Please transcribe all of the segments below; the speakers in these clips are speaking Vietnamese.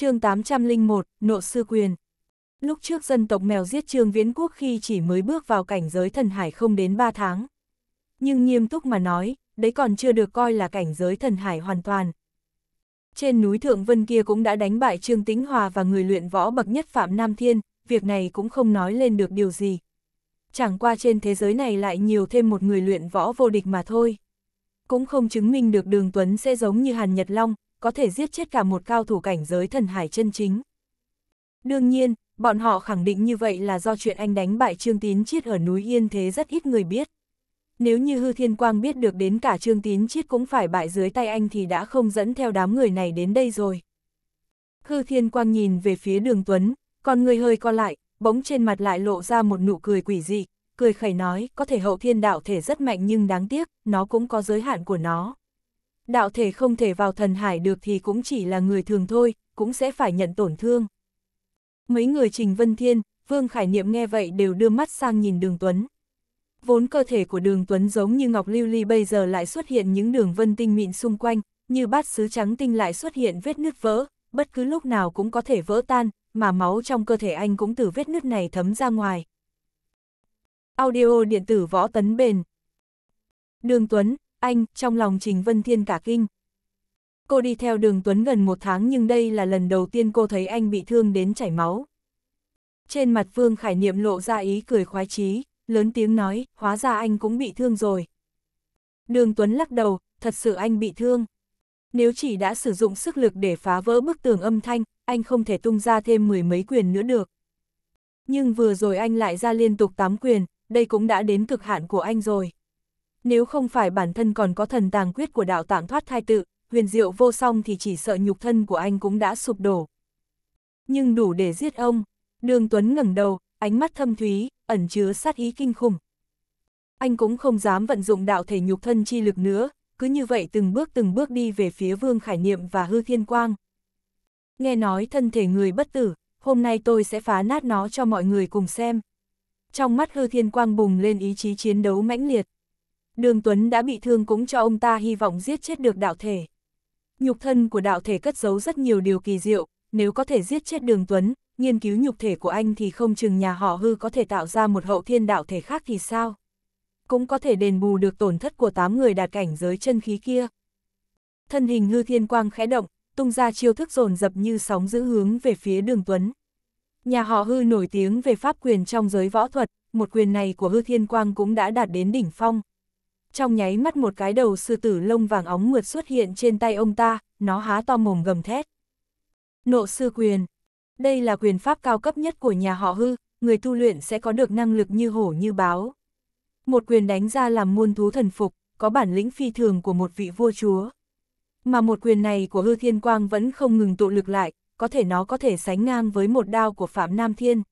chương 801, Nộ Sư Quyền Lúc trước dân tộc mèo giết Trương Viễn Quốc khi chỉ mới bước vào cảnh giới thần hải không đến 3 tháng. Nhưng nghiêm túc mà nói, đấy còn chưa được coi là cảnh giới thần hải hoàn toàn. Trên núi Thượng Vân kia cũng đã đánh bại Trương Tĩnh Hòa và người luyện võ bậc nhất Phạm Nam Thiên, việc này cũng không nói lên được điều gì. Chẳng qua trên thế giới này lại nhiều thêm một người luyện võ vô địch mà thôi. Cũng không chứng minh được Đường Tuấn sẽ giống như Hàn Nhật Long, có thể giết chết cả một cao thủ cảnh giới thần hải chân chính. Đương nhiên, bọn họ khẳng định như vậy là do chuyện anh đánh bại Trương Tín Chiết ở núi Yên thế rất ít người biết. Nếu như Hư Thiên Quang biết được đến cả Trương Tín Chiết cũng phải bại dưới tay anh thì đã không dẫn theo đám người này đến đây rồi. Hư Thiên Quang nhìn về phía đường Tuấn, còn người hơi co lại, bỗng trên mặt lại lộ ra một nụ cười quỷ dị, cười khẩy nói, có thể hậu thiên đạo thể rất mạnh nhưng đáng tiếc, nó cũng có giới hạn của nó đạo thể không thể vào thần hải được thì cũng chỉ là người thường thôi, cũng sẽ phải nhận tổn thương. Mấy người Trình Vân Thiên, Vương Khải Niệm nghe vậy đều đưa mắt sang nhìn Đường Tuấn. Vốn cơ thể của Đường Tuấn giống như ngọc lưu ly bây giờ lại xuất hiện những đường vân tinh mịn xung quanh, như bát sứ trắng tinh lại xuất hiện vết nứt vỡ, bất cứ lúc nào cũng có thể vỡ tan, mà máu trong cơ thể anh cũng từ vết nứt này thấm ra ngoài. Audio điện tử võ tấn bền Đường Tuấn, anh, trong lòng Trình Vân Thiên cả kinh. Cô đi theo đường Tuấn gần một tháng nhưng đây là lần đầu tiên cô thấy anh bị thương đến chảy máu. Trên mặt Vương Khải Niệm lộ ra ý cười khoái chí, lớn tiếng nói, hóa ra anh cũng bị thương rồi. Đường Tuấn lắc đầu, thật sự anh bị thương. Nếu chỉ đã sử dụng sức lực để phá vỡ bức tường âm thanh, anh không thể tung ra thêm mười mấy quyền nữa được. Nhưng vừa rồi anh lại ra liên tục tám quyền, đây cũng đã đến cực hạn của anh rồi. Nếu không phải bản thân còn có thần tàng quyết của đạo tạng thoát thai tự, huyền diệu vô song thì chỉ sợ nhục thân của anh cũng đã sụp đổ. Nhưng đủ để giết ông, đường Tuấn ngẩng đầu, ánh mắt thâm thúy, ẩn chứa sát ý kinh khủng. Anh cũng không dám vận dụng đạo thể nhục thân chi lực nữa, cứ như vậy từng bước từng bước đi về phía Vương Khải Niệm và Hư Thiên Quang. Nghe nói thân thể người bất tử, hôm nay tôi sẽ phá nát nó cho mọi người cùng xem. Trong mắt Hư Thiên Quang bùng lên ý chí chiến đấu mãnh liệt đường Tuấn đã bị thương cũng cho ông ta hy vọng giết chết được đạo thể. Nhục thân của đạo thể cất giấu rất nhiều điều kỳ diệu, nếu có thể giết chết đường Tuấn, nghiên cứu nhục thể của anh thì không chừng nhà họ hư có thể tạo ra một hậu thiên đạo thể khác thì sao? Cũng có thể đền bù được tổn thất của 8 người đạt cảnh giới chân khí kia. Thân hình hư thiên quang khẽ động, tung ra chiêu thức dồn dập như sóng giữ hướng về phía đường Tuấn. Nhà họ hư nổi tiếng về pháp quyền trong giới võ thuật, một quyền này của hư thiên quang cũng đã đạt đến đỉnh phong trong nháy mắt một cái đầu sư tử lông vàng óng mượt xuất hiện trên tay ông ta, nó há to mồm gầm thét. Nộ sư quyền. Đây là quyền pháp cao cấp nhất của nhà họ hư, người tu luyện sẽ có được năng lực như hổ như báo. Một quyền đánh ra làm muôn thú thần phục, có bản lĩnh phi thường của một vị vua chúa. Mà một quyền này của hư thiên quang vẫn không ngừng tụ lực lại, có thể nó có thể sánh ngang với một đao của Phạm Nam Thiên.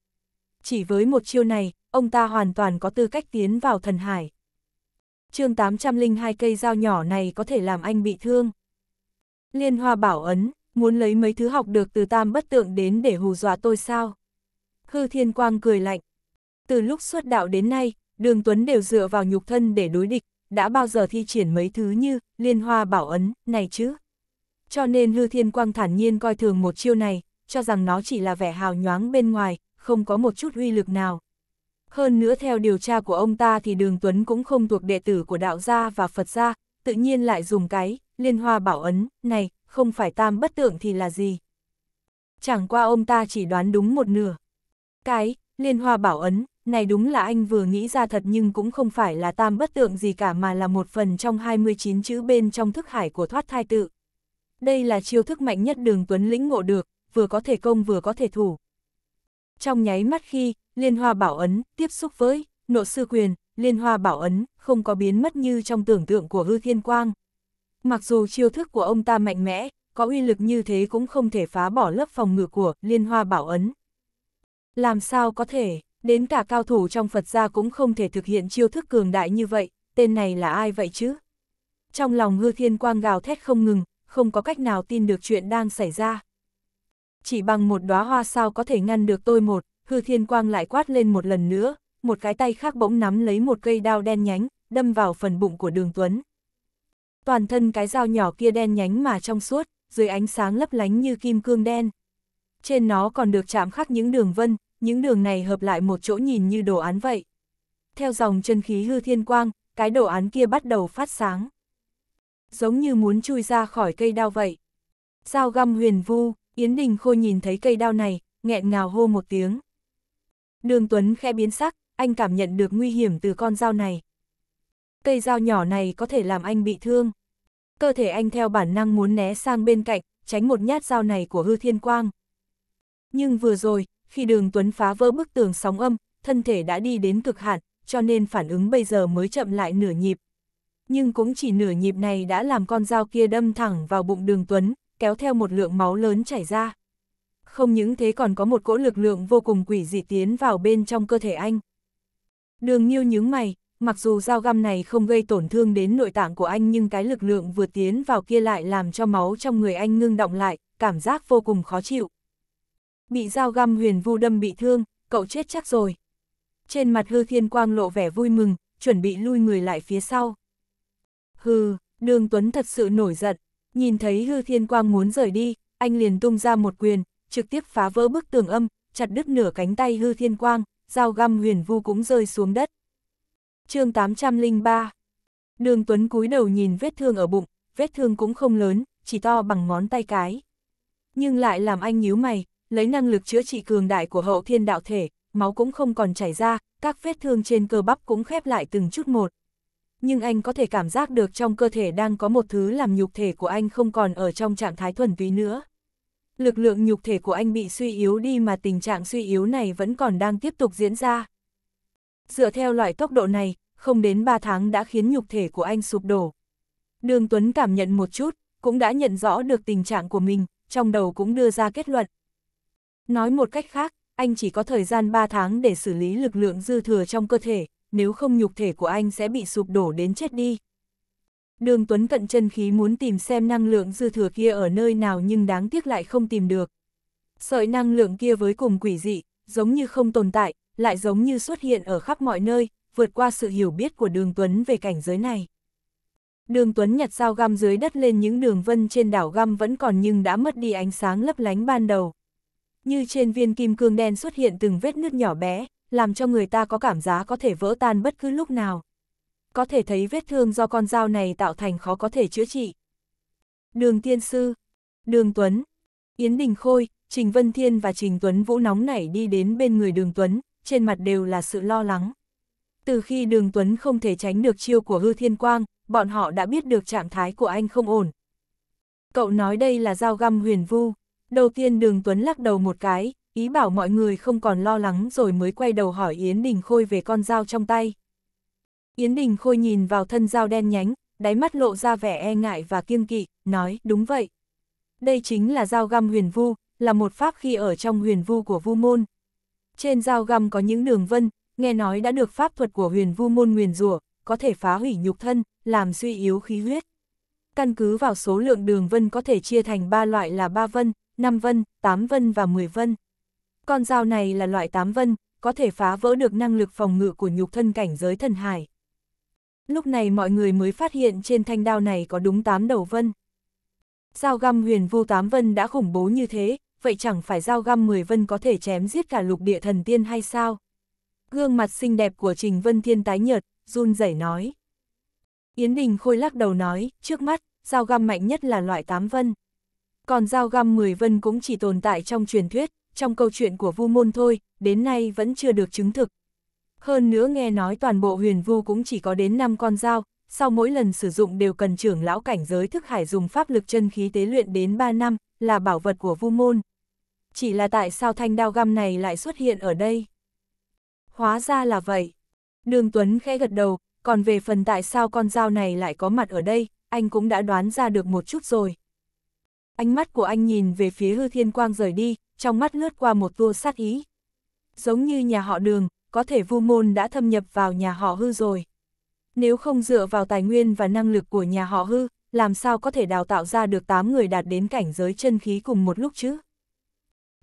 Chỉ với một chiêu này, ông ta hoàn toàn có tư cách tiến vào thần hải chương 802 cây dao nhỏ này có thể làm anh bị thương. Liên hoa bảo ấn, muốn lấy mấy thứ học được từ tam bất tượng đến để hù dọa tôi sao? Hư thiên quang cười lạnh. Từ lúc xuất đạo đến nay, đường Tuấn đều dựa vào nhục thân để đối địch, đã bao giờ thi triển mấy thứ như liên hoa bảo ấn này chứ? Cho nên hư thiên quang thản nhiên coi thường một chiêu này, cho rằng nó chỉ là vẻ hào nhoáng bên ngoài, không có một chút uy lực nào. Hơn nữa theo điều tra của ông ta thì Đường Tuấn cũng không thuộc đệ tử của đạo gia và Phật gia, tự nhiên lại dùng cái, liên hoa bảo ấn, này, không phải tam bất tượng thì là gì. Chẳng qua ông ta chỉ đoán đúng một nửa. Cái, liên hoa bảo ấn, này đúng là anh vừa nghĩ ra thật nhưng cũng không phải là tam bất tượng gì cả mà là một phần trong 29 chữ bên trong thức hải của thoát thai tự. Đây là chiêu thức mạnh nhất đường Tuấn lĩnh ngộ được, vừa có thể công vừa có thể thủ. Trong nháy mắt khi, Liên Hoa Bảo Ấn tiếp xúc với nộ sư quyền, Liên Hoa Bảo Ấn không có biến mất như trong tưởng tượng của Hư Thiên Quang. Mặc dù chiêu thức của ông ta mạnh mẽ, có uy lực như thế cũng không thể phá bỏ lớp phòng ngự của Liên Hoa Bảo Ấn. Làm sao có thể, đến cả cao thủ trong Phật gia cũng không thể thực hiện chiêu thức cường đại như vậy, tên này là ai vậy chứ? Trong lòng Hư Thiên Quang gào thét không ngừng, không có cách nào tin được chuyện đang xảy ra chỉ bằng một đóa hoa sao có thể ngăn được tôi một, hư thiên quang lại quát lên một lần nữa, một cái tay khác bỗng nắm lấy một cây đao đen nhánh, đâm vào phần bụng của đường Tuấn. Toàn thân cái dao nhỏ kia đen nhánh mà trong suốt, dưới ánh sáng lấp lánh như kim cương đen. Trên nó còn được chạm khắc những đường vân, những đường này hợp lại một chỗ nhìn như đồ án vậy. Theo dòng chân khí hư thiên quang, cái đồ án kia bắt đầu phát sáng. Giống như muốn chui ra khỏi cây đao vậy. Dao găm huyền vu, Yến Đình Khôi nhìn thấy cây đao này, nghẹn ngào hô một tiếng. Đường Tuấn khe biến sắc, anh cảm nhận được nguy hiểm từ con dao này. Cây dao nhỏ này có thể làm anh bị thương. Cơ thể anh theo bản năng muốn né sang bên cạnh, tránh một nhát dao này của hư thiên quang. Nhưng vừa rồi, khi đường Tuấn phá vỡ bức tường sóng âm, thân thể đã đi đến cực hạn, cho nên phản ứng bây giờ mới chậm lại nửa nhịp. Nhưng cũng chỉ nửa nhịp này đã làm con dao kia đâm thẳng vào bụng đường Tuấn, kéo theo một lượng máu lớn chảy ra. Không những thế còn có một cỗ lực lượng vô cùng quỷ dị tiến vào bên trong cơ thể anh. Đường Nhiêu nhướng mày, mặc dù dao găm này không gây tổn thương đến nội tạng của anh nhưng cái lực lượng vừa tiến vào kia lại làm cho máu trong người anh ngưng động lại, cảm giác vô cùng khó chịu. Bị dao găm huyền vu đâm bị thương, cậu chết chắc rồi. Trên mặt hư thiên quang lộ vẻ vui mừng, chuẩn bị lui người lại phía sau. Hừ, đường Tuấn thật sự nổi giận, Nhìn thấy hư thiên quang muốn rời đi, anh liền tung ra một quyền, trực tiếp phá vỡ bức tường âm, chặt đứt nửa cánh tay hư thiên quang, dao găm huyền vu cũng rơi xuống đất. chương 803 Đường Tuấn cúi đầu nhìn vết thương ở bụng, vết thương cũng không lớn, chỉ to bằng ngón tay cái. Nhưng lại làm anh nhíu mày, lấy năng lực chữa trị cường đại của hậu thiên đạo thể, máu cũng không còn chảy ra, các vết thương trên cơ bắp cũng khép lại từng chút một, nhưng anh có thể cảm giác được trong cơ thể đang có một thứ làm nhục thể của anh không còn ở trong trạng thái thuần túy nữa. Lực lượng nhục thể của anh bị suy yếu đi mà tình trạng suy yếu này vẫn còn đang tiếp tục diễn ra. Dựa theo loại tốc độ này, không đến 3 tháng đã khiến nhục thể của anh sụp đổ. Đường Tuấn cảm nhận một chút, cũng đã nhận rõ được tình trạng của mình, trong đầu cũng đưa ra kết luận. Nói một cách khác, anh chỉ có thời gian 3 tháng để xử lý lực lượng dư thừa trong cơ thể, nếu không nhục thể của anh sẽ bị sụp đổ đến chết đi. Đường Tuấn cận chân khí muốn tìm xem năng lượng dư thừa kia ở nơi nào nhưng đáng tiếc lại không tìm được. Sợi năng lượng kia với cùng quỷ dị, giống như không tồn tại, lại giống như xuất hiện ở khắp mọi nơi, vượt qua sự hiểu biết của đường Tuấn về cảnh giới này. Đường Tuấn nhặt dao găm dưới đất lên những đường vân trên đảo găm vẫn còn nhưng đã mất đi ánh sáng lấp lánh ban đầu. Như trên viên kim cương đen xuất hiện từng vết nứt nhỏ bé, làm cho người ta có cảm giác có thể vỡ tan bất cứ lúc nào. Có thể thấy vết thương do con dao này tạo thành khó có thể chữa trị. Đường Tiên Sư, Đường Tuấn, Yến Đình Khôi, Trình Vân Thiên và Trình Tuấn Vũ nóng nảy đi đến bên người Đường Tuấn, trên mặt đều là sự lo lắng. Từ khi Đường Tuấn không thể tránh được chiêu của Hư Thiên Quang, bọn họ đã biết được trạng thái của anh không ổn. Cậu nói đây là dao găm huyền vu. Đầu tiên Đường Tuấn lắc đầu một cái, ý bảo mọi người không còn lo lắng rồi mới quay đầu hỏi Yến Đình Khôi về con dao trong tay. Yến Đình Khôi nhìn vào thân dao đen nhánh, đáy mắt lộ ra vẻ e ngại và kiêng kỵ, nói, đúng vậy. Đây chính là dao găm huyền vu, là một pháp khi ở trong huyền vu của vu môn. Trên dao găm có những đường vân, nghe nói đã được pháp thuật của huyền vu môn nguyền rủa có thể phá hủy nhục thân, làm suy yếu khí huyết. Căn cứ vào số lượng đường vân có thể chia thành 3 loại là 3 vân, 5 vân, 8 vân và 10 vân. Con dao này là loại tám vân, có thể phá vỡ được năng lực phòng ngự của nhục thân cảnh giới thần hải. Lúc này mọi người mới phát hiện trên thanh đao này có đúng tám đầu vân. Dao găm huyền vô tám vân đã khủng bố như thế, vậy chẳng phải dao găm 10 vân có thể chém giết cả lục địa thần tiên hay sao? Gương mặt xinh đẹp của Trình Vân Thiên tái nhợt, run rẩy nói. Yến Đình Khôi lắc đầu nói, trước mắt, dao găm mạnh nhất là loại tám vân. Còn dao găm 10 vân cũng chỉ tồn tại trong truyền thuyết, trong câu chuyện của Vu Môn thôi, đến nay vẫn chưa được chứng thực. Hơn nữa nghe nói toàn bộ huyền vu cũng chỉ có đến 5 con dao, sau mỗi lần sử dụng đều cần trưởng lão cảnh giới thức hải dùng pháp lực chân khí tế luyện đến 3 năm, là bảo vật của Vu Môn. Chỉ là tại sao thanh đao găm này lại xuất hiện ở đây? Hóa ra là vậy. Đường Tuấn khẽ gật đầu, còn về phần tại sao con dao này lại có mặt ở đây, anh cũng đã đoán ra được một chút rồi. Ánh mắt của anh nhìn về phía hư thiên quang rời đi, trong mắt lướt qua một tua sát ý. Giống như nhà họ đường, có thể vu môn đã thâm nhập vào nhà họ hư rồi. Nếu không dựa vào tài nguyên và năng lực của nhà họ hư, làm sao có thể đào tạo ra được 8 người đạt đến cảnh giới chân khí cùng một lúc chứ?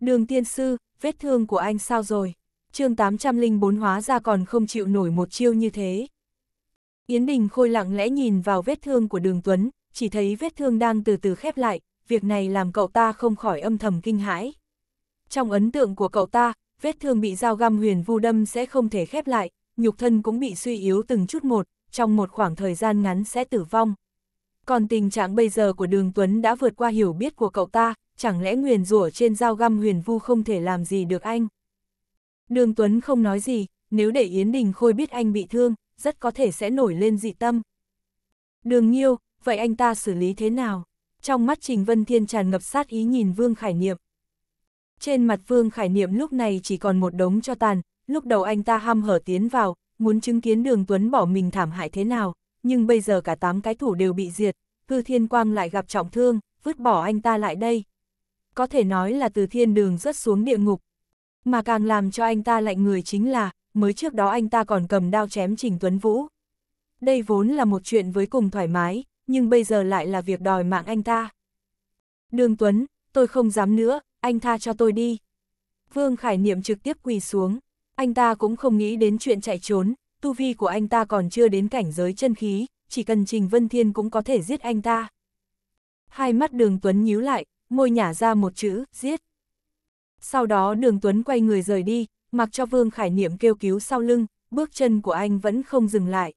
Đường tiên sư, vết thương của anh sao rồi? chương 804 hóa ra còn không chịu nổi một chiêu như thế. Yến Đình khôi lặng lẽ nhìn vào vết thương của đường Tuấn, chỉ thấy vết thương đang từ từ khép lại, việc này làm cậu ta không khỏi âm thầm kinh hãi. Trong ấn tượng của cậu ta, vết thương bị dao găm huyền vu đâm sẽ không thể khép lại, nhục thân cũng bị suy yếu từng chút một, trong một khoảng thời gian ngắn sẽ tử vong. Còn tình trạng bây giờ của đường Tuấn đã vượt qua hiểu biết của cậu ta, chẳng lẽ nguyền rủa trên dao găm huyền vu không thể làm gì được anh? Đường Tuấn không nói gì, nếu để Yến Đình Khôi biết anh bị thương, rất có thể sẽ nổi lên dị tâm. Đường Nhiêu, vậy anh ta xử lý thế nào? Trong mắt Trình Vân Thiên tràn ngập sát ý nhìn Vương Khải Niệm. Trên mặt Vương Khải Niệm lúc này chỉ còn một đống cho tàn, lúc đầu anh ta ham hở tiến vào, muốn chứng kiến đường Tuấn bỏ mình thảm hại thế nào, nhưng bây giờ cả tám cái thủ đều bị diệt, Cư Thiên Quang lại gặp trọng thương, vứt bỏ anh ta lại đây. Có thể nói là từ thiên đường rớt xuống địa ngục. Mà càng làm cho anh ta lạnh người chính là, mới trước đó anh ta còn cầm đao chém Trình Tuấn Vũ. Đây vốn là một chuyện với cùng thoải mái, nhưng bây giờ lại là việc đòi mạng anh ta. Đường Tuấn, tôi không dám nữa, anh tha cho tôi đi. Vương Khải Niệm trực tiếp quỳ xuống, anh ta cũng không nghĩ đến chuyện chạy trốn, tu vi của anh ta còn chưa đến cảnh giới chân khí, chỉ cần Trình Vân Thiên cũng có thể giết anh ta. Hai mắt đường Tuấn nhíu lại, môi nhả ra một chữ, giết. Sau đó đường Tuấn quay người rời đi, mặc cho Vương Khải Niệm kêu cứu sau lưng, bước chân của anh vẫn không dừng lại.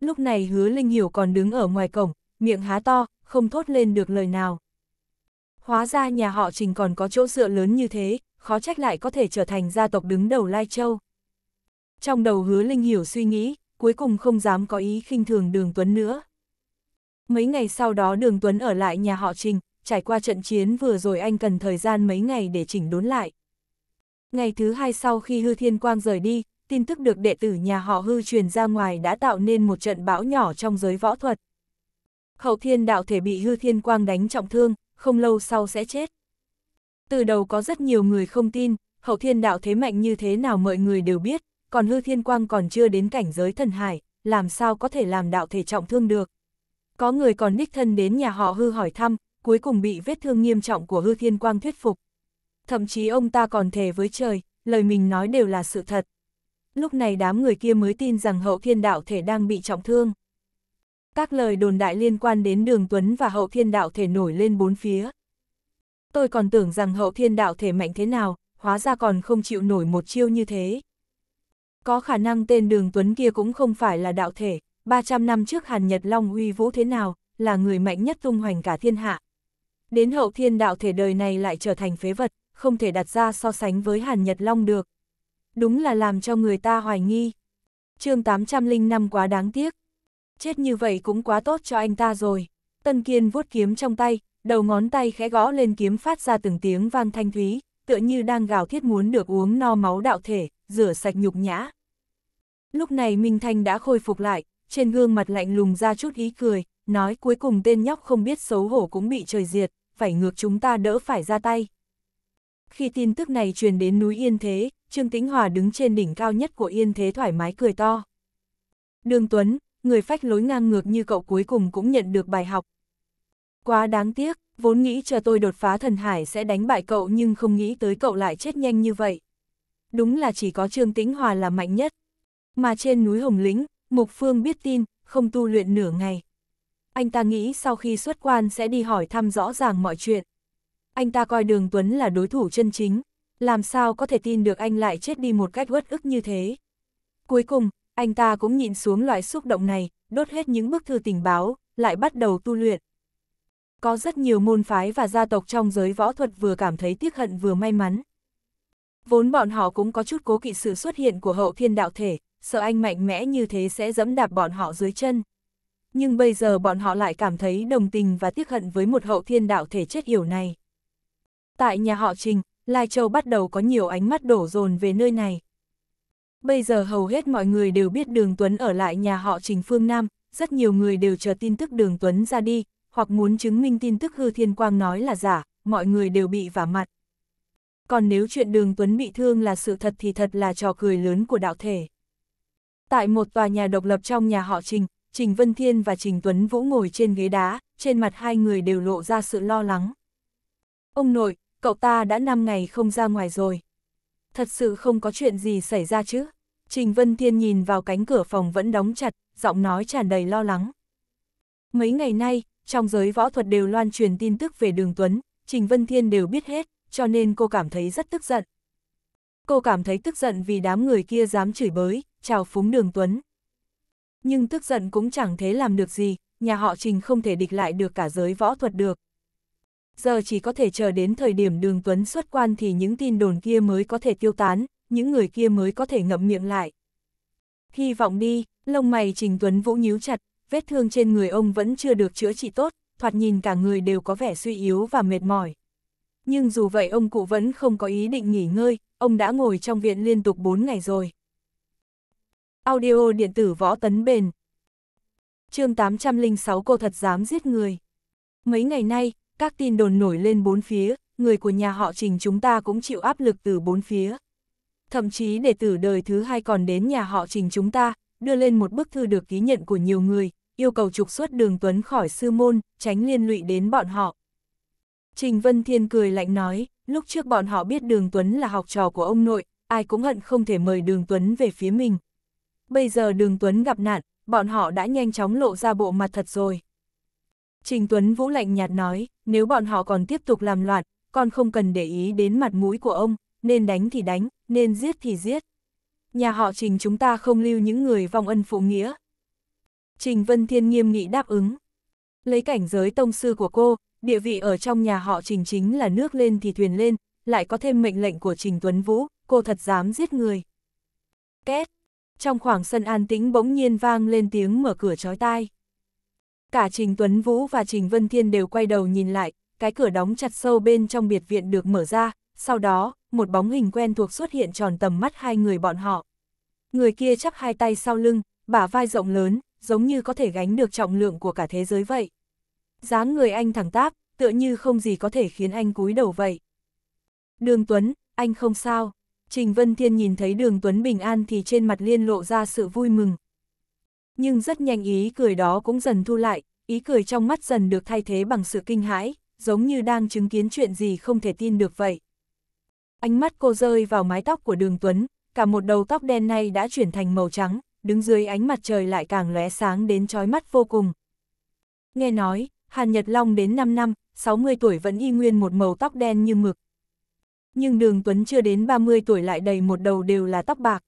Lúc này hứa Linh Hiểu còn đứng ở ngoài cổng, miệng há to, không thốt lên được lời nào. Hóa ra nhà họ Trình còn có chỗ dựa lớn như thế, khó trách lại có thể trở thành gia tộc đứng đầu Lai Châu. Trong đầu hứa Linh hiểu suy nghĩ, cuối cùng không dám có ý khinh thường Đường Tuấn nữa. Mấy ngày sau đó Đường Tuấn ở lại nhà họ Trình, trải qua trận chiến vừa rồi anh cần thời gian mấy ngày để chỉnh đốn lại. Ngày thứ hai sau khi Hư Thiên Quang rời đi, tin tức được đệ tử nhà họ Hư truyền ra ngoài đã tạo nên một trận bão nhỏ trong giới võ thuật. Khẩu thiên đạo thể bị Hư Thiên Quang đánh trọng thương, không lâu sau sẽ chết. Từ đầu có rất nhiều người không tin, hậu thiên đạo thế mạnh như thế nào mọi người đều biết, còn hư thiên quang còn chưa đến cảnh giới thần hải, làm sao có thể làm đạo thể trọng thương được. Có người còn đích thân đến nhà họ hư hỏi thăm, cuối cùng bị vết thương nghiêm trọng của hư thiên quang thuyết phục. Thậm chí ông ta còn thề với trời, lời mình nói đều là sự thật. Lúc này đám người kia mới tin rằng hậu thiên đạo thể đang bị trọng thương. Các lời đồn đại liên quan đến đường Tuấn và hậu thiên đạo thể nổi lên bốn phía. Tôi còn tưởng rằng hậu thiên đạo thể mạnh thế nào, hóa ra còn không chịu nổi một chiêu như thế. Có khả năng tên đường Tuấn kia cũng không phải là đạo thể, 300 năm trước Hàn Nhật Long uy vũ thế nào, là người mạnh nhất tung hoành cả thiên hạ. Đến hậu thiên đạo thể đời này lại trở thành phế vật, không thể đặt ra so sánh với Hàn Nhật Long được. Đúng là làm cho người ta hoài nghi. chương 805 quá đáng tiếc chết như vậy cũng quá tốt cho anh ta rồi. Tân Kiên vuốt kiếm trong tay, đầu ngón tay khẽ gõ lên kiếm phát ra từng tiếng vang thanh thúy, tựa như đang gào thiết muốn được uống no máu đạo thể, rửa sạch nhục nhã. Lúc này Minh Thanh đã khôi phục lại, trên gương mặt lạnh lùng ra chút ý cười, nói cuối cùng tên nhóc không biết xấu hổ cũng bị trời diệt, phải ngược chúng ta đỡ phải ra tay. Khi tin tức này truyền đến núi Yên Thế, Trương Tĩnh Hòa đứng trên đỉnh cao nhất của Yên Thế thoải mái cười to. Đường Tuấn, người phách lối ngang ngược như cậu cuối cùng cũng nhận được bài học. Quá đáng tiếc, vốn nghĩ chờ tôi đột phá thần hải sẽ đánh bại cậu nhưng không nghĩ tới cậu lại chết nhanh như vậy. Đúng là chỉ có Trương Tĩnh Hòa là mạnh nhất. Mà trên núi Hồng Lĩnh, Mục Phương biết tin, không tu luyện nửa ngày. Anh ta nghĩ sau khi xuất quan sẽ đi hỏi thăm rõ ràng mọi chuyện. Anh ta coi Đường Tuấn là đối thủ chân chính, làm sao có thể tin được anh lại chết đi một cách uất ức như thế. Cuối cùng, anh ta cũng nhịn xuống loại xúc động này, đốt hết những bức thư tình báo, lại bắt đầu tu luyện. Có rất nhiều môn phái và gia tộc trong giới võ thuật vừa cảm thấy tiếc hận vừa may mắn. Vốn bọn họ cũng có chút cố kỵ sự xuất hiện của hậu thiên đạo thể, sợ anh mạnh mẽ như thế sẽ dẫm đạp bọn họ dưới chân. Nhưng bây giờ bọn họ lại cảm thấy đồng tình và tiếc hận với một hậu thiên đạo thể chết hiểu này. Tại nhà họ Trình, Lai Châu bắt đầu có nhiều ánh mắt đổ dồn về nơi này. Bây giờ hầu hết mọi người đều biết Đường Tuấn ở lại nhà họ Trình Phương Nam, rất nhiều người đều chờ tin tức Đường Tuấn ra đi, hoặc muốn chứng minh tin tức Hư Thiên Quang nói là giả, mọi người đều bị vả mặt. Còn nếu chuyện Đường Tuấn bị thương là sự thật thì thật là trò cười lớn của đạo thể. Tại một tòa nhà độc lập trong nhà họ Trình, Trình Vân Thiên và Trình Tuấn Vũ ngồi trên ghế đá, trên mặt hai người đều lộ ra sự lo lắng. Ông nội, cậu ta đã 5 ngày không ra ngoài rồi thật sự không có chuyện gì xảy ra chứ. Trình Vân Thiên nhìn vào cánh cửa phòng vẫn đóng chặt, giọng nói tràn đầy lo lắng. Mấy ngày nay, trong giới võ thuật đều loan truyền tin tức về Đường Tuấn, Trình Vân Thiên đều biết hết, cho nên cô cảm thấy rất tức giận. Cô cảm thấy tức giận vì đám người kia dám chửi bới, chào phúng Đường Tuấn. Nhưng tức giận cũng chẳng thế làm được gì, nhà họ Trình không thể địch lại được cả giới võ thuật được giờ chỉ có thể chờ đến thời điểm đường Tuấn xuất quan thì những tin đồn kia mới có thể tiêu tán, những người kia mới có thể ngậm miệng lại. Hy vọng đi, lông mày Trình Tuấn Vũ nhíu chặt, vết thương trên người ông vẫn chưa được chữa trị tốt, thoạt nhìn cả người đều có vẻ suy yếu và mệt mỏi. Nhưng dù vậy ông cụ vẫn không có ý định nghỉ ngơi, ông đã ngồi trong viện liên tục 4 ngày rồi. Audio điện tử võ tấn bền chương 806 cô thật dám giết người. Mấy ngày nay, các tin đồn nổi lên bốn phía, người của nhà họ trình chúng ta cũng chịu áp lực từ bốn phía. Thậm chí để tử đời thứ hai còn đến nhà họ trình chúng ta, đưa lên một bức thư được ký nhận của nhiều người, yêu cầu trục xuất đường Tuấn khỏi sư môn, tránh liên lụy đến bọn họ. Trình Vân Thiên cười lạnh nói, lúc trước bọn họ biết đường Tuấn là học trò của ông nội, ai cũng hận không thể mời đường Tuấn về phía mình. Bây giờ đường Tuấn gặp nạn, bọn họ đã nhanh chóng lộ ra bộ mặt thật rồi. Trình Tuấn Vũ lạnh nhạt nói, nếu bọn họ còn tiếp tục làm loạn, con không cần để ý đến mặt mũi của ông, nên đánh thì đánh, nên giết thì giết. Nhà họ Trình chúng ta không lưu những người vong ân phụ nghĩa. Trình Vân Thiên nghiêm nghị đáp ứng. Lấy cảnh giới tông sư của cô, địa vị ở trong nhà họ Trình chính là nước lên thì thuyền lên, lại có thêm mệnh lệnh của Trình Tuấn Vũ, cô thật dám giết người. Két! Trong khoảng sân an tĩnh bỗng nhiên vang lên tiếng mở cửa chói tai. Cả Trình Tuấn Vũ và Trình Vân Thiên đều quay đầu nhìn lại, cái cửa đóng chặt sâu bên trong biệt viện được mở ra, sau đó, một bóng hình quen thuộc xuất hiện tròn tầm mắt hai người bọn họ. Người kia chắp hai tay sau lưng, bả vai rộng lớn, giống như có thể gánh được trọng lượng của cả thế giới vậy. dáng người anh thẳng táp, tựa như không gì có thể khiến anh cúi đầu vậy. Đường Tuấn, anh không sao. Trình Vân Thiên nhìn thấy đường Tuấn bình an thì trên mặt liên lộ ra sự vui mừng, nhưng rất nhanh ý cười đó cũng dần thu lại, ý cười trong mắt dần được thay thế bằng sự kinh hãi, giống như đang chứng kiến chuyện gì không thể tin được vậy. Ánh mắt cô rơi vào mái tóc của đường Tuấn, cả một đầu tóc đen này đã chuyển thành màu trắng, đứng dưới ánh mặt trời lại càng lóe sáng đến trói mắt vô cùng. Nghe nói, Hàn Nhật Long đến 5 năm, 60 tuổi vẫn y nguyên một màu tóc đen như mực. Nhưng đường Tuấn chưa đến 30 tuổi lại đầy một đầu đều là tóc bạc.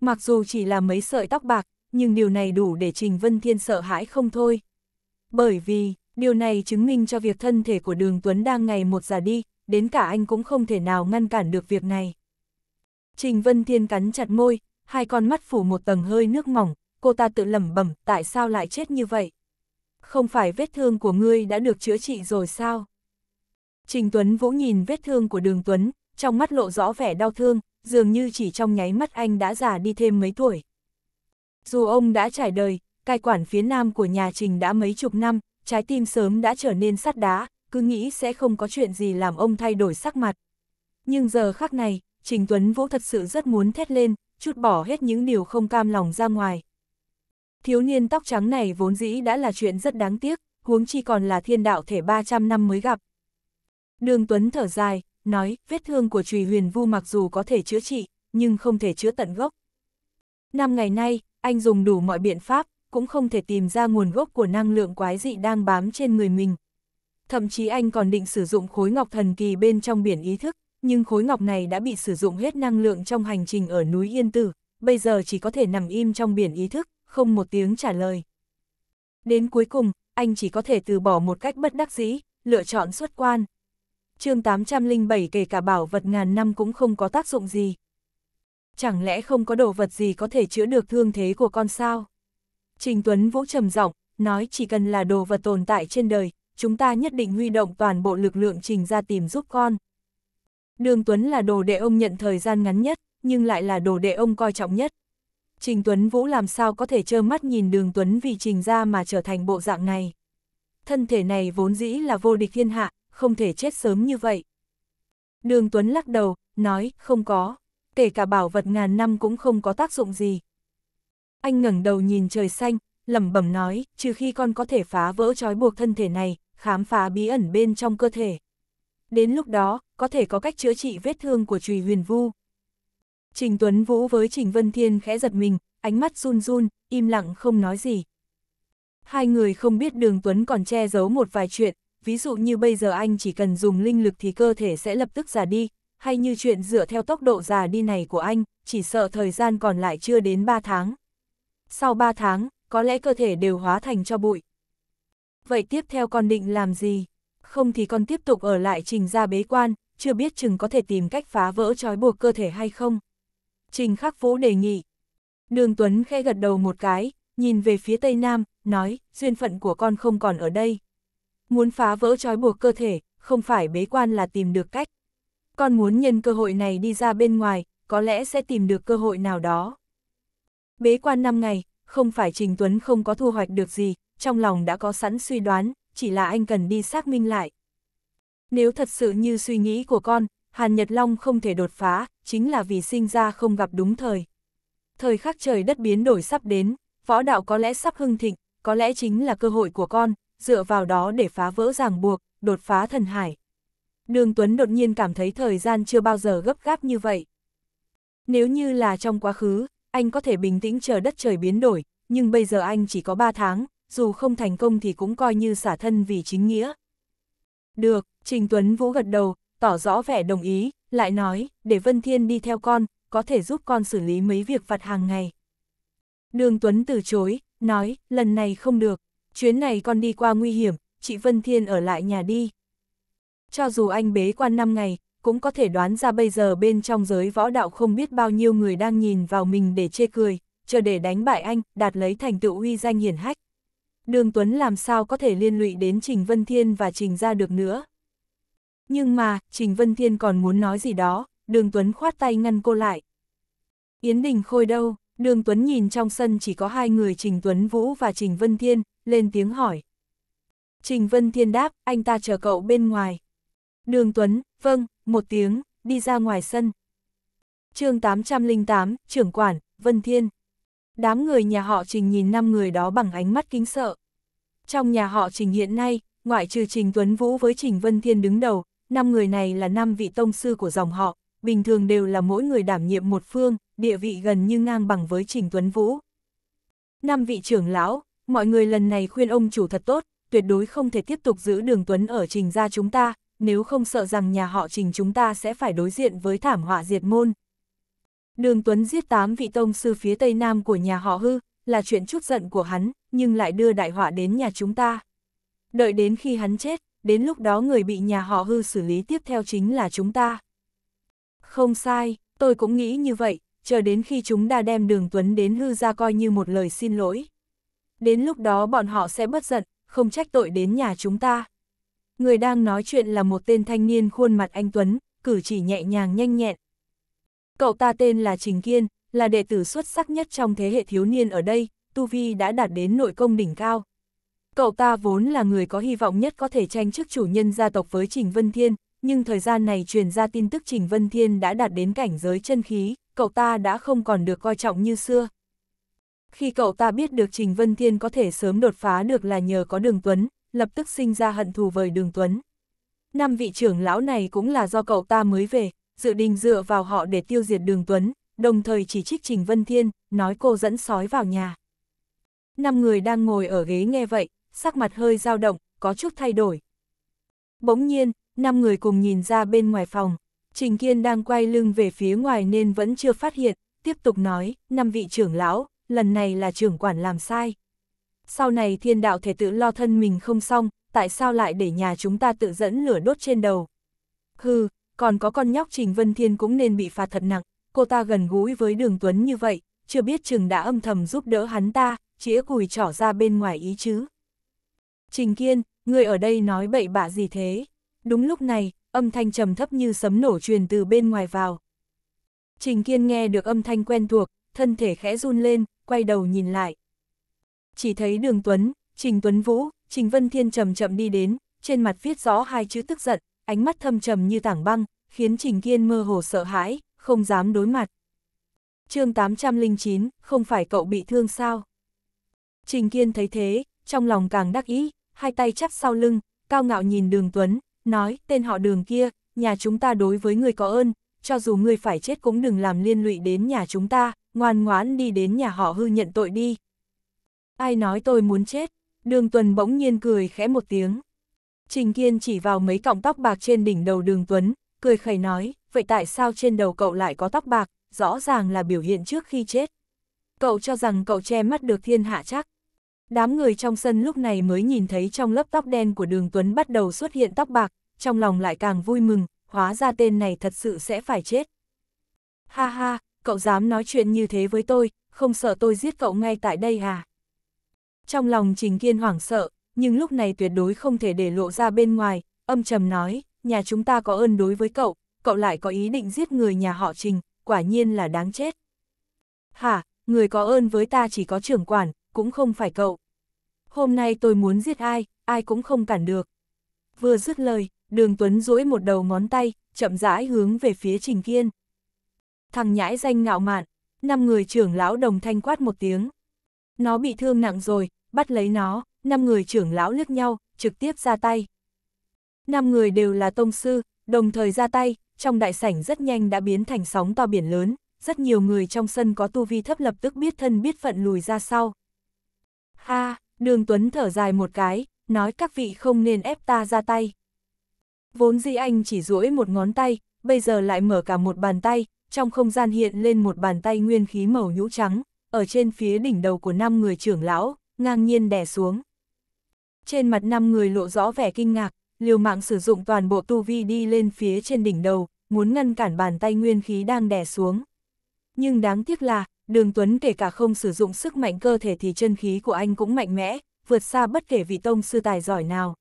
Mặc dù chỉ là mấy sợi tóc bạc, nhưng điều này đủ để Trình Vân Thiên sợ hãi không thôi. Bởi vì, điều này chứng minh cho việc thân thể của Đường Tuấn đang ngày một già đi, đến cả anh cũng không thể nào ngăn cản được việc này. Trình Vân Thiên cắn chặt môi, hai con mắt phủ một tầng hơi nước mỏng, cô ta tự lẩm bẩm tại sao lại chết như vậy. Không phải vết thương của ngươi đã được chữa trị rồi sao? Trình Tuấn vỗ nhìn vết thương của đường Tuấn, trong mắt lộ rõ vẻ đau thương, dường như chỉ trong nháy mắt anh đã già đi thêm mấy tuổi. Dù ông đã trải đời, cai quản phía nam của nhà Trình đã mấy chục năm, trái tim sớm đã trở nên sắt đá, cứ nghĩ sẽ không có chuyện gì làm ông thay đổi sắc mặt. Nhưng giờ khắc này, Trình Tuấn Vũ thật sự rất muốn thét lên, chút bỏ hết những điều không cam lòng ra ngoài. Thiếu niên tóc trắng này vốn dĩ đã là chuyện rất đáng tiếc, huống chi còn là thiên đạo thể 300 năm mới gặp. Đường Tuấn thở dài, nói, vết thương của Trùy Huyền Vu mặc dù có thể chữa trị, nhưng không thể chữa tận gốc. Năm ngày nay, anh dùng đủ mọi biện pháp, cũng không thể tìm ra nguồn gốc của năng lượng quái dị đang bám trên người mình. Thậm chí anh còn định sử dụng khối ngọc thần kỳ bên trong biển ý thức, nhưng khối ngọc này đã bị sử dụng hết năng lượng trong hành trình ở núi Yên Tử, bây giờ chỉ có thể nằm im trong biển ý thức, không một tiếng trả lời. Đến cuối cùng, anh chỉ có thể từ bỏ một cách bất đắc dĩ, lựa chọn xuất quan. chương 807 kể cả bảo vật ngàn năm cũng không có tác dụng gì chẳng lẽ không có đồ vật gì có thể chữa được thương thế của con sao? Trình Tuấn Vũ trầm giọng nói chỉ cần là đồ vật tồn tại trên đời, chúng ta nhất định huy động toàn bộ lực lượng trình ra tìm giúp con. Đường Tuấn là đồ đệ ông nhận thời gian ngắn nhất, nhưng lại là đồ đệ ông coi trọng nhất. Trình Tuấn Vũ làm sao có thể trơ mắt nhìn đường Tuấn vì trình ra mà trở thành bộ dạng này. Thân thể này vốn dĩ là vô địch thiên hạ, không thể chết sớm như vậy. Đường Tuấn lắc đầu, nói, không có, kể cả bảo vật ngàn năm cũng không có tác dụng gì. Anh ngẩng đầu nhìn trời xanh, lẩm bẩm nói, trừ khi con có thể phá vỡ trói buộc thân thể này, khám phá bí ẩn bên trong cơ thể. Đến lúc đó, có thể có cách chữa trị vết thương của Trùy Huyền Vu. Trình Tuấn Vũ với Trình Vân Thiên khẽ giật mình, ánh mắt run run, im lặng không nói gì. Hai người không biết Đường Tuấn còn che giấu một vài chuyện, ví dụ như bây giờ anh chỉ cần dùng linh lực thì cơ thể sẽ lập tức già đi, hay như chuyện dựa theo tốc độ già đi này của anh, chỉ sợ thời gian còn lại chưa đến 3 tháng. Sau 3 tháng, có lẽ cơ thể đều hóa thành cho bụi. Vậy tiếp theo con định làm gì? Không thì con tiếp tục ở lại trình ra bế quan, chưa biết chừng có thể tìm cách phá vỡ trói buộc cơ thể hay không. Trình Khắc Vũ đề nghị. Đường Tuấn khẽ gật đầu một cái, nhìn về phía Tây Nam, nói, duyên phận của con không còn ở đây. Muốn phá vỡ trói buộc cơ thể, không phải bế quan là tìm được cách con muốn nhân cơ hội này đi ra bên ngoài, có lẽ sẽ tìm được cơ hội nào đó. Bế quan 5 ngày, không phải Trình Tuấn không có thu hoạch được gì, trong lòng đã có sẵn suy đoán, chỉ là anh cần đi xác minh lại. Nếu thật sự như suy nghĩ của con, Hàn Nhật Long không thể đột phá, chính là vì sinh ra không gặp đúng thời. Thời khắc trời đất biến đổi sắp đến, võ đạo có lẽ sắp hưng thịnh, có lẽ chính là cơ hội của con, dựa vào đó để phá vỡ ràng buộc, đột phá thần hải. Đường Tuấn đột nhiên cảm thấy thời gian chưa bao giờ gấp gáp như vậy. Nếu như là trong quá khứ, anh có thể bình tĩnh chờ đất trời biến đổi, nhưng bây giờ anh chỉ có 3 tháng, dù không thành công thì cũng coi như xả thân vì chính nghĩa. Được, Trình Tuấn Vũ gật đầu, tỏ rõ vẻ đồng ý, lại nói, để Vân Thiên đi theo con, có thể giúp con xử lý mấy việc vặt hàng ngày. Đường Tuấn từ chối, nói, lần này không được, chuyến này con đi qua nguy hiểm, chị Vân Thiên ở lại nhà đi cho dù anh bế quan 5 ngày, cũng có thể đoán ra bây giờ bên trong giới võ đạo không biết bao nhiêu người đang nhìn vào mình để chê cười, chờ để đánh bại anh, đạt lấy thành tựu uy danh hiển hách. Đường Tuấn làm sao có thể liên lụy đến Trình Vân Thiên và Trình ra được nữa. Nhưng mà, Trình Vân Thiên còn muốn nói gì đó, Đường Tuấn khoát tay ngăn cô lại. Yến Đình Khôi đâu? Đường Tuấn nhìn trong sân chỉ có hai người Trình Tuấn Vũ và Trình Vân Thiên, lên tiếng hỏi. Trình Vân Thiên đáp, anh ta chờ cậu bên ngoài. Đường Tuấn, vâng, một tiếng, đi ra ngoài sân. chương 808, trưởng quản, Vân Thiên. Đám người nhà họ Trình nhìn năm người đó bằng ánh mắt kính sợ. Trong nhà họ Trình hiện nay, ngoại trừ Trình Tuấn Vũ với Trình Vân Thiên đứng đầu, năm người này là năm vị tông sư của dòng họ, bình thường đều là mỗi người đảm nhiệm một phương, địa vị gần như ngang bằng với Trình Tuấn Vũ. Năm vị trưởng lão, mọi người lần này khuyên ông chủ thật tốt, tuyệt đối không thể tiếp tục giữ đường Tuấn ở Trình gia chúng ta, nếu không sợ rằng nhà họ trình chúng ta sẽ phải đối diện với thảm họa diệt môn. Đường Tuấn giết tám vị tông sư phía tây nam của nhà họ hư, là chuyện chút giận của hắn, nhưng lại đưa đại họa đến nhà chúng ta. Đợi đến khi hắn chết, đến lúc đó người bị nhà họ hư xử lý tiếp theo chính là chúng ta. Không sai, tôi cũng nghĩ như vậy, chờ đến khi chúng ta đem đường Tuấn đến hư ra coi như một lời xin lỗi. Đến lúc đó bọn họ sẽ bất giận, không trách tội đến nhà chúng ta người đang nói chuyện là một tên thanh niên khuôn mặt anh Tuấn, cử chỉ nhẹ nhàng nhanh nhẹn. Cậu ta tên là Trình Kiên, là đệ tử xuất sắc nhất trong thế hệ thiếu niên ở đây, Tu Vi đã đạt đến nội công đỉnh cao. Cậu ta vốn là người có hy vọng nhất có thể tranh chức chủ nhân gia tộc với Trình Vân Thiên, nhưng thời gian này truyền ra tin tức Trình Vân Thiên đã đạt đến cảnh giới chân khí, cậu ta đã không còn được coi trọng như xưa. Khi cậu ta biết được Trình Vân Thiên có thể sớm đột phá được là nhờ có đường tuấn, lập tức sinh ra hận thù với đường Tuấn. Năm vị trưởng lão này cũng là do cậu ta mới về, dự định dựa vào họ để tiêu diệt đường Tuấn, đồng thời chỉ trích Trình Vân Thiên, nói cô dẫn sói vào nhà. Năm người đang ngồi ở ghế nghe vậy, sắc mặt hơi dao động, có chút thay đổi. Bỗng nhiên, năm người cùng nhìn ra bên ngoài phòng, Trình Kiên đang quay lưng về phía ngoài nên vẫn chưa phát hiện, tiếp tục nói, năm vị trưởng lão, lần này là trưởng quản làm sai sau này thiên đạo thể tự lo thân mình không xong, tại sao lại để nhà chúng ta tự dẫn lửa đốt trên đầu. Hừ, còn có con nhóc Trình Vân Thiên cũng nên bị phạt thật nặng, cô ta gần gũi với đường Tuấn như vậy, chưa biết chừng đã âm thầm giúp đỡ hắn ta, chĩa cùi trỏ ra bên ngoài ý chứ. Trình Kiên, người ở đây nói bậy bạ gì thế? Đúng lúc này, âm thanh trầm thấp như sấm nổ truyền từ bên ngoài vào. Trình Kiên nghe được âm thanh quen thuộc, thân thể khẽ run lên, quay đầu nhìn lại. Chỉ thấy đường Tuấn, Trình Tuấn Vũ, Trình Vân Thiên chậm chậm đi đến, trên mặt viết rõ hai chữ tức giận, ánh mắt thâm trầm như tảng băng, khiến Trình Kiên mơ hồ sợ hãi, không dám đối mặt. chương 809, không phải cậu bị thương sao? Trình Kiên thấy thế, trong lòng càng đắc ý, hai tay chắp sau lưng, cao ngạo nhìn đường Tuấn, nói tên họ đường kia, nhà chúng ta đối với người có ơn, cho dù người phải chết cũng đừng làm liên lụy đến nhà chúng ta, ngoan ngoãn đi đến nhà họ hư nhận tội đi, Ai nói tôi muốn chết? Đường Tuần bỗng nhiên cười khẽ một tiếng. Trình Kiên chỉ vào mấy cọng tóc bạc trên đỉnh đầu đường Tuấn, cười khẩy nói, vậy tại sao trên đầu cậu lại có tóc bạc, rõ ràng là biểu hiện trước khi chết. Cậu cho rằng cậu che mắt được thiên hạ chắc. Đám người trong sân lúc này mới nhìn thấy trong lớp tóc đen của đường Tuấn bắt đầu xuất hiện tóc bạc, trong lòng lại càng vui mừng, hóa ra tên này thật sự sẽ phải chết. Ha ha, cậu dám nói chuyện như thế với tôi, không sợ tôi giết cậu ngay tại đây à? Trong lòng Trình Kiên hoảng sợ, nhưng lúc này tuyệt đối không thể để lộ ra bên ngoài, âm trầm nói, nhà chúng ta có ơn đối với cậu, cậu lại có ý định giết người nhà họ Trình, quả nhiên là đáng chết. Hả, người có ơn với ta chỉ có trưởng quản, cũng không phải cậu. Hôm nay tôi muốn giết ai, ai cũng không cản được. Vừa dứt lời, đường Tuấn duỗi một đầu ngón tay, chậm rãi hướng về phía Trình Kiên. Thằng nhãi danh ngạo mạn, năm người trưởng lão đồng thanh quát một tiếng. Nó bị thương nặng rồi, bắt lấy nó, năm người trưởng lão liếc nhau, trực tiếp ra tay. Năm người đều là tông sư, đồng thời ra tay, trong đại sảnh rất nhanh đã biến thành sóng to biển lớn, rất nhiều người trong sân có tu vi thấp lập tức biết thân biết phận lùi ra sau. Ha, đường Tuấn thở dài một cái, nói các vị không nên ép ta ra tay. Vốn dĩ anh chỉ duỗi một ngón tay, bây giờ lại mở cả một bàn tay, trong không gian hiện lên một bàn tay nguyên khí màu nhũ trắng, ở trên phía đỉnh đầu của năm người trưởng lão, ngang nhiên đè xuống. Trên mặt năm người lộ rõ vẻ kinh ngạc, liều mạng sử dụng toàn bộ tu vi đi lên phía trên đỉnh đầu, muốn ngăn cản bàn tay nguyên khí đang đè xuống. Nhưng đáng tiếc là, Đường Tuấn kể cả không sử dụng sức mạnh cơ thể thì chân khí của anh cũng mạnh mẽ, vượt xa bất kể vị tông sư tài giỏi nào.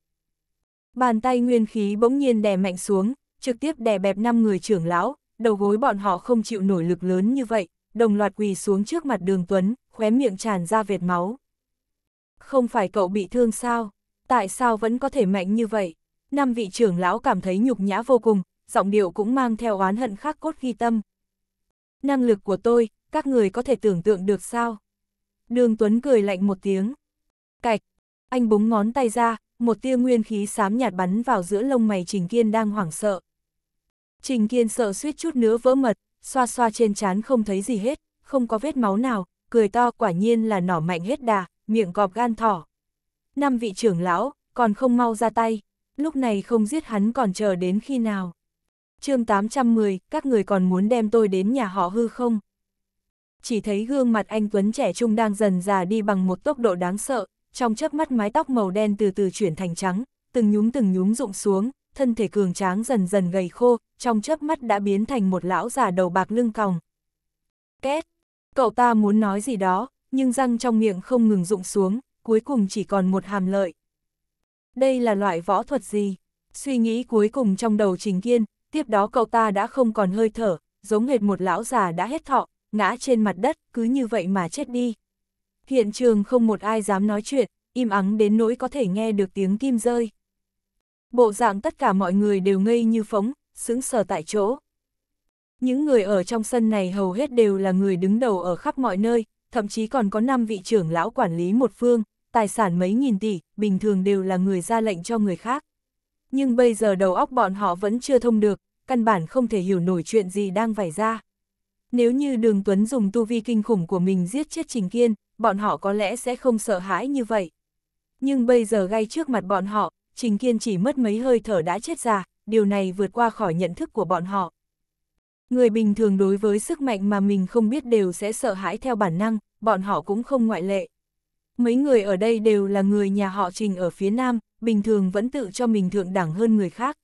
Bàn tay nguyên khí bỗng nhiên đè mạnh xuống, trực tiếp đè bẹp năm người trưởng lão, đầu gối bọn họ không chịu nổi lực lớn như vậy, đồng loạt quỳ xuống trước mặt đường Tuấn, khóe miệng tràn ra vệt máu. Không phải cậu bị thương sao? Tại sao vẫn có thể mạnh như vậy? Năm vị trưởng lão cảm thấy nhục nhã vô cùng, giọng điệu cũng mang theo oán hận khắc cốt ghi tâm. Năng lực của tôi, các người có thể tưởng tượng được sao? Đường Tuấn cười lạnh một tiếng. Cạch, anh búng ngón tay ra, một tia nguyên khí xám nhạt bắn vào giữa lông mày Trình Kiên đang hoảng sợ. Trình Kiên sợ suýt chút nữa vỡ mật, xoa xoa trên trán không thấy gì hết, không có vết máu nào, cười to quả nhiên là nỏ mạnh hết đà, miệng cọp gan thỏ. Năm vị trưởng lão, còn không mau ra tay, lúc này không giết hắn còn chờ đến khi nào. chương 810, các người còn muốn đem tôi đến nhà họ hư không? Chỉ thấy gương mặt anh Tuấn trẻ trung đang dần già đi bằng một tốc độ đáng sợ, trong chớp mắt mái tóc màu đen từ từ chuyển thành trắng, từng nhúm từng nhúm rụng xuống, thân thể cường tráng dần dần gầy khô, trong chớp mắt đã biến thành một lão già đầu bạc lưng còng. Két, cậu ta muốn nói gì đó, nhưng răng trong miệng không ngừng rụng xuống, cuối cùng chỉ còn một hàm lợi. Đây là loại võ thuật gì? Suy nghĩ cuối cùng trong đầu Trình Kiên, tiếp đó cậu ta đã không còn hơi thở, giống hệt một lão già đã hết thọ, ngã trên mặt đất, cứ như vậy mà chết đi. Hiện trường không một ai dám nói chuyện, im ắng đến nỗi có thể nghe được tiếng kim rơi. Bộ dạng tất cả mọi người đều ngây như phóng, sững sờ tại chỗ. Những người ở trong sân này hầu hết đều là người đứng đầu ở khắp mọi nơi, thậm chí còn có 5 vị trưởng lão quản lý một phương, tài sản mấy nghìn tỷ, bình thường đều là người ra lệnh cho người khác. Nhưng bây giờ đầu óc bọn họ vẫn chưa thông được, căn bản không thể hiểu nổi chuyện gì đang vảy ra. Nếu như Đường Tuấn dùng tu vi kinh khủng của mình giết chết Trình Kiên, bọn họ có lẽ sẽ không sợ hãi như vậy. Nhưng bây giờ ngay trước mặt bọn họ, Trình Kiên chỉ mất mấy hơi thở đã chết già, điều này vượt qua khỏi nhận thức của bọn họ. Người bình thường đối với sức mạnh mà mình không biết đều sẽ sợ hãi theo bản năng, bọn họ cũng không ngoại lệ. Mấy người ở đây đều là người nhà họ trình ở phía Nam, bình thường vẫn tự cho mình thượng đẳng hơn người khác.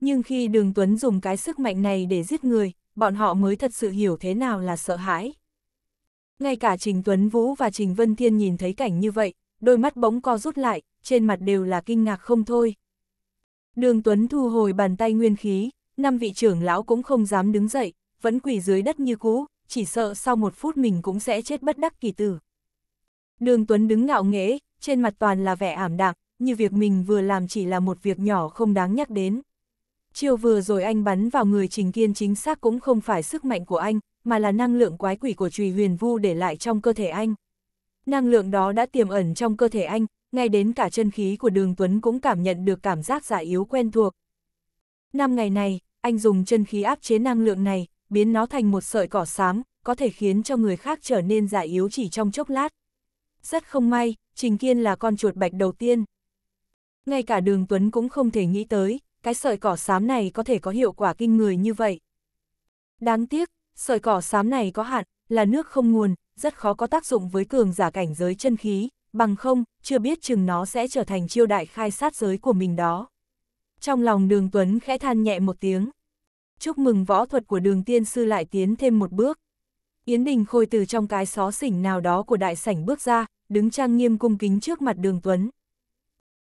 Nhưng khi Đường Tuấn dùng cái sức mạnh này để giết người, bọn họ mới thật sự hiểu thế nào là sợ hãi. Ngay cả Trình Tuấn Vũ và Trình Vân Thiên nhìn thấy cảnh như vậy, đôi mắt bỗng co rút lại, trên mặt đều là kinh ngạc không thôi. Đường Tuấn thu hồi bàn tay nguyên khí, năm vị trưởng lão cũng không dám đứng dậy, vẫn quỳ dưới đất như cũ, chỉ sợ sau một phút mình cũng sẽ chết bất đắc kỳ tử. Đường Tuấn đứng ngạo nghễ, trên mặt toàn là vẻ ảm đạm, như việc mình vừa làm chỉ là một việc nhỏ không đáng nhắc đến. Chiều vừa rồi anh bắn vào người Trình Kiên chính xác cũng không phải sức mạnh của anh, mà là năng lượng quái quỷ của Trùy Huyền Vu để lại trong cơ thể anh. Năng lượng đó đã tiềm ẩn trong cơ thể anh, ngay đến cả chân khí của Đường Tuấn cũng cảm nhận được cảm giác giả yếu quen thuộc. Năm ngày này, anh dùng chân khí áp chế năng lượng này, biến nó thành một sợi cỏ xám, có thể khiến cho người khác trở nên giả yếu chỉ trong chốc lát. Rất không may, Trình Kiên là con chuột bạch đầu tiên. Ngay cả đường Tuấn cũng không thể nghĩ tới, cái sợi cỏ xám này có thể có hiệu quả kinh người như vậy. Đáng tiếc, sợi cỏ xám này có hạn, là nước không nguồn, rất khó có tác dụng với cường giả cảnh giới chân khí, bằng không, chưa biết chừng nó sẽ trở thành chiêu đại khai sát giới của mình đó trong lòng đường Tuấn khẽ than nhẹ một tiếng. Chúc mừng võ thuật của đường tiên sư lại tiến thêm một bước. Yến Đình Khôi từ trong cái xó xỉnh nào đó của đại sảnh bước ra, đứng trang nghiêm cung kính trước mặt đường Tuấn.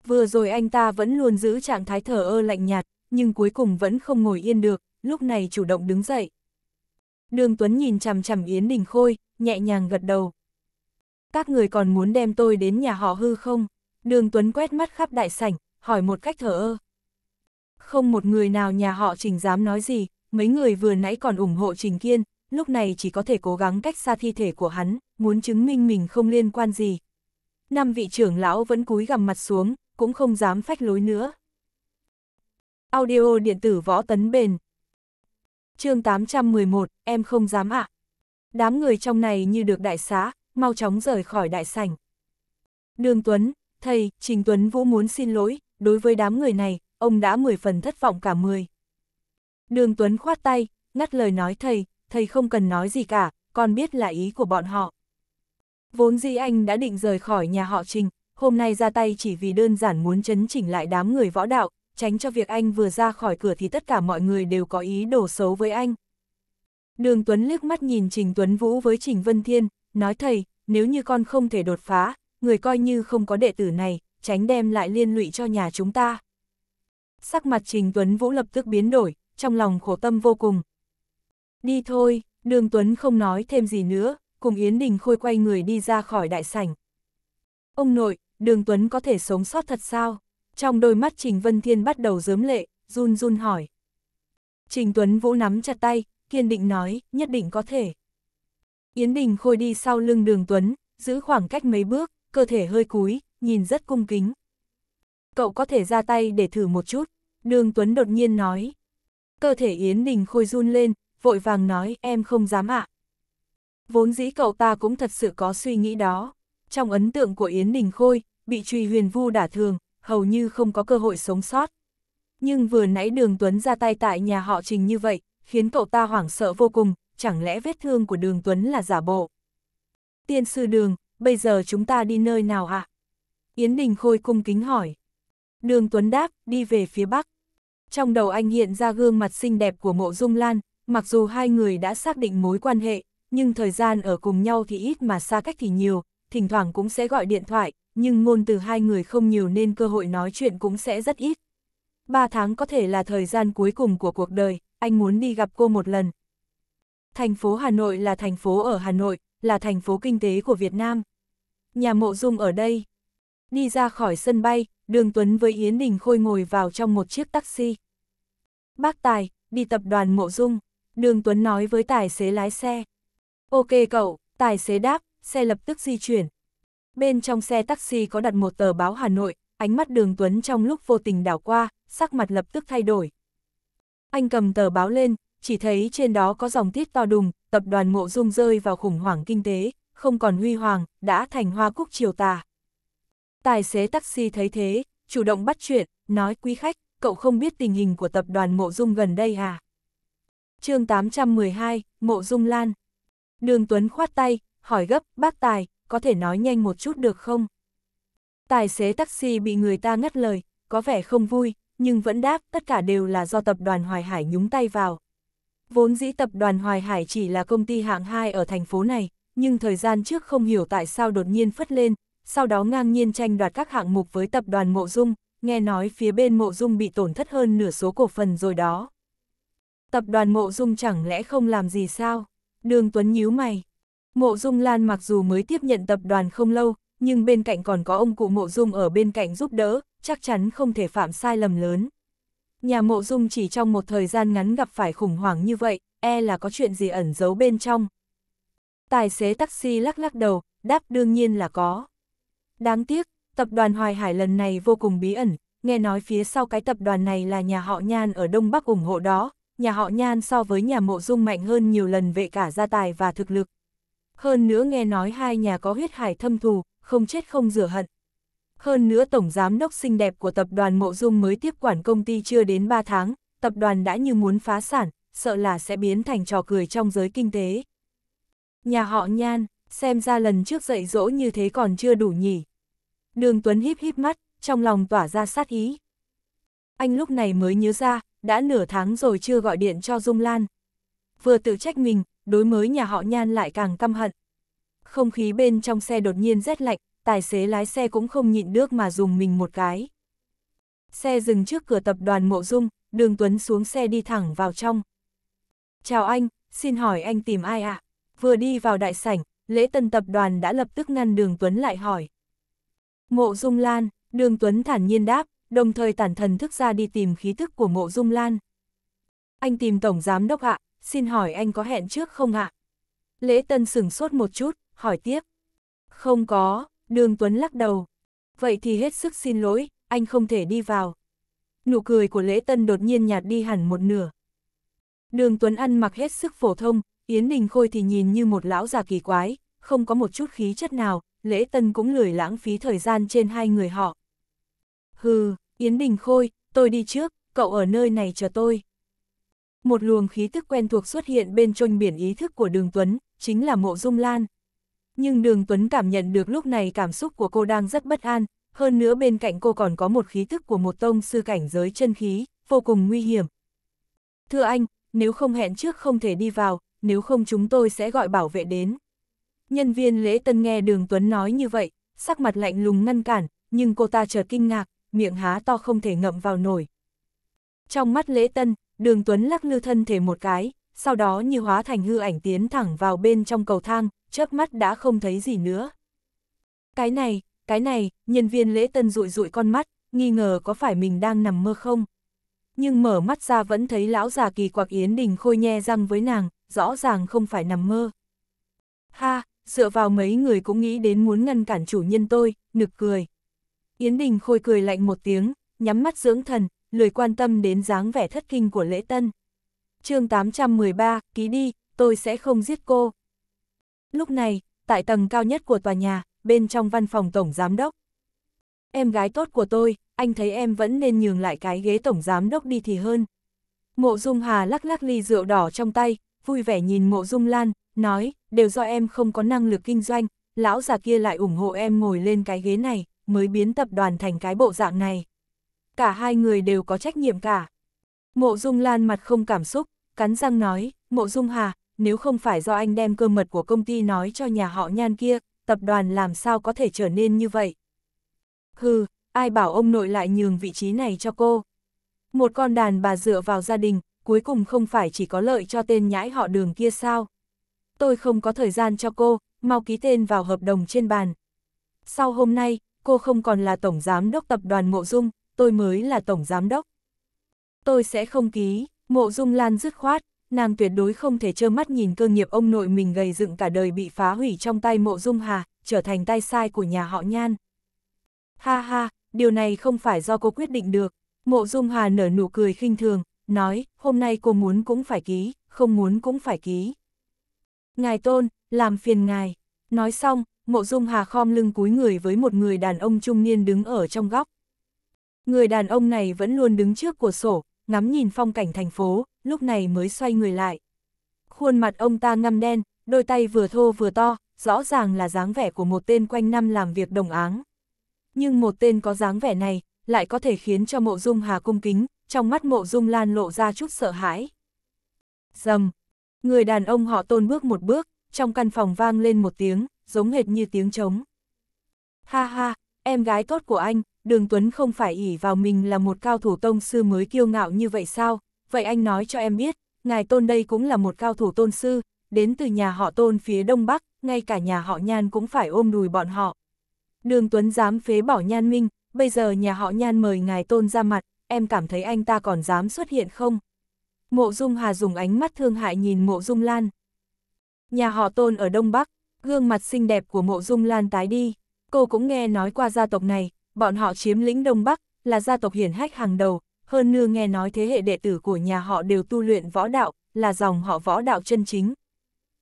Vừa rồi anh ta vẫn luôn giữ trạng thái thở ơ lạnh nhạt, nhưng cuối cùng vẫn không ngồi yên được, lúc này chủ động đứng dậy. Đường Tuấn nhìn chằm chằm Yến Đình Khôi, nhẹ nhàng gật đầu. Các người còn muốn đem tôi đến nhà họ hư không? Đường Tuấn quét mắt khắp đại sảnh, hỏi một cách thở ơ không một người nào nhà họ Trình dám nói gì, mấy người vừa nãy còn ủng hộ Trình Kiên, lúc này chỉ có thể cố gắng cách xa thi thể của hắn, muốn chứng minh mình không liên quan gì. Năm vị trưởng lão vẫn cúi gằm mặt xuống, cũng không dám phách lối nữa. Audio điện tử võ tấn bền chương 811, em không dám ạ. À. Đám người trong này như được đại xá, mau chóng rời khỏi đại sảnh. Đường Tuấn, thầy, Trình Tuấn Vũ muốn xin lỗi, đối với đám người này, ông đã mười phần thất vọng cả mười. Đường Tuấn khoát tay, ngắt lời nói thầy, thầy không cần nói gì cả, con biết là ý của bọn họ. Vốn dĩ anh đã định rời khỏi nhà họ Trình, hôm nay ra tay chỉ vì đơn giản muốn chấn chỉnh lại đám người võ đạo, tránh cho việc anh vừa ra khỏi cửa thì tất cả mọi người đều có ý đổ xấu với anh. Đường Tuấn liếc mắt nhìn Trình Tuấn Vũ với Trình Vân Thiên, nói thầy, nếu như con không thể đột phá, người coi như không có đệ tử này, tránh đem lại liên lụy cho nhà chúng ta sắc mặt Trình Tuấn Vũ lập tức biến đổi, trong lòng khổ tâm vô cùng. Đi thôi, đường Tuấn không nói thêm gì nữa, cùng Yến Đình Khôi quay người đi ra khỏi đại sảnh. Ông nội, đường Tuấn có thể sống sót thật sao? Trong đôi mắt Trình Vân Thiên bắt đầu dớm lệ, run run hỏi. Trình Tuấn Vũ nắm chặt tay, kiên định nói, nhất định có thể. Yến Đình Khôi đi sau lưng đường Tuấn, giữ khoảng cách mấy bước, cơ thể hơi cúi, nhìn rất cung kính. Cậu có thể ra tay để thử một chút. Đường Tuấn đột nhiên nói. Cơ thể Yến Đình Khôi run lên, vội vàng nói em không dám ạ. Vốn dĩ cậu ta cũng thật sự có suy nghĩ đó. Trong ấn tượng của Yến Đình Khôi, bị truy huyền vu đả thường, hầu như không có cơ hội sống sót. Nhưng vừa nãy Đường Tuấn ra tay tại nhà họ Trình như vậy, khiến cậu ta hoảng sợ vô cùng, chẳng lẽ vết thương của Đường Tuấn là giả bộ. Tiên sư Đường, bây giờ chúng ta đi nơi nào ạ? Yến Đình Khôi cung kính hỏi. Đường Tuấn đáp, đi về phía Bắc. Trong đầu anh hiện ra gương mặt xinh đẹp của mộ dung lan, mặc dù hai người đã xác định mối quan hệ, nhưng thời gian ở cùng nhau thì ít mà xa cách thì nhiều, thỉnh thoảng cũng sẽ gọi điện thoại, nhưng ngôn từ hai người không nhiều nên cơ hội nói chuyện cũng sẽ rất ít. Ba tháng có thể là thời gian cuối cùng của cuộc đời, anh muốn đi gặp cô một lần. Thành phố Hà Nội là thành phố ở Hà Nội, là thành phố kinh tế của Việt Nam. Nhà mộ dung ở đây, Đi ra khỏi sân bay, Đường Tuấn với Yến Đình Khôi ngồi vào trong một chiếc taxi. Bác Tài, đi tập đoàn Mộ Dung. Đường Tuấn nói với tài xế lái xe. Ok cậu, tài xế đáp, xe lập tức di chuyển. Bên trong xe taxi có đặt một tờ báo Hà Nội, ánh mắt Đường Tuấn trong lúc vô tình đảo qua, sắc mặt lập tức thay đổi. Anh cầm tờ báo lên, chỉ thấy trên đó có dòng tiết to đùng, tập đoàn Mộ Dung rơi vào khủng hoảng kinh tế, không còn huy hoàng, đã thành hoa cúc triều tà. Tài xế taxi thấy thế, chủ động bắt chuyện, nói quý khách, cậu không biết tình hình của tập đoàn Mộ Dung gần đây à? chương 812, Mộ Dung Lan. Đường Tuấn khoát tay, hỏi gấp, bác Tài, có thể nói nhanh một chút được không? Tài xế taxi bị người ta ngắt lời, có vẻ không vui, nhưng vẫn đáp tất cả đều là do tập đoàn Hoài Hải nhúng tay vào. Vốn dĩ tập đoàn Hoài Hải chỉ là công ty hạng 2 ở thành phố này, nhưng thời gian trước không hiểu tại sao đột nhiên phất lên, sau đó ngang nhiên tranh đoạt các hạng mục với tập đoàn Mộ Dung, nghe nói phía bên Mộ Dung bị tổn thất hơn nửa số cổ phần rồi đó. Tập đoàn Mộ Dung chẳng lẽ không làm gì sao? Đường Tuấn nhíu mày. Mộ Dung Lan mặc dù mới tiếp nhận tập đoàn không lâu, nhưng bên cạnh còn có ông cụ Mộ Dung ở bên cạnh giúp đỡ, chắc chắn không thể phạm sai lầm lớn. Nhà Mộ Dung chỉ trong một thời gian ngắn gặp phải khủng hoảng như vậy, e là có chuyện gì ẩn giấu bên trong. Tài xế taxi lắc lắc đầu, đáp đương nhiên là có. Đáng tiếc, tập đoàn Hoài Hải lần này vô cùng bí ẩn, nghe nói phía sau cái tập đoàn này là nhà họ Nhan ở Đông Bắc ủng hộ đó, nhà họ Nhan so với nhà mộ dung mạnh hơn nhiều lần về cả gia tài và thực lực. Hơn nữa nghe nói hai nhà có huyết hải thâm thù, không chết không rửa hận. Hơn nữa tổng giám đốc xinh đẹp của tập đoàn mộ dung mới tiếp quản công ty chưa đến 3 tháng, tập đoàn đã như muốn phá sản, sợ là sẽ biến thành trò cười trong giới kinh tế. Nhà họ Nhan, xem ra lần trước dạy dỗ như thế còn chưa đủ nhỉ. Đường Tuấn híp híp mắt, trong lòng tỏa ra sát ý. Anh lúc này mới nhớ ra, đã nửa tháng rồi chưa gọi điện cho Dung Lan. Vừa tự trách mình, đối mới nhà họ Nhan lại càng căm hận. Không khí bên trong xe đột nhiên rét lạnh, tài xế lái xe cũng không nhịn được mà dùng mình một cái. Xe dừng trước cửa tập đoàn Mộ Dung, Đường Tuấn xuống xe đi thẳng vào trong. Chào anh, xin hỏi anh tìm ai ạ? À? Vừa đi vào đại sảnh, lễ tân tập đoàn đã lập tức ngăn Đường Tuấn lại hỏi. Mộ Dung Lan, Đường Tuấn thản nhiên đáp, đồng thời tản thần thức ra đi tìm khí thức của Mộ Dung Lan. Anh tìm Tổng Giám Đốc ạ, xin hỏi anh có hẹn trước không ạ? Lễ tân sửng sốt một chút, hỏi tiếp. Không có, Đường Tuấn lắc đầu. Vậy thì hết sức xin lỗi, anh không thể đi vào. Nụ cười của lễ tân đột nhiên nhạt đi hẳn một nửa. Đường Tuấn ăn mặc hết sức phổ thông, Yến Đình Khôi thì nhìn như một lão già kỳ quái, không có một chút khí chất nào, lễ tân cũng lười lãng phí thời gian trên hai người họ. Hừ, Yến Đình Khôi, tôi đi trước, cậu ở nơi này chờ tôi. Một luồng khí tức quen thuộc xuất hiện bên trông biển ý thức của Đường Tuấn, chính là mộ dung lan. Nhưng Đường Tuấn cảm nhận được lúc này cảm xúc của cô đang rất bất an, hơn nữa bên cạnh cô còn có một khí tức của một tông sư cảnh giới chân khí, vô cùng nguy hiểm. Thưa anh, nếu không hẹn trước không thể đi vào, nếu không chúng tôi sẽ gọi bảo vệ đến. Nhân viên lễ tân nghe Đường Tuấn nói như vậy, sắc mặt lạnh lùng ngăn cản, nhưng cô ta chợt kinh ngạc, miệng há to không thể ngậm vào nổi. Trong mắt lễ tân, Đường Tuấn lắc lư thân thể một cái, sau đó như hóa thành hư ảnh tiến thẳng vào bên trong cầu thang, chớp mắt đã không thấy gì nữa. Cái này, cái này, nhân viên lễ tân rụi rụi con mắt, nghi ngờ có phải mình đang nằm mơ không? Nhưng mở mắt ra vẫn thấy lão già kỳ quặc Yến Đình khôi nhe răng với nàng, rõ ràng không phải nằm mơ. Ha, dựa vào mấy người cũng nghĩ đến muốn ngăn cản chủ nhân tôi, nực cười. Yến Đình khôi cười lạnh một tiếng, nhắm mắt dưỡng thần, lười quan tâm đến dáng vẻ thất kinh của lễ tân. chương 813, ký đi, tôi sẽ không giết cô. Lúc này, tại tầng cao nhất của tòa nhà, bên trong văn phòng tổng giám đốc. Em gái tốt của tôi, anh thấy em vẫn nên nhường lại cái ghế tổng giám đốc đi thì hơn. Mộ Dung Hà lắc lắc ly rượu đỏ trong tay, vui vẻ nhìn mộ dung lan, nói, đều do em không có năng lực kinh doanh, lão già kia lại ủng hộ em ngồi lên cái ghế này, mới biến tập đoàn thành cái bộ dạng này. Cả hai người đều có trách nhiệm cả. Mộ dung lan mặt không cảm xúc, cắn răng nói, mộ dung hà, nếu không phải do anh đem cơ mật của công ty nói cho nhà họ nhan kia, tập đoàn làm sao có thể trở nên như vậy? Hừ, ai bảo ông nội lại nhường vị trí này cho cô? Một con đàn bà dựa vào gia đình, cuối cùng không phải chỉ có lợi cho tên nhãi họ đường kia sao. Tôi không có thời gian cho cô, mau ký tên vào hợp đồng trên bàn. Sau hôm nay, cô không còn là tổng giám đốc tập đoàn Mộ Dung, tôi mới là tổng giám đốc. Tôi sẽ không ký, Mộ Dung Lan dứt khoát, nàng tuyệt đối không thể trơ mắt nhìn cơ nghiệp ông nội mình gầy dựng cả đời bị phá hủy trong tay Mộ Dung Hà, trở thành tay sai của nhà họ Nhan. Ha ha, điều này không phải do cô quyết định được, Mộ Dung Hà nở nụ cười khinh thường, nói, hôm nay cô muốn cũng phải ký, không muốn cũng phải ký. Ngài tôn, làm phiền ngài. Nói xong, mộ dung hà khom lưng cúi người với một người đàn ông trung niên đứng ở trong góc. Người đàn ông này vẫn luôn đứng trước cửa sổ, ngắm nhìn phong cảnh thành phố, lúc này mới xoay người lại. Khuôn mặt ông ta ngăm đen, đôi tay vừa thô vừa to, rõ ràng là dáng vẻ của một tên quanh năm làm việc đồng áng. Nhưng một tên có dáng vẻ này, lại có thể khiến cho mộ dung hà cung kính, trong mắt mộ dung lan lộ ra chút sợ hãi. Dầm! Người đàn ông họ tôn bước một bước, trong căn phòng vang lên một tiếng, giống hệt như tiếng trống. Ha ha, em gái tốt của anh, Đường Tuấn không phải ỉ vào mình là một cao thủ tôn sư mới kiêu ngạo như vậy sao? Vậy anh nói cho em biết, ngài tôn đây cũng là một cao thủ tôn sư, đến từ nhà họ tôn phía đông bắc, ngay cả nhà họ nhan cũng phải ôm đùi bọn họ. Đường Tuấn dám phế bỏ nhan minh, bây giờ nhà họ nhan mời ngài tôn ra mặt, em cảm thấy anh ta còn dám xuất hiện không? Mộ Dung Hà dùng ánh mắt thương hại nhìn Mộ Dung Lan. Nhà họ Tôn ở Đông Bắc, gương mặt xinh đẹp của Mộ Dung Lan tái đi. Cô cũng nghe nói qua gia tộc này, bọn họ chiếm lĩnh Đông Bắc, là gia tộc hiển hách hàng đầu. Hơn nữa nghe nói thế hệ đệ tử của nhà họ đều tu luyện võ đạo, là dòng họ võ đạo chân chính.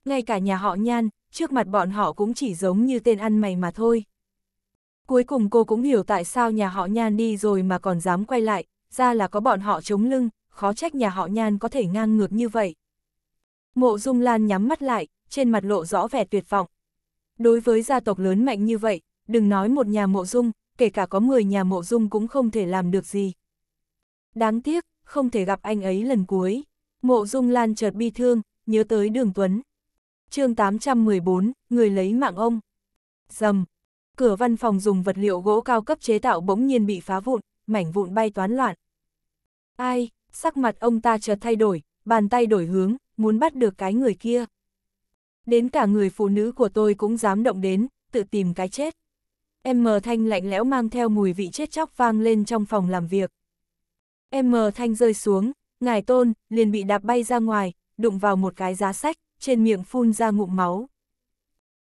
Ngay cả nhà họ Nhan, trước mặt bọn họ cũng chỉ giống như tên ăn mày mà thôi. Cuối cùng cô cũng hiểu tại sao nhà họ Nhan đi rồi mà còn dám quay lại, ra là có bọn họ chống lưng, khó trách nhà họ Nhan có thể ngang ngược như vậy. Mộ Dung Lan nhắm mắt lại, trên mặt lộ rõ vẻ tuyệt vọng. Đối với gia tộc lớn mạnh như vậy, đừng nói một nhà Mộ Dung, kể cả có 10 nhà Mộ Dung cũng không thể làm được gì. Đáng tiếc, không thể gặp anh ấy lần cuối. Mộ Dung Lan chợt bi thương, nhớ tới Đường Tuấn. chương 814, người lấy mạng ông. Dầm, Cửa văn phòng dùng vật liệu gỗ cao cấp chế tạo bỗng nhiên bị phá vụn, mảnh vụn bay toán loạn. Ai, sắc mặt ông ta chợt thay đổi, bàn tay đổi hướng, muốn bắt được cái người kia. Đến cả người phụ nữ của tôi cũng dám động đến, tự tìm cái chết. M Thanh lạnh lẽo mang theo mùi vị chết chóc vang lên trong phòng làm việc. M Thanh rơi xuống, ngài tôn, liền bị đạp bay ra ngoài, đụng vào một cái giá sách, trên miệng phun ra ngụm máu.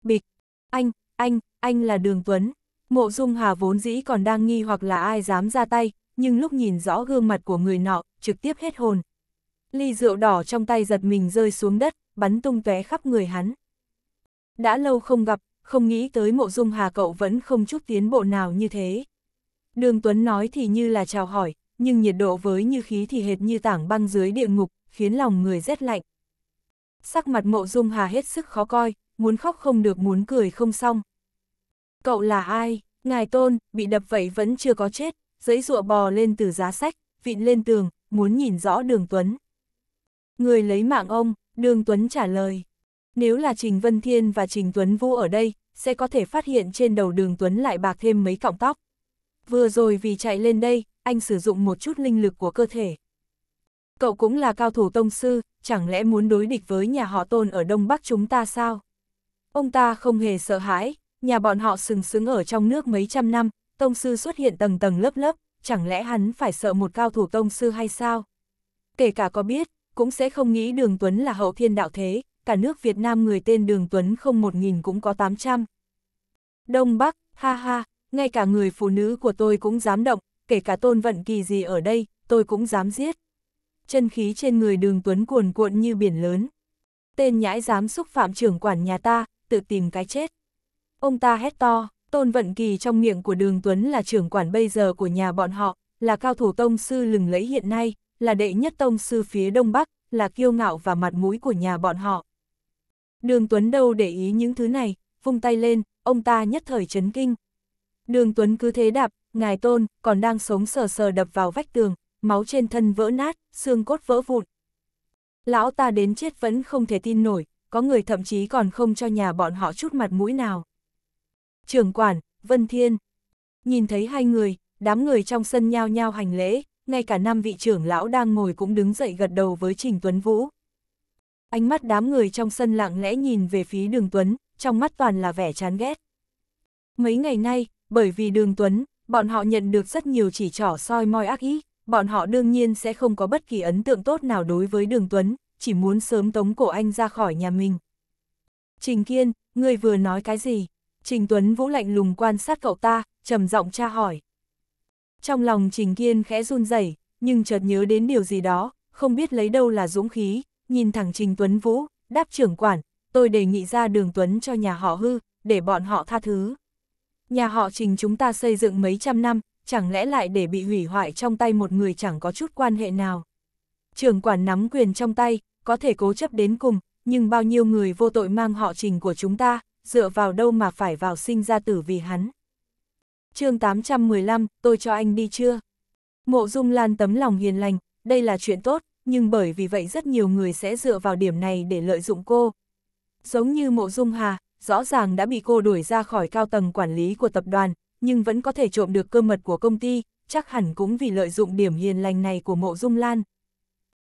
Bịch, anh, anh, anh là Đường Tuấn. Mộ Dung Hà vốn dĩ còn đang nghi hoặc là ai dám ra tay, nhưng lúc nhìn rõ gương mặt của người nọ, trực tiếp hết hồn. Ly rượu đỏ trong tay giật mình rơi xuống đất, bắn tung tóe khắp người hắn. Đã lâu không gặp, không nghĩ tới mộ dung hà cậu vẫn không chút tiến bộ nào như thế. Đường Tuấn nói thì như là chào hỏi, nhưng nhiệt độ với như khí thì hệt như tảng băng dưới địa ngục, khiến lòng người rét lạnh. Sắc mặt mộ dung hà hết sức khó coi, muốn khóc không được muốn cười không xong. Cậu là ai? Ngài tôn, bị đập vậy vẫn chưa có chết, giấy rụa bò lên từ giá sách, vịn lên tường, muốn nhìn rõ đường Tuấn. Người lấy mạng ông, đường Tuấn trả lời. Nếu là Trình Vân Thiên và Trình Tuấn Vũ ở đây, sẽ có thể phát hiện trên đầu đường Tuấn lại bạc thêm mấy cọng tóc. Vừa rồi vì chạy lên đây, anh sử dụng một chút linh lực của cơ thể. Cậu cũng là cao thủ tông sư, chẳng lẽ muốn đối địch với nhà họ tôn ở Đông Bắc chúng ta sao? Ông ta không hề sợ hãi, nhà bọn họ sừng sững ở trong nước mấy trăm năm, tông sư xuất hiện tầng tầng lớp lớp, chẳng lẽ hắn phải sợ một cao thủ tông sư hay sao? Kể cả có biết, cũng sẽ không nghĩ Đường Tuấn là hậu thiên đạo thế, cả nước Việt Nam người tên Đường Tuấn không một nghìn cũng có tám trăm. Đông Bắc, ha ha, ngay cả người phụ nữ của tôi cũng dám động, kể cả tôn vận kỳ gì ở đây, tôi cũng dám giết. Chân khí trên người Đường Tuấn cuồn cuộn như biển lớn. Tên nhãi dám xúc phạm trưởng quản nhà ta, tự tìm cái chết. Ông ta hét to, Tôn Vận Kỳ trong miệng của Đường Tuấn là trưởng quản bây giờ của nhà bọn họ, là cao thủ tông sư lừng lẫy hiện nay, là đệ nhất tông sư phía Đông Bắc, là kiêu ngạo và mặt mũi của nhà bọn họ. Đường Tuấn đâu để ý những thứ này, vung tay lên, ông ta nhất thời chấn kinh. Đường Tuấn cứ thế đạp, ngài tôn, còn đang sống sờ sờ đập vào vách tường, máu trên thân vỡ nát, xương cốt vỡ vụn. Lão ta đến chết vẫn không thể tin nổi, có người thậm chí còn không cho nhà bọn họ chút mặt mũi nào trưởng quản, Vân Thiên. Nhìn thấy hai người, đám người trong sân nhao nhao hành lễ, ngay cả năm vị trưởng lão đang ngồi cũng đứng dậy gật đầu với Trình Tuấn Vũ. Ánh mắt đám người trong sân lặng lẽ nhìn về phía đường Tuấn, trong mắt toàn là vẻ chán ghét. Mấy ngày nay, bởi vì đường Tuấn, bọn họ nhận được rất nhiều chỉ trỏ soi moi ác ý, bọn họ đương nhiên sẽ không có bất kỳ ấn tượng tốt nào đối với đường Tuấn, chỉ muốn sớm tống cổ anh ra khỏi nhà mình. Trình Kiên, người vừa nói cái gì? Trình Tuấn Vũ lạnh lùng quan sát cậu ta, trầm giọng tra hỏi. Trong lòng Trình Kiên khẽ run rẩy, nhưng chợt nhớ đến điều gì đó, không biết lấy đâu là dũng khí, nhìn thẳng Trình Tuấn Vũ, đáp trưởng quản, tôi đề nghị ra đường Tuấn cho nhà họ hư, để bọn họ tha thứ. Nhà họ Trình chúng ta xây dựng mấy trăm năm, chẳng lẽ lại để bị hủy hoại trong tay một người chẳng có chút quan hệ nào. Trưởng quản nắm quyền trong tay, có thể cố chấp đến cùng, nhưng bao nhiêu người vô tội mang họ Trình của chúng ta, dựa vào đâu mà phải vào sinh ra tử vì hắn. chương 815, tôi cho anh đi chưa? Mộ Dung Lan tấm lòng hiền lành, đây là chuyện tốt, nhưng bởi vì vậy rất nhiều người sẽ dựa vào điểm này để lợi dụng cô. Giống như Mộ Dung Hà, rõ ràng đã bị cô đuổi ra khỏi cao tầng quản lý của tập đoàn, nhưng vẫn có thể trộm được cơ mật của công ty, chắc hẳn cũng vì lợi dụng điểm hiền lành này của Mộ Dung Lan.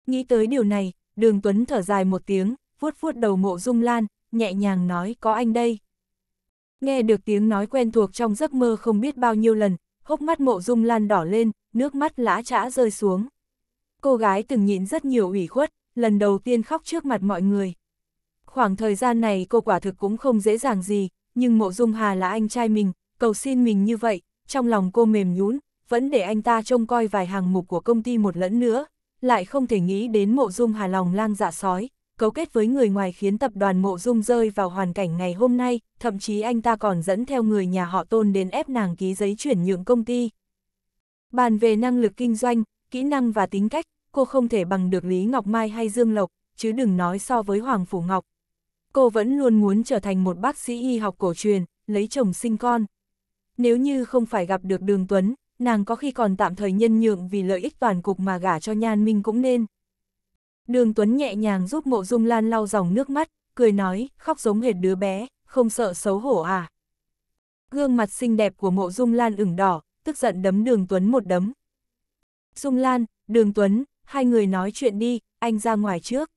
Nghĩ tới điều này, Đường Tuấn thở dài một tiếng, vuốt vuốt đầu Mộ Dung Lan, nhẹ nhàng nói có anh đây. Nghe được tiếng nói quen thuộc trong giấc mơ không biết bao nhiêu lần, hốc mắt mộ dung lan đỏ lên, nước mắt lã trã rơi xuống. Cô gái từng nhịn rất nhiều ủy khuất, lần đầu tiên khóc trước mặt mọi người. Khoảng thời gian này cô quả thực cũng không dễ dàng gì, nhưng mộ dung hà là anh trai mình, cầu xin mình như vậy, trong lòng cô mềm nhún, vẫn để anh ta trông coi vài hàng mục của công ty một lẫn nữa, lại không thể nghĩ đến mộ dung hà lòng lang dạ sói, cấu kết với người ngoài khiến tập đoàn mộ dung rơi vào hoàn cảnh ngày hôm nay, thậm chí anh ta còn dẫn theo người nhà họ tôn đến ép nàng ký giấy chuyển nhượng công ty. Bàn về năng lực kinh doanh, kỹ năng và tính cách, cô không thể bằng được Lý Ngọc Mai hay Dương Lộc, chứ đừng nói so với Hoàng Phủ Ngọc. Cô vẫn luôn muốn trở thành một bác sĩ y học cổ truyền, lấy chồng sinh con. Nếu như không phải gặp được Đường Tuấn, nàng có khi còn tạm thời nhân nhượng vì lợi ích toàn cục mà gả cho Nhan Minh cũng nên. Đường Tuấn nhẹ nhàng giúp mộ dung lan lau dòng nước mắt, cười nói, khóc giống hệt đứa bé, không sợ xấu hổ à. Gương mặt xinh đẹp của mộ dung lan ửng đỏ, tức giận đấm đường Tuấn một đấm. Dung lan, đường Tuấn, hai người nói chuyện đi, anh ra ngoài trước.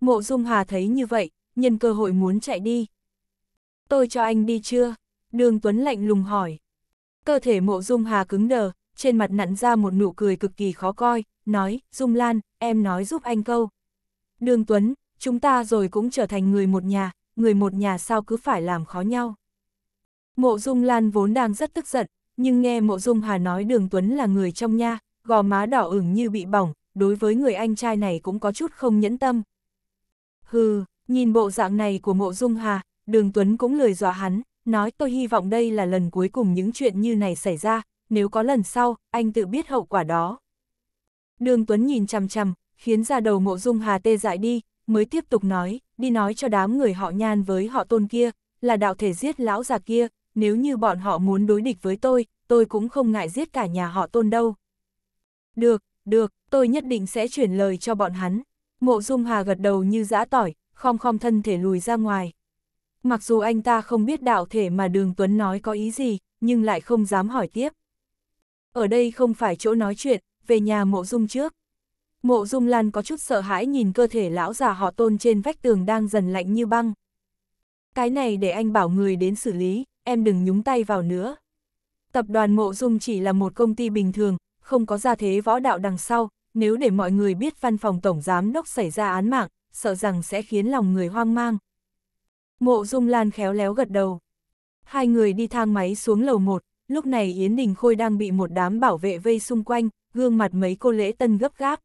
Mộ dung hà thấy như vậy, nhân cơ hội muốn chạy đi. Tôi cho anh đi chưa? Đường Tuấn lạnh lùng hỏi. Cơ thể mộ dung hà cứng đờ, trên mặt nặn ra một nụ cười cực kỳ khó coi, nói, Dung Lan, em nói giúp anh câu. Đường Tuấn, chúng ta rồi cũng trở thành người một nhà, người một nhà sao cứ phải làm khó nhau. Mộ Dung Lan vốn đang rất tức giận, nhưng nghe Mộ Dung Hà nói Đường Tuấn là người trong nhà, gò má đỏ ửng như bị bỏng, đối với người anh trai này cũng có chút không nhẫn tâm. Hừ, nhìn bộ dạng này của Mộ Dung Hà, Đường Tuấn cũng lời dọa hắn, nói tôi hy vọng đây là lần cuối cùng những chuyện như này xảy ra, nếu có lần sau, anh tự biết hậu quả đó. Đường Tuấn nhìn chằm chằm, khiến ra đầu mộ dung hà tê dại đi, mới tiếp tục nói, đi nói cho đám người họ nhan với họ tôn kia, là đạo thể giết lão già kia, nếu như bọn họ muốn đối địch với tôi, tôi cũng không ngại giết cả nhà họ tôn đâu. Được, được, tôi nhất định sẽ chuyển lời cho bọn hắn. Mộ dung hà gật đầu như giã tỏi, khom khom thân thể lùi ra ngoài. Mặc dù anh ta không biết đạo thể mà đường Tuấn nói có ý gì, nhưng lại không dám hỏi tiếp. Ở đây không phải chỗ nói chuyện, về nhà mộ dung trước. Mộ dung lan có chút sợ hãi nhìn cơ thể lão già họ tôn trên vách tường đang dần lạnh như băng. Cái này để anh bảo người đến xử lý, em đừng nhúng tay vào nữa. Tập đoàn mộ dung chỉ là một công ty bình thường, không có gia thế võ đạo đằng sau, nếu để mọi người biết văn phòng tổng giám đốc xảy ra án mạng, sợ rằng sẽ khiến lòng người hoang mang. Mộ Dung Lan khéo léo gật đầu. Hai người đi thang máy xuống lầu 1, Lúc này Yến Đình Khôi đang bị một đám bảo vệ vây xung quanh, gương mặt mấy cô lễ tân gấp gáp.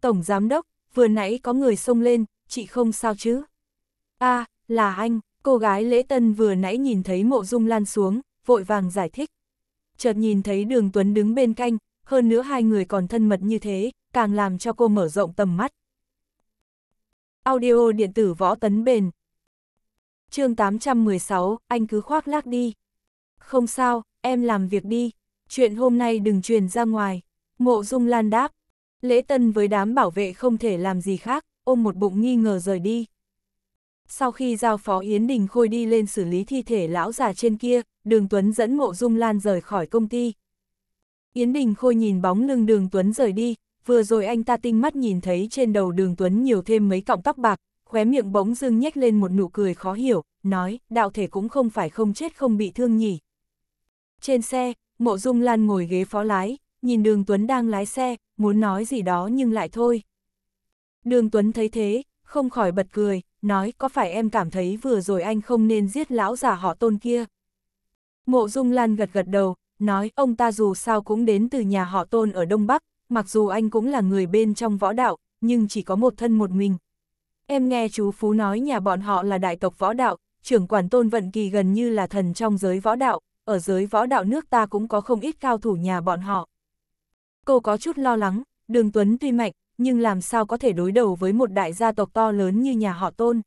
Tổng Giám Đốc, vừa nãy có người xông lên, chị không sao chứ? a à, là anh, cô gái lễ tân vừa nãy nhìn thấy mộ dung lan xuống, vội vàng giải thích. Chợt nhìn thấy đường Tuấn đứng bên canh, hơn nữa hai người còn thân mật như thế, càng làm cho cô mở rộng tầm mắt. Audio điện tử võ tấn bền. chương 816, anh cứ khoác lác đi. Không sao, em làm việc đi, chuyện hôm nay đừng truyền ra ngoài. Mộ Dung Lan đáp. Lễ Tân với đám bảo vệ không thể làm gì khác, ôm một bụng nghi ngờ rời đi. Sau khi giao phó Yến Đình Khôi đi lên xử lý thi thể lão già trên kia, Đường Tuấn dẫn Mộ Dung Lan rời khỏi công ty. Yến Đình Khôi nhìn bóng lưng Đường Tuấn rời đi, vừa rồi anh ta tinh mắt nhìn thấy trên đầu Đường Tuấn nhiều thêm mấy cọng tóc bạc, khóe miệng bỗng dưng nhếch lên một nụ cười khó hiểu, nói, đạo thể cũng không phải không chết không bị thương nhỉ, trên xe, Mộ Dung Lan ngồi ghế phó lái, nhìn Đường Tuấn đang lái xe, muốn nói gì đó nhưng lại thôi. Đường Tuấn thấy thế, không khỏi bật cười, nói có phải em cảm thấy vừa rồi anh không nên giết lão già họ tôn kia. Mộ Dung Lan gật gật đầu, nói ông ta dù sao cũng đến từ nhà họ tôn ở Đông Bắc, mặc dù anh cũng là người bên trong võ đạo, nhưng chỉ có một thân một mình. Em nghe chú Phú nói nhà bọn họ là đại tộc võ đạo, trưởng quản tôn vận kỳ gần như là thần trong giới võ đạo, ở giới võ đạo nước ta cũng có không ít cao thủ nhà bọn họ. Cô có chút lo lắng, Đường Tuấn tuy mạnh, nhưng làm sao có thể đối đầu với một đại gia tộc to lớn như nhà họ Tôn.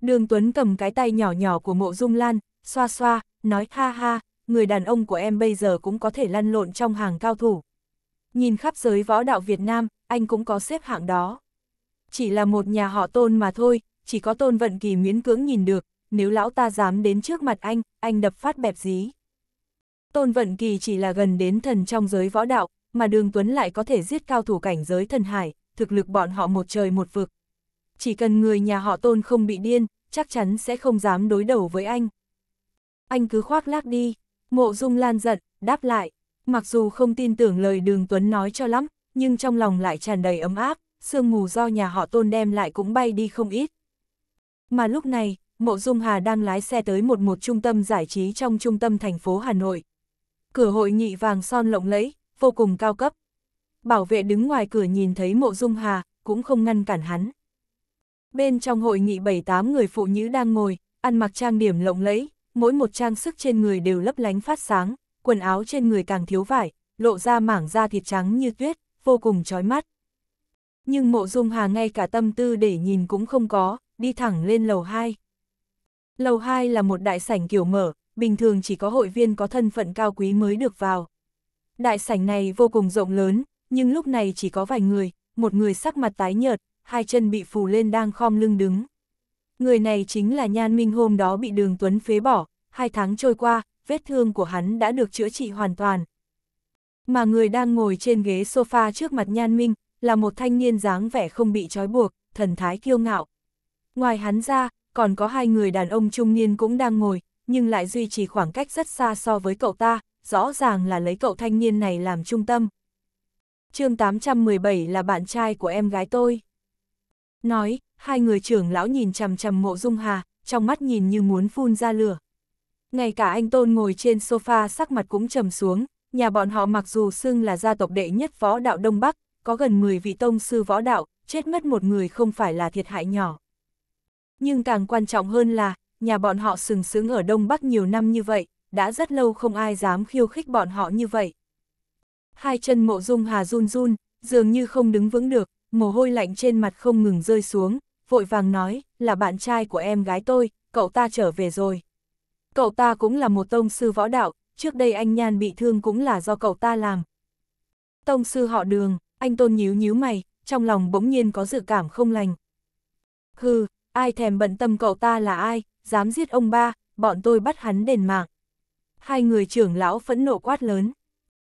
Đường Tuấn cầm cái tay nhỏ nhỏ của mộ dung lan, xoa xoa, nói ha ha, người đàn ông của em bây giờ cũng có thể lăn lộn trong hàng cao thủ. Nhìn khắp giới võ đạo Việt Nam, anh cũng có xếp hạng đó. Chỉ là một nhà họ tôn mà thôi, chỉ có tôn vận kỳ miễn cưỡng nhìn được, nếu lão ta dám đến trước mặt anh, anh đập phát bẹp dí. Tôn Vận Kỳ chỉ là gần đến thần trong giới võ đạo, mà Đường Tuấn lại có thể giết cao thủ cảnh giới thần hải, thực lực bọn họ một trời một vực. Chỉ cần người nhà họ Tôn không bị điên, chắc chắn sẽ không dám đối đầu với anh. Anh cứ khoác lác đi, mộ dung lan giận, đáp lại. Mặc dù không tin tưởng lời Đường Tuấn nói cho lắm, nhưng trong lòng lại tràn đầy ấm áp, sương mù do nhà họ Tôn đem lại cũng bay đi không ít. Mà lúc này, Mộ Dung Hà đang lái xe tới một một trung tâm giải trí trong trung tâm thành phố Hà Nội. Cửa hội nghị vàng son lộng lẫy, vô cùng cao cấp. Bảo vệ đứng ngoài cửa nhìn thấy Mộ Dung Hà, cũng không ngăn cản hắn. Bên trong hội nghị 7-8 người phụ nữ đang ngồi, ăn mặc trang điểm lộng lẫy, mỗi một trang sức trên người đều lấp lánh phát sáng, quần áo trên người càng thiếu vải, lộ ra mảng da thịt trắng như tuyết, vô cùng chói mắt. Nhưng Mộ Dung Hà ngay cả tâm tư để nhìn cũng không có, đi thẳng lên lầu 2. Lầu 2 là một đại sảnh kiểu mở, bình thường chỉ có hội viên có thân phận cao quý mới được vào. Đại sảnh này vô cùng rộng lớn, nhưng lúc này chỉ có vài người, một người sắc mặt tái nhợt, hai chân bị phù lên đang khom lưng đứng. Người này chính là Nhan Minh hôm đó bị Đường Tuấn phế bỏ, hai tháng trôi qua, vết thương của hắn đã được chữa trị hoàn toàn. Mà người đang ngồi trên ghế sofa trước mặt Nhan Minh, là một thanh niên dáng vẻ không bị trói buộc, thần thái kiêu ngạo. Ngoài hắn ra, còn có hai người đàn ông trung niên cũng đang ngồi, nhưng lại duy trì khoảng cách rất xa so với cậu ta, rõ ràng là lấy cậu thanh niên này làm trung tâm. chương 817 là bạn trai của em gái tôi. Nói, hai người trưởng lão nhìn chằm chằm mộ dung hà, trong mắt nhìn như muốn phun ra lửa. Ngay cả anh Tôn ngồi trên sofa sắc mặt cũng trầm xuống, nhà bọn họ mặc dù xưng là gia tộc đệ nhất võ đạo Đông Bắc, có gần 10 vị tông sư võ đạo, chết mất một người không phải là thiệt hại nhỏ nhưng càng quan trọng hơn là, nhà bọn họ sừng sững ở Đông Bắc nhiều năm như vậy, đã rất lâu không ai dám khiêu khích bọn họ như vậy. Hai chân mộ dung hà run run, dường như không đứng vững được, mồ hôi lạnh trên mặt không ngừng rơi xuống, vội vàng nói, là bạn trai của em gái tôi, cậu ta trở về rồi. Cậu ta cũng là một tông sư võ đạo, trước đây anh Nhan bị thương cũng là do cậu ta làm. Tông sư họ đường, anh Tôn nhíu nhíu mày, trong lòng bỗng nhiên có dự cảm không lành. Hừ, ai thèm bận tâm cậu ta là ai, dám giết ông ba, bọn tôi bắt hắn đền mạng. Hai người trưởng lão phẫn nộ quát lớn.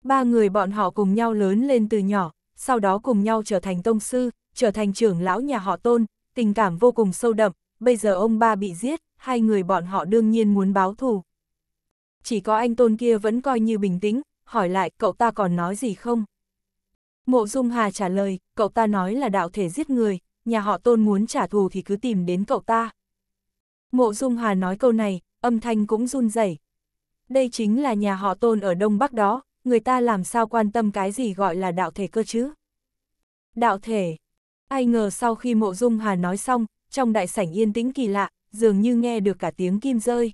Ba người bọn họ cùng nhau lớn lên từ nhỏ, sau đó cùng nhau trở thành tông sư, trở thành trưởng lão nhà họ tôn, tình cảm vô cùng sâu đậm, bây giờ ông ba bị giết, hai người bọn họ đương nhiên muốn báo thù. Chỉ có anh tôn kia vẫn coi như bình tĩnh, hỏi lại cậu ta còn nói gì không? Mộ Dung Hà trả lời, cậu ta nói là đạo thể giết người, nhà họ tôn muốn trả thù thì cứ tìm đến cậu ta. Mộ Dung Hà nói câu này, âm thanh cũng run rẩy. Đây chính là nhà họ tôn ở Đông Bắc đó, người ta làm sao quan tâm cái gì gọi là đạo thể cơ chứ? Đạo thể. Ai ngờ sau khi Mộ Dung Hà nói xong, trong đại sảnh yên tĩnh kỳ lạ, dường như nghe được cả tiếng kim rơi.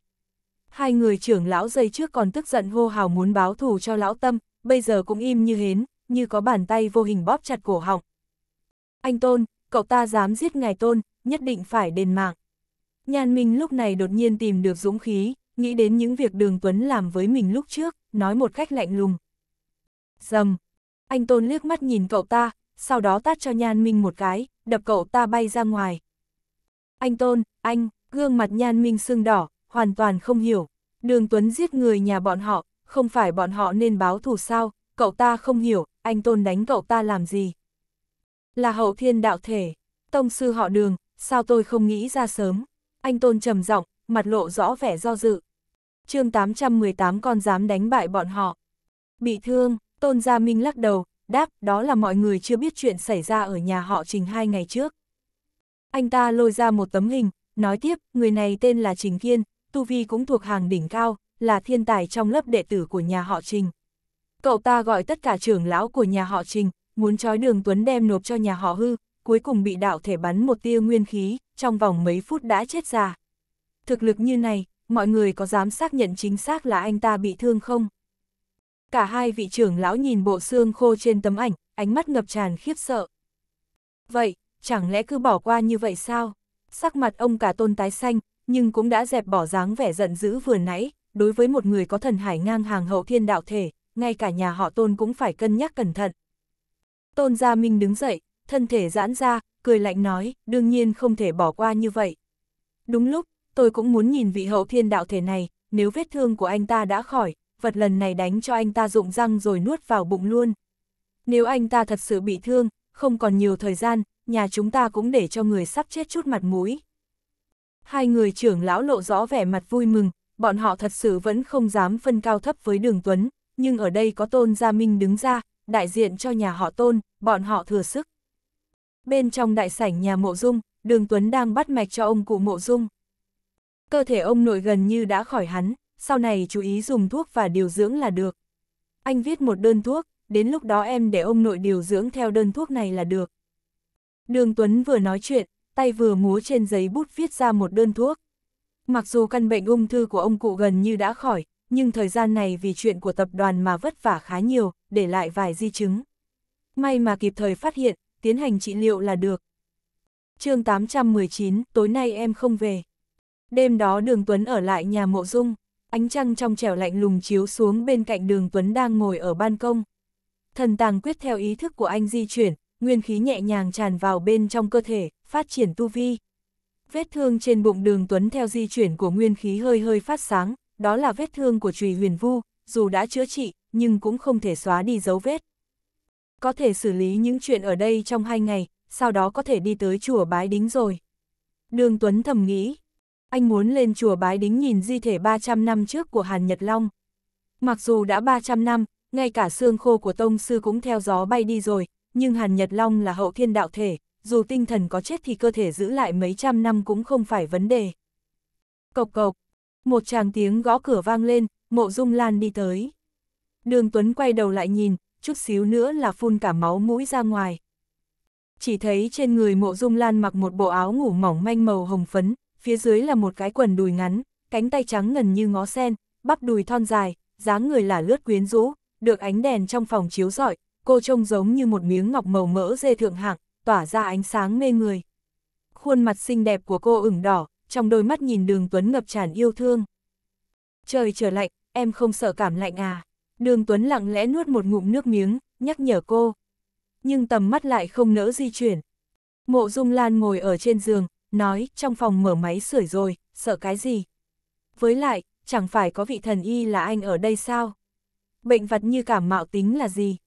Hai người trưởng lão dây trước còn tức giận hô hào muốn báo thù cho lão tâm, bây giờ cũng im như hến, như có bàn tay vô hình bóp chặt cổ họng. Anh Tôn, cậu ta dám giết ngài tôn, nhất định phải đền mạng. Nhan Minh lúc này đột nhiên tìm được dũng khí, nghĩ đến những việc Đường Tuấn làm với mình lúc trước, nói một cách lạnh lùng. Dầm! Anh Tôn liếc mắt nhìn cậu ta, sau đó tát cho Nhan Minh một cái, đập cậu ta bay ra ngoài. Anh Tôn, anh, gương mặt Nhan Minh sưng đỏ, hoàn toàn không hiểu. Đường Tuấn giết người nhà bọn họ, không phải bọn họ nên báo thù sao, cậu ta không hiểu, anh Tôn đánh cậu ta làm gì. Là hậu thiên đạo thể, tông sư họ đường, sao tôi không nghĩ ra sớm. Anh Tôn trầm giọng, mặt lộ rõ vẻ do dự. chương 818 con dám đánh bại bọn họ. Bị thương, Tôn Gia Minh lắc đầu, đáp đó là mọi người chưa biết chuyện xảy ra ở nhà họ Trình hai ngày trước. Anh ta lôi ra một tấm hình, nói tiếp, người này tên là Trình Kiên, Tu Vi cũng thuộc hàng đỉnh cao, là thiên tài trong lớp đệ tử của nhà họ Trình. Cậu ta gọi tất cả trưởng lão của nhà họ Trình, muốn trói đường Tuấn đem nộp cho nhà họ hư, cuối cùng bị đạo thể bắn một tia nguyên khí, trong vòng mấy phút đã chết già. Thực lực như này, mọi người có dám xác nhận chính xác là anh ta bị thương không? Cả hai vị trưởng lão nhìn bộ xương khô trên tấm ảnh, ánh mắt ngập tràn khiếp sợ. Vậy, chẳng lẽ cứ bỏ qua như vậy sao? Sắc mặt ông cả tôn tái xanh, nhưng cũng đã dẹp bỏ dáng vẻ giận dữ vừa nãy, đối với một người có thần hải ngang hàng hậu thiên đạo thể, ngay cả nhà họ tôn cũng phải cân nhắc cẩn thận. Tôn Gia Minh đứng dậy, thân thể giãn ra, cười lạnh nói, đương nhiên không thể bỏ qua như vậy. Đúng lúc, tôi cũng muốn nhìn vị hậu thiên đạo thể này, nếu vết thương của anh ta đã khỏi, vật lần này đánh cho anh ta rụng răng rồi nuốt vào bụng luôn. Nếu anh ta thật sự bị thương, không còn nhiều thời gian, nhà chúng ta cũng để cho người sắp chết chút mặt mũi. Hai người trưởng lão lộ rõ vẻ mặt vui mừng, bọn họ thật sự vẫn không dám phân cao thấp với đường Tuấn, nhưng ở đây có tôn gia minh đứng ra, đại diện cho nhà họ tôn, bọn họ thừa sức. Bên trong đại sảnh nhà mộ dung, đường Tuấn đang bắt mạch cho ông cụ mộ dung. Cơ thể ông nội gần như đã khỏi hắn, sau này chú ý dùng thuốc và điều dưỡng là được. Anh viết một đơn thuốc, đến lúc đó em để ông nội điều dưỡng theo đơn thuốc này là được. Đường Tuấn vừa nói chuyện, tay vừa múa trên giấy bút viết ra một đơn thuốc. Mặc dù căn bệnh ung thư của ông cụ gần như đã khỏi, nhưng thời gian này vì chuyện của tập đoàn mà vất vả khá nhiều, để lại vài di chứng. May mà kịp thời phát hiện, tiến hành trị liệu là được. chương 819, tối nay em không về. Đêm đó đường Tuấn ở lại nhà mộ dung, ánh trăng trong trẻo lạnh lùng chiếu xuống bên cạnh đường Tuấn đang ngồi ở ban công. Thần tàng quyết theo ý thức của anh di chuyển, nguyên khí nhẹ nhàng tràn vào bên trong cơ thể, phát triển tu vi. Vết thương trên bụng đường Tuấn theo di chuyển của nguyên khí hơi hơi phát sáng, đó là vết thương của trùy huyền vu, dù đã chữa trị, nhưng cũng không thể xóa đi dấu vết. Có thể xử lý những chuyện ở đây trong hai ngày, sau đó có thể đi tới chùa Bái Đính rồi. Đường Tuấn thầm nghĩ, anh muốn lên chùa Bái Đính nhìn di thể 300 năm trước của Hàn Nhật Long. Mặc dù đã 300 năm, ngay cả xương khô của Tông Sư cũng theo gió bay đi rồi, nhưng Hàn Nhật Long là hậu thiên đạo thể, dù tinh thần có chết thì cơ thể giữ lại mấy trăm năm cũng không phải vấn đề. Cộc cộc, một chàng tiếng gõ cửa vang lên, mộ dung lan đi tới. Đường Tuấn quay đầu lại nhìn, chút xíu nữa là phun cả máu mũi ra ngoài. Chỉ thấy trên người mộ dung lan mặc một bộ áo ngủ mỏng manh màu hồng phấn, phía dưới là một cái quần đùi ngắn, cánh tay trắng ngần như ngó sen, bắp đùi thon dài, dáng người là lướt quyến rũ, được ánh đèn trong phòng chiếu rọi, cô trông giống như một miếng ngọc màu mỡ dê thượng hạng, tỏa ra ánh sáng mê người. Khuôn mặt xinh đẹp của cô ửng đỏ, trong đôi mắt nhìn đường Tuấn ngập tràn yêu thương. Trời trở lạnh, em không sợ cảm lạnh à? Đường Tuấn lặng lẽ nuốt một ngụm nước miếng, nhắc nhở cô. Nhưng tầm mắt lại không nỡ di chuyển. Mộ Dung Lan ngồi ở trên giường, nói, trong phòng mở máy sưởi rồi, sợ cái gì? Với lại, chẳng phải có vị thần y là anh ở đây sao? Bệnh vật như cảm mạo tính là gì?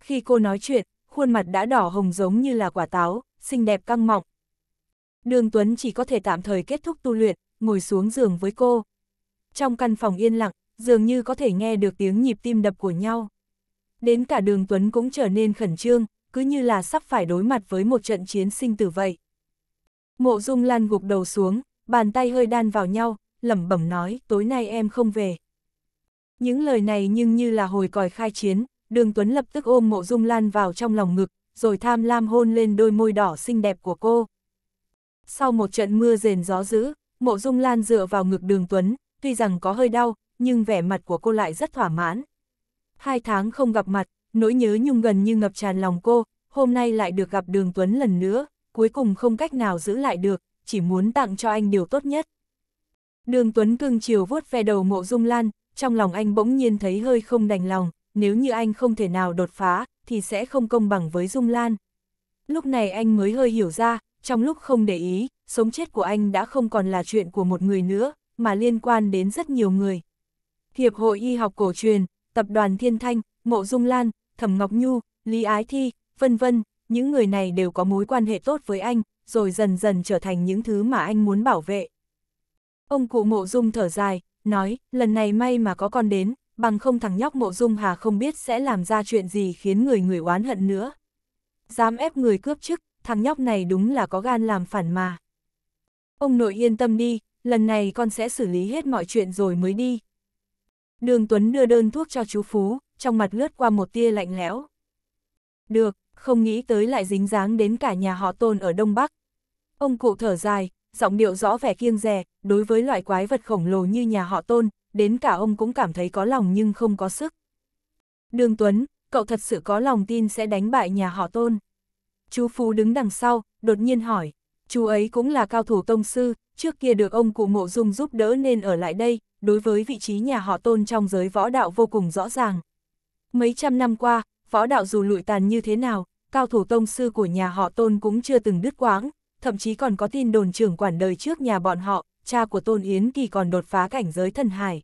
Khi cô nói chuyện, khuôn mặt đã đỏ hồng giống như là quả táo, xinh đẹp căng mọng. Đường Tuấn chỉ có thể tạm thời kết thúc tu luyện, ngồi xuống giường với cô. Trong căn phòng yên lặng, dường như có thể nghe được tiếng nhịp tim đập của nhau. Đến cả đường Tuấn cũng trở nên khẩn trương, cứ như là sắp phải đối mặt với một trận chiến sinh tử vậy. Mộ Dung Lan gục đầu xuống, bàn tay hơi đan vào nhau, lẩm bẩm nói, tối nay em không về. Những lời này nhưng như là hồi còi khai chiến, Đường Tuấn lập tức ôm Mộ Dung Lan vào trong lòng ngực, rồi tham lam hôn lên đôi môi đỏ xinh đẹp của cô. Sau một trận mưa rền gió dữ, Mộ Dung Lan dựa vào ngực Đường Tuấn, tuy rằng có hơi đau, nhưng vẻ mặt của cô lại rất thỏa mãn. Hai tháng không gặp mặt, nỗi nhớ nhung gần như ngập tràn lòng cô, hôm nay lại được gặp Đường Tuấn lần nữa, cuối cùng không cách nào giữ lại được, chỉ muốn tặng cho anh điều tốt nhất. Đường Tuấn cưng chiều vuốt ve đầu mộ dung lan, trong lòng anh bỗng nhiên thấy hơi không đành lòng, nếu như anh không thể nào đột phá, thì sẽ không công bằng với dung lan. Lúc này anh mới hơi hiểu ra, trong lúc không để ý, sống chết của anh đã không còn là chuyện của một người nữa, mà liên quan đến rất nhiều người, Hiệp hội Y học cổ truyền, Tập đoàn Thiên Thanh, Mộ Dung Lan, Thẩm Ngọc Nhu, Lý Ái Thi, vân vân, những người này đều có mối quan hệ tốt với anh, rồi dần dần trở thành những thứ mà anh muốn bảo vệ. Ông cụ Mộ Dung thở dài, nói, lần này may mà có con đến, bằng không thằng nhóc Mộ Dung Hà không biết sẽ làm ra chuyện gì khiến người người oán hận nữa. Dám ép người cướp chức, thằng nhóc này đúng là có gan làm phản mà. Ông nội yên tâm đi, lần này con sẽ xử lý hết mọi chuyện rồi mới đi, Đường Tuấn đưa đơn thuốc cho chú Phú, trong mặt lướt qua một tia lạnh lẽo. Được, không nghĩ tới lại dính dáng đến cả nhà họ tôn ở Đông Bắc. Ông cụ thở dài, giọng điệu rõ vẻ kiêng rè, đối với loại quái vật khổng lồ như nhà họ tôn, đến cả ông cũng cảm thấy có lòng nhưng không có sức. Đường Tuấn, cậu thật sự có lòng tin sẽ đánh bại nhà họ tôn. Chú Phú đứng đằng sau, đột nhiên hỏi, chú ấy cũng là cao thủ tông sư, trước kia được ông cụ mộ dung giúp đỡ nên ở lại đây, đối với vị trí nhà họ tôn trong giới võ đạo vô cùng rõ ràng. Mấy trăm năm qua, võ đạo dù lụi tàn như thế nào, cao thủ tông sư của nhà họ tôn cũng chưa từng đứt quãng, thậm chí còn có tin đồn trưởng quản đời trước nhà bọn họ, cha của tôn Yến Kỳ còn đột phá cảnh giới thần hải.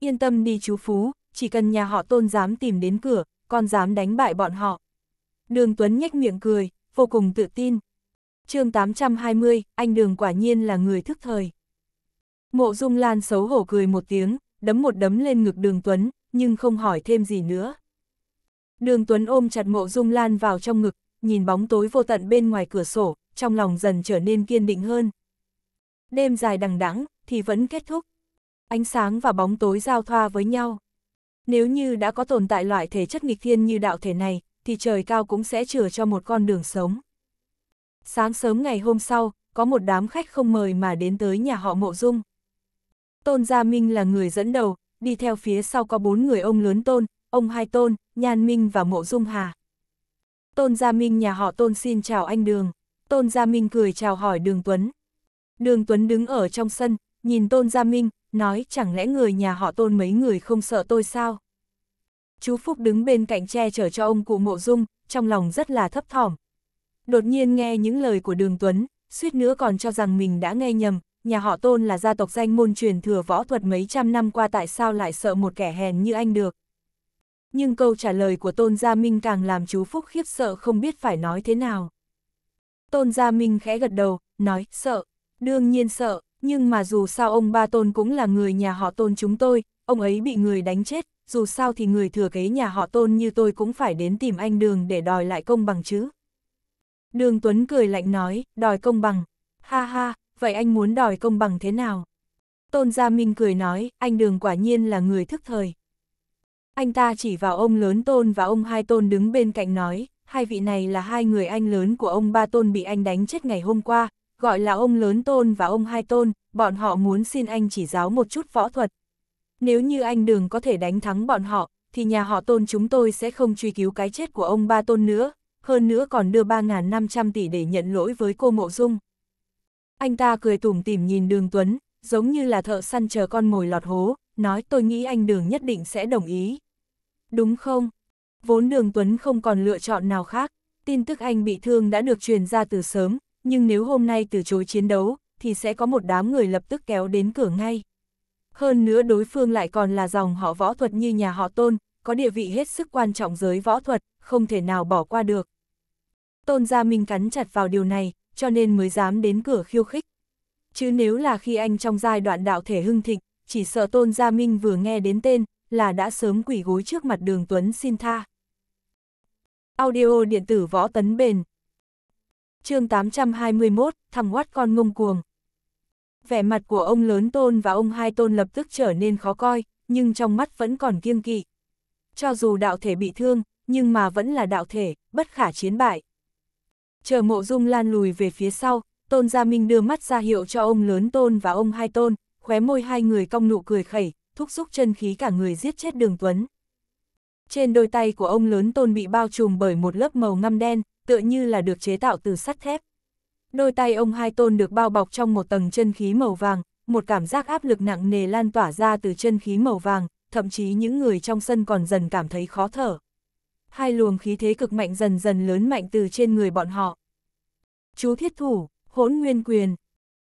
Yên tâm đi chú Phú, chỉ cần nhà họ tôn dám tìm đến cửa, con dám đánh bại bọn họ. Đường Tuấn nhếch miệng cười, vô cùng tự tin. chương 820, anh Đường quả nhiên là người thức thời. Mộ Dung Lan xấu hổ cười một tiếng, đấm một đấm lên ngực Đường Tuấn, nhưng không hỏi thêm gì nữa. Đường Tuấn ôm chặt Mộ Dung Lan vào trong ngực, nhìn bóng tối vô tận bên ngoài cửa sổ, trong lòng dần trở nên kiên định hơn. Đêm dài đằng đẵng thì vẫn kết thúc. Ánh sáng và bóng tối giao thoa với nhau. Nếu như đã có tồn tại loại thể chất nghịch thiên như đạo thể này, thì trời cao cũng sẽ chừa cho một con đường sống. Sáng sớm ngày hôm sau, có một đám khách không mời mà đến tới nhà họ Mộ Dung. Tôn Gia Minh là người dẫn đầu, đi theo phía sau có bốn người ông lớn Tôn, ông Hai Tôn, Nhan Minh và Mộ Dung Hà. Tôn Gia Minh nhà họ Tôn xin chào anh Đường. Tôn Gia Minh cười chào hỏi Đường Tuấn. Đường Tuấn đứng ở trong sân, nhìn Tôn Gia Minh, nói chẳng lẽ người nhà họ Tôn mấy người không sợ tôi sao? Chú Phúc đứng bên cạnh che chở cho ông cụ Mộ Dung, trong lòng rất là thấp thỏm. Đột nhiên nghe những lời của Đường Tuấn, suýt nữa còn cho rằng mình đã nghe nhầm, nhà họ Tôn là gia tộc danh môn truyền thừa võ thuật mấy trăm năm qua tại sao lại sợ một kẻ hèn như anh được. Nhưng câu trả lời của Tôn Gia Minh càng làm chú Phúc khiếp sợ không biết phải nói thế nào. Tôn Gia Minh khẽ gật đầu, nói, sợ, đương nhiên sợ, nhưng mà dù sao ông Ba Tôn cũng là người nhà họ Tôn chúng tôi, ông ấy bị người đánh chết, dù sao thì người thừa kế nhà họ Tôn như tôi cũng phải đến tìm anh Đường để đòi lại công bằng chứ. Đường Tuấn cười lạnh nói, đòi công bằng, ha ha, vậy anh muốn đòi công bằng thế nào? Tôn Gia Minh cười nói, anh đường quả nhiên là người thức thời. Anh ta chỉ vào ông lớn tôn và ông hai tôn đứng bên cạnh nói, hai vị này là hai người anh lớn của ông ba tôn bị anh đánh chết ngày hôm qua, gọi là ông lớn tôn và ông hai tôn, bọn họ muốn xin anh chỉ giáo một chút võ thuật. Nếu như anh đường có thể đánh thắng bọn họ, thì nhà họ tôn chúng tôi sẽ không truy cứu cái chết của ông ba tôn nữa, hơn nữa còn đưa 3.500 tỷ để nhận lỗi với cô Mộ Dung anh ta cười tủm tỉm nhìn đường Tuấn, giống như là thợ săn chờ con mồi lọt hố, nói tôi nghĩ anh đường nhất định sẽ đồng ý. Đúng không? Vốn đường Tuấn không còn lựa chọn nào khác, tin tức anh bị thương đã được truyền ra từ sớm, nhưng nếu hôm nay từ chối chiến đấu, thì sẽ có một đám người lập tức kéo đến cửa ngay. Hơn nữa đối phương lại còn là dòng họ võ thuật như nhà họ tôn, có địa vị hết sức quan trọng giới võ thuật, không thể nào bỏ qua được. Tôn Gia Minh cắn chặt vào điều này, cho nên mới dám đến cửa khiêu khích. Chứ nếu là khi anh trong giai đoạn đạo thể hưng thịnh, chỉ sợ Tôn Gia Minh vừa nghe đến tên là đã sớm quỷ gối trước mặt đường Tuấn xin tha. Audio điện tử võ tấn bền chương 821, thằng quát con ngông cuồng. Vẻ mặt của ông lớn tôn và ông hai tôn lập tức trở nên khó coi, nhưng trong mắt vẫn còn kiêng kỵ. Cho dù đạo thể bị thương, nhưng mà vẫn là đạo thể, bất khả chiến bại. Chờ mộ dung lan lùi về phía sau, tôn gia minh đưa mắt ra hiệu cho ông lớn tôn và ông hai tôn, khóe môi hai người cong nụ cười khẩy, thúc giục chân khí cả người giết chết đường tuấn. Trên đôi tay của ông lớn tôn bị bao trùm bởi một lớp màu ngăm đen, tựa như là được chế tạo từ sắt thép. Đôi tay ông hai tôn được bao bọc trong một tầng chân khí màu vàng, một cảm giác áp lực nặng nề lan tỏa ra từ chân khí màu vàng, thậm chí những người trong sân còn dần cảm thấy khó thở hai luồng khí thế cực mạnh dần dần lớn mạnh từ trên người bọn họ. Chú thiết thủ, hỗn nguyên quyền.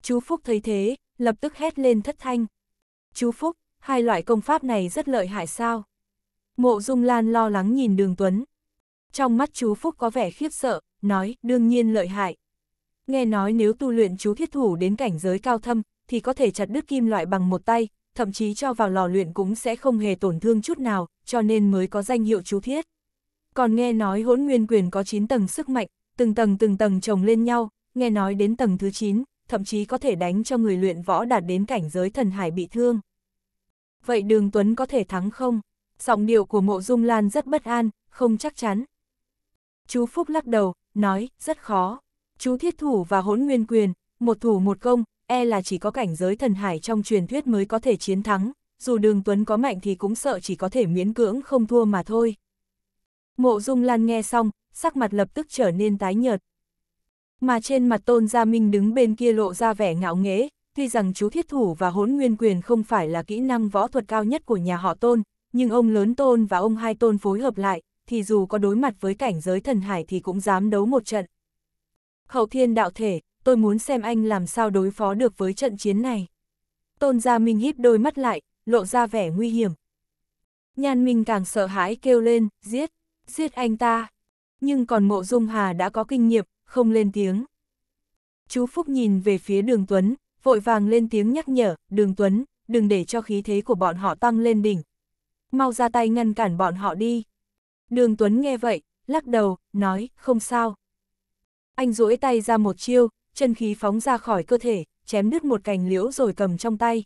Chú Phúc thấy thế, lập tức hét lên thất thanh. Chú Phúc, hai loại công pháp này rất lợi hại sao? Mộ Dung Lan lo lắng nhìn đường Tuấn. Trong mắt chú Phúc có vẻ khiếp sợ, nói đương nhiên lợi hại. Nghe nói nếu tu luyện chú thiết thủ đến cảnh giới cao thâm, thì có thể chặt đứt kim loại bằng một tay, thậm chí cho vào lò luyện cũng sẽ không hề tổn thương chút nào, cho nên mới có danh hiệu chú thiết. Còn nghe nói hỗn nguyên quyền có 9 tầng sức mạnh, từng tầng từng tầng chồng lên nhau, nghe nói đến tầng thứ 9, thậm chí có thể đánh cho người luyện võ đạt đến cảnh giới thần hải bị thương. Vậy đường Tuấn có thể thắng không? Giọng điệu của mộ dung lan rất bất an, không chắc chắn. Chú Phúc lắc đầu, nói, rất khó. Chú thiết thủ và hỗn nguyên quyền, một thủ một công, e là chỉ có cảnh giới thần hải trong truyền thuyết mới có thể chiến thắng, dù đường Tuấn có mạnh thì cũng sợ chỉ có thể miễn cưỡng không thua mà thôi. Mộ Dung Lan nghe xong, sắc mặt lập tức trở nên tái nhợt. Mà trên mặt Tôn Gia Minh đứng bên kia lộ ra vẻ ngạo nghễ, tuy rằng chú thiết thủ và hốn nguyên quyền không phải là kỹ năng võ thuật cao nhất của nhà họ Tôn, nhưng ông lớn Tôn và ông hai Tôn phối hợp lại, thì dù có đối mặt với cảnh giới thần hải thì cũng dám đấu một trận. Hậu thiên đạo thể, tôi muốn xem anh làm sao đối phó được với trận chiến này. Tôn Gia Minh híp đôi mắt lại, lộ ra vẻ nguy hiểm. Nhan Minh càng sợ hãi kêu lên, giết. Giết anh ta. Nhưng còn mộ dung hà đã có kinh nghiệm, không lên tiếng. Chú Phúc nhìn về phía đường Tuấn, vội vàng lên tiếng nhắc nhở, đường Tuấn, đừng để cho khí thế của bọn họ tăng lên đỉnh. Mau ra tay ngăn cản bọn họ đi. Đường Tuấn nghe vậy, lắc đầu, nói, không sao. Anh duỗi tay ra một chiêu, chân khí phóng ra khỏi cơ thể, chém đứt một cành liễu rồi cầm trong tay.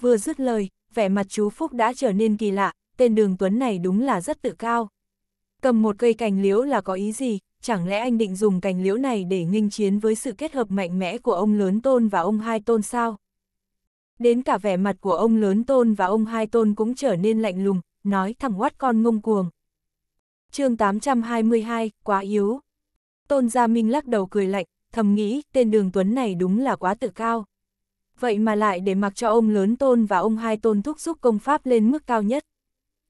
Vừa dứt lời, vẻ mặt chú Phúc đã trở nên kỳ lạ, tên đường Tuấn này đúng là rất tự cao. Cầm một cây cành liễu là có ý gì, chẳng lẽ anh định dùng cành liễu này để nghinh chiến với sự kết hợp mạnh mẽ của ông lớn tôn và ông hai tôn sao? Đến cả vẻ mặt của ông lớn tôn và ông hai tôn cũng trở nên lạnh lùng, nói thẳng quát con ngông cuồng. chương 822, quá yếu. Tôn Gia Minh lắc đầu cười lạnh, thầm nghĩ tên đường Tuấn này đúng là quá tự cao. Vậy mà lại để mặc cho ông lớn tôn và ông hai tôn thúc giúp công pháp lên mức cao nhất.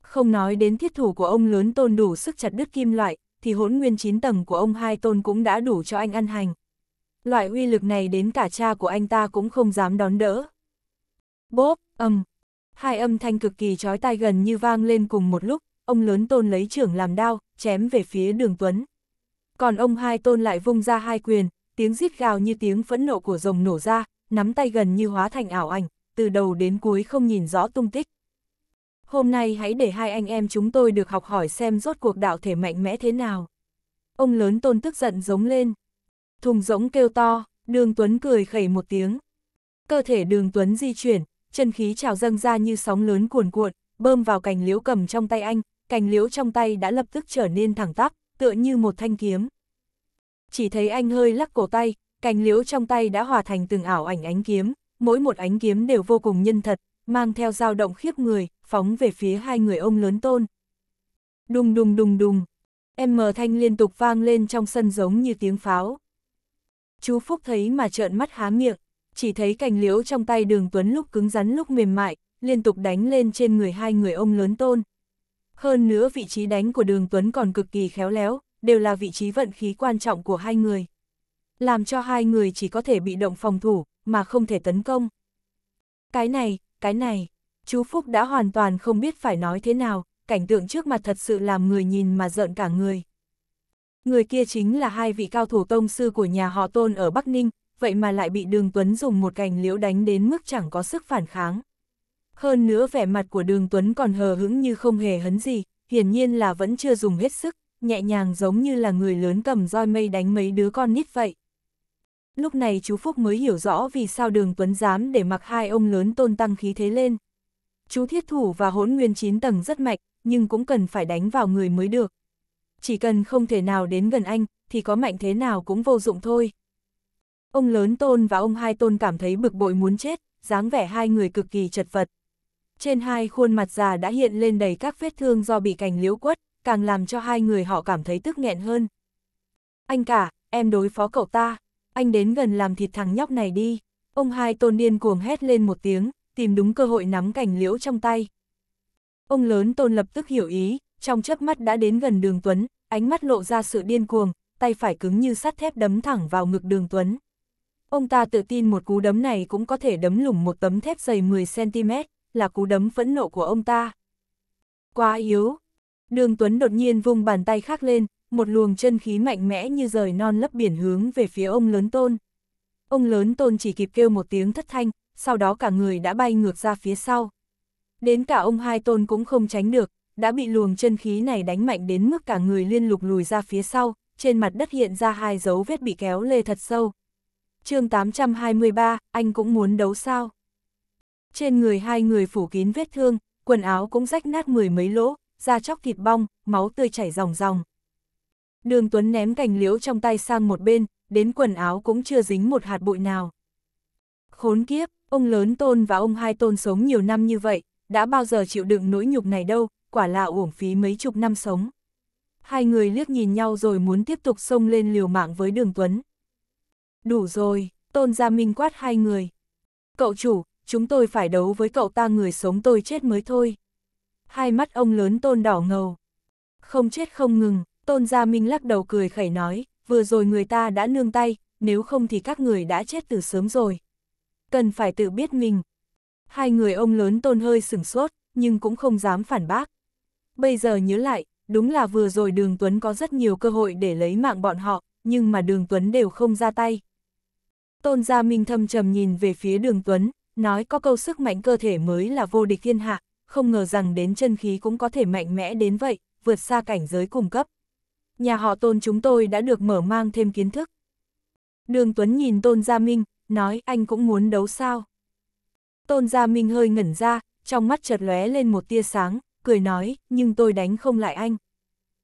Không nói đến thiết thủ của ông lớn tôn đủ sức chặt đứt kim loại, thì hỗn nguyên chín tầng của ông hai tôn cũng đã đủ cho anh ăn hành. Loại uy lực này đến cả cha của anh ta cũng không dám đón đỡ. Bốp, âm. Hai âm thanh cực kỳ chói tai gần như vang lên cùng một lúc, ông lớn tôn lấy trưởng làm đao, chém về phía đường Tuấn. Còn ông hai tôn lại vung ra hai quyền, tiếng rít gào như tiếng phẫn nộ của rồng nổ ra, nắm tay gần như hóa thành ảo ảnh, từ đầu đến cuối không nhìn rõ tung tích hôm nay hãy để hai anh em chúng tôi được học hỏi xem rốt cuộc đạo thể mạnh mẽ thế nào. Ông lớn tôn tức giận giống lên. Thùng rỗng kêu to, đường Tuấn cười khẩy một tiếng. Cơ thể đường Tuấn di chuyển, chân khí trào dâng ra như sóng lớn cuồn cuộn, bơm vào cành liễu cầm trong tay anh, cành liễu trong tay đã lập tức trở nên thẳng tắp, tựa như một thanh kiếm. Chỉ thấy anh hơi lắc cổ tay, cành liễu trong tay đã hòa thành từng ảo ảnh ánh kiếm, mỗi một ánh kiếm đều vô cùng nhân thật, mang theo dao động khiếp người, phóng về phía hai người ông lớn tôn. Đùng đùng đùng đùng, em mờ thanh liên tục vang lên trong sân giống như tiếng pháo. Chú Phúc thấy mà trợn mắt há miệng, chỉ thấy cành liễu trong tay đường tuấn lúc cứng rắn lúc mềm mại, liên tục đánh lên trên người hai người ông lớn tôn. Hơn nữa vị trí đánh của đường tuấn còn cực kỳ khéo léo, đều là vị trí vận khí quan trọng của hai người. Làm cho hai người chỉ có thể bị động phòng thủ, mà không thể tấn công. Cái này, cái này chú Phúc đã hoàn toàn không biết phải nói thế nào, cảnh tượng trước mặt thật sự làm người nhìn mà giận cả người. Người kia chính là hai vị cao thủ tông sư của nhà họ Tôn ở Bắc Ninh, vậy mà lại bị Đường Tuấn dùng một cành liễu đánh đến mức chẳng có sức phản kháng. Hơn nữa vẻ mặt của Đường Tuấn còn hờ hững như không hề hấn gì, hiển nhiên là vẫn chưa dùng hết sức, nhẹ nhàng giống như là người lớn cầm roi mây đánh mấy đứa con nít vậy. Lúc này chú Phúc mới hiểu rõ vì sao Đường Tuấn dám để mặc hai ông lớn tôn tăng khí thế lên. Chú thiết thủ và hỗn nguyên chín tầng rất mạnh, nhưng cũng cần phải đánh vào người mới được. Chỉ cần không thể nào đến gần anh, thì có mạnh thế nào cũng vô dụng thôi. Ông lớn tôn và ông hai tôn cảm thấy bực bội muốn chết, dáng vẻ hai người cực kỳ chật vật. Trên hai khuôn mặt già đã hiện lên đầy các vết thương do bị cành liễu quất, càng làm cho hai người họ cảm thấy tức nghẹn hơn. Anh cả, em đối phó cậu ta, anh đến gần làm thịt thằng nhóc này đi. Ông hai tôn điên cuồng hét lên một tiếng, tìm đúng cơ hội nắm cành liễu trong tay. Ông lớn tôn lập tức hiểu ý, trong chớp mắt đã đến gần đường Tuấn, ánh mắt lộ ra sự điên cuồng, tay phải cứng như sắt thép đấm thẳng vào ngực đường Tuấn. Ông ta tự tin một cú đấm này cũng có thể đấm lủng một tấm thép dày 10cm, là cú đấm phẫn nộ của ông ta. Quá yếu. Đường Tuấn đột nhiên vung bàn tay khác lên, một luồng chân khí mạnh mẽ như rời non lấp biển hướng về phía ông lớn tôn. Ông lớn tôn chỉ kịp kêu một tiếng thất thanh, sau đó cả người đã bay ngược ra phía sau. Đến cả ông hai tôn cũng không tránh được, đã bị luồng chân khí này đánh mạnh đến mức cả người liên lục lùi ra phía sau, trên mặt đất hiện ra hai dấu vết bị kéo lê thật sâu. chương 823, anh cũng muốn đấu sao. Trên người hai người phủ kín vết thương, quần áo cũng rách nát mười mấy lỗ, da chóc thịt bong, máu tươi chảy ròng ròng. Đường Tuấn ném cành liễu trong tay sang một bên, đến quần áo cũng chưa dính một hạt bụi nào. Khốn kiếp, ông lớn tôn và ông hai tôn sống nhiều năm như vậy, đã bao giờ chịu đựng nỗi nhục này đâu, quả là uổng phí mấy chục năm sống. Hai người liếc nhìn nhau rồi muốn tiếp tục xông lên liều mạng với đường Tuấn. Đủ rồi, tôn gia minh quát hai người. Cậu chủ, chúng tôi phải đấu với cậu ta người sống tôi chết mới thôi. Hai mắt ông lớn tôn đỏ ngầu. Không chết không ngừng, tôn gia minh lắc đầu cười khẩy nói, vừa rồi người ta đã nương tay, nếu không thì các người đã chết từ sớm rồi cần phải tự biết mình. Hai người ông lớn tôn hơi sửng sốt, nhưng cũng không dám phản bác. Bây giờ nhớ lại, đúng là vừa rồi Đường Tuấn có rất nhiều cơ hội để lấy mạng bọn họ, nhưng mà Đường Tuấn đều không ra tay. Tôn Gia Minh thâm trầm nhìn về phía Đường Tuấn, nói có câu sức mạnh cơ thể mới là vô địch thiên hạ, không ngờ rằng đến chân khí cũng có thể mạnh mẽ đến vậy, vượt xa cảnh giới cung cấp. Nhà họ Tôn chúng tôi đã được mở mang thêm kiến thức. Đường Tuấn nhìn Tôn Gia Minh, nói anh cũng muốn đấu sao. Tôn Gia Minh hơi ngẩn ra, trong mắt chợt lóe lên một tia sáng, cười nói, nhưng tôi đánh không lại anh.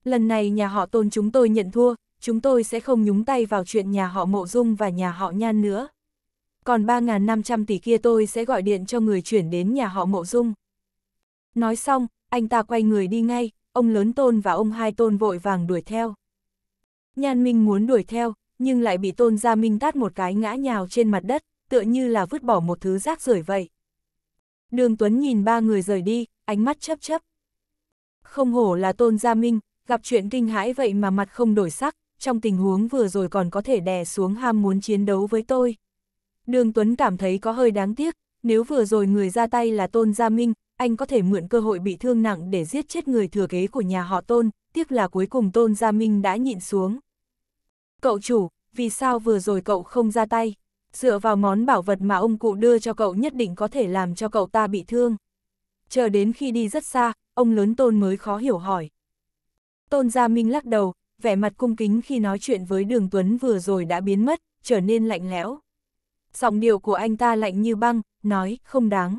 Lần này nhà họ tôn chúng tôi nhận thua, chúng tôi sẽ không nhúng tay vào chuyện nhà họ Mộ Dung và nhà họ Nhan nữa. Còn 3.500 tỷ kia tôi sẽ gọi điện cho người chuyển đến nhà họ Mộ Dung. Nói xong, anh ta quay người đi ngay, ông lớn tôn và ông hai tôn vội vàng đuổi theo. Nhan Minh muốn đuổi theo, nhưng lại bị Tôn Gia Minh tát một cái ngã nhào trên mặt đất, tựa như là vứt bỏ một thứ rác rưởi vậy. Đường Tuấn nhìn ba người rời đi, ánh mắt chấp chấp. Không hổ là Tôn Gia Minh, gặp chuyện kinh hãi vậy mà mặt không đổi sắc, trong tình huống vừa rồi còn có thể đè xuống ham muốn chiến đấu với tôi. Đường Tuấn cảm thấy có hơi đáng tiếc, nếu vừa rồi người ra tay là Tôn Gia Minh, anh có thể mượn cơ hội bị thương nặng để giết chết người thừa kế của nhà họ Tôn, tiếc là cuối cùng Tôn Gia Minh đã nhịn xuống. Cậu chủ, vì sao vừa rồi cậu không ra tay? Dựa vào món bảo vật mà ông cụ đưa cho cậu nhất định có thể làm cho cậu ta bị thương. Chờ đến khi đi rất xa, ông lớn tôn mới khó hiểu hỏi. Tôn Gia Minh lắc đầu, vẻ mặt cung kính khi nói chuyện với Đường Tuấn vừa rồi đã biến mất, trở nên lạnh lẽo. Giọng điệu của anh ta lạnh như băng, nói không đáng.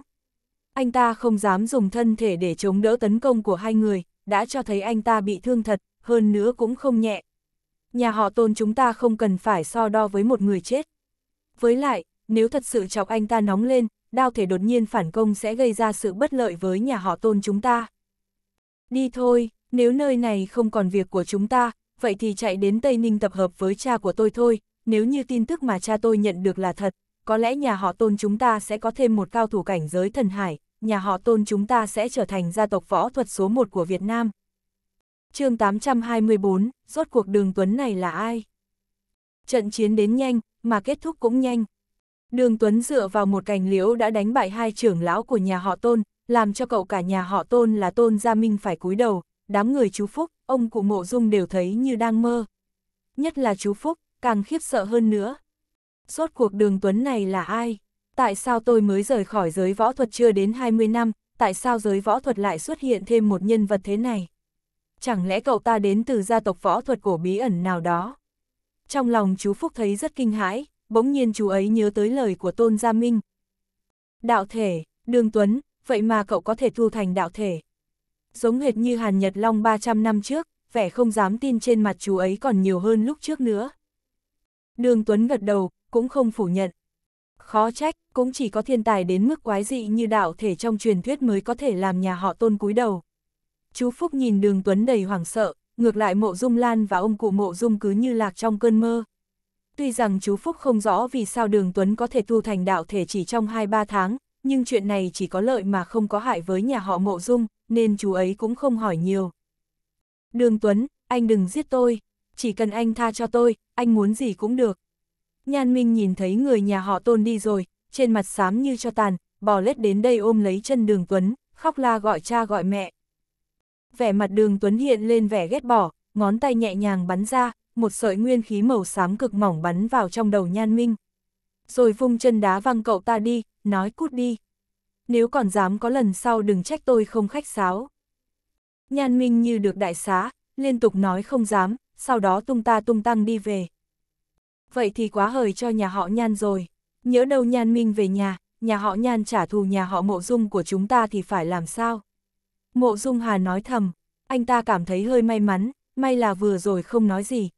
Anh ta không dám dùng thân thể để chống đỡ tấn công của hai người, đã cho thấy anh ta bị thương thật, hơn nữa cũng không nhẹ, nhà họ tôn chúng ta không cần phải so đo với một người chết. Với lại, nếu thật sự chọc anh ta nóng lên, đao thể đột nhiên phản công sẽ gây ra sự bất lợi với nhà họ tôn chúng ta. Đi thôi, nếu nơi này không còn việc của chúng ta, vậy thì chạy đến Tây Ninh tập hợp với cha của tôi thôi, nếu như tin tức mà cha tôi nhận được là thật, có lẽ nhà họ tôn chúng ta sẽ có thêm một cao thủ cảnh giới thần hải, nhà họ tôn chúng ta sẽ trở thành gia tộc võ thuật số một của Việt Nam chương 824, rốt cuộc đường Tuấn này là ai? Trận chiến đến nhanh, mà kết thúc cũng nhanh. Đường Tuấn dựa vào một cành liễu đã đánh bại hai trưởng lão của nhà họ Tôn, làm cho cậu cả nhà họ Tôn là Tôn Gia Minh phải cúi đầu, đám người chú Phúc, ông cụ Mộ Dung đều thấy như đang mơ. Nhất là chú Phúc, càng khiếp sợ hơn nữa. Rốt cuộc đường Tuấn này là ai? Tại sao tôi mới rời khỏi giới võ thuật chưa đến 20 năm, tại sao giới võ thuật lại xuất hiện thêm một nhân vật thế này? chẳng lẽ cậu ta đến từ gia tộc võ thuật cổ bí ẩn nào đó? Trong lòng chú Phúc thấy rất kinh hãi, bỗng nhiên chú ấy nhớ tới lời của Tôn Gia Minh. Đạo thể, Đường Tuấn, vậy mà cậu có thể thu thành đạo thể. Giống hệt như Hàn Nhật Long 300 năm trước, vẻ không dám tin trên mặt chú ấy còn nhiều hơn lúc trước nữa. Đường Tuấn gật đầu, cũng không phủ nhận. Khó trách, cũng chỉ có thiên tài đến mức quái dị như đạo thể trong truyền thuyết mới có thể làm nhà họ tôn cúi đầu chú Phúc nhìn đường Tuấn đầy hoảng sợ, ngược lại mộ dung lan và ông cụ mộ dung cứ như lạc trong cơn mơ. Tuy rằng chú Phúc không rõ vì sao đường Tuấn có thể tu thành đạo thể chỉ trong 2-3 tháng, nhưng chuyện này chỉ có lợi mà không có hại với nhà họ mộ dung, nên chú ấy cũng không hỏi nhiều. Đường Tuấn, anh đừng giết tôi, chỉ cần anh tha cho tôi, anh muốn gì cũng được. Nhan Minh nhìn thấy người nhà họ tôn đi rồi, trên mặt xám như cho tàn, bò lết đến đây ôm lấy chân đường Tuấn, khóc la gọi cha gọi mẹ vẻ mặt đường Tuấn hiện lên vẻ ghét bỏ, ngón tay nhẹ nhàng bắn ra, một sợi nguyên khí màu xám cực mỏng bắn vào trong đầu Nhan Minh. Rồi vung chân đá văng cậu ta đi, nói cút đi. Nếu còn dám có lần sau đừng trách tôi không khách sáo. Nhan Minh như được đại xá, liên tục nói không dám, sau đó tung ta tung tăng đi về. Vậy thì quá hời cho nhà họ Nhan rồi. Nhớ đâu Nhan Minh về nhà, nhà họ Nhan trả thù nhà họ mộ dung của chúng ta thì phải làm sao? Mộ Dung Hà nói thầm, anh ta cảm thấy hơi may mắn, may là vừa rồi không nói gì.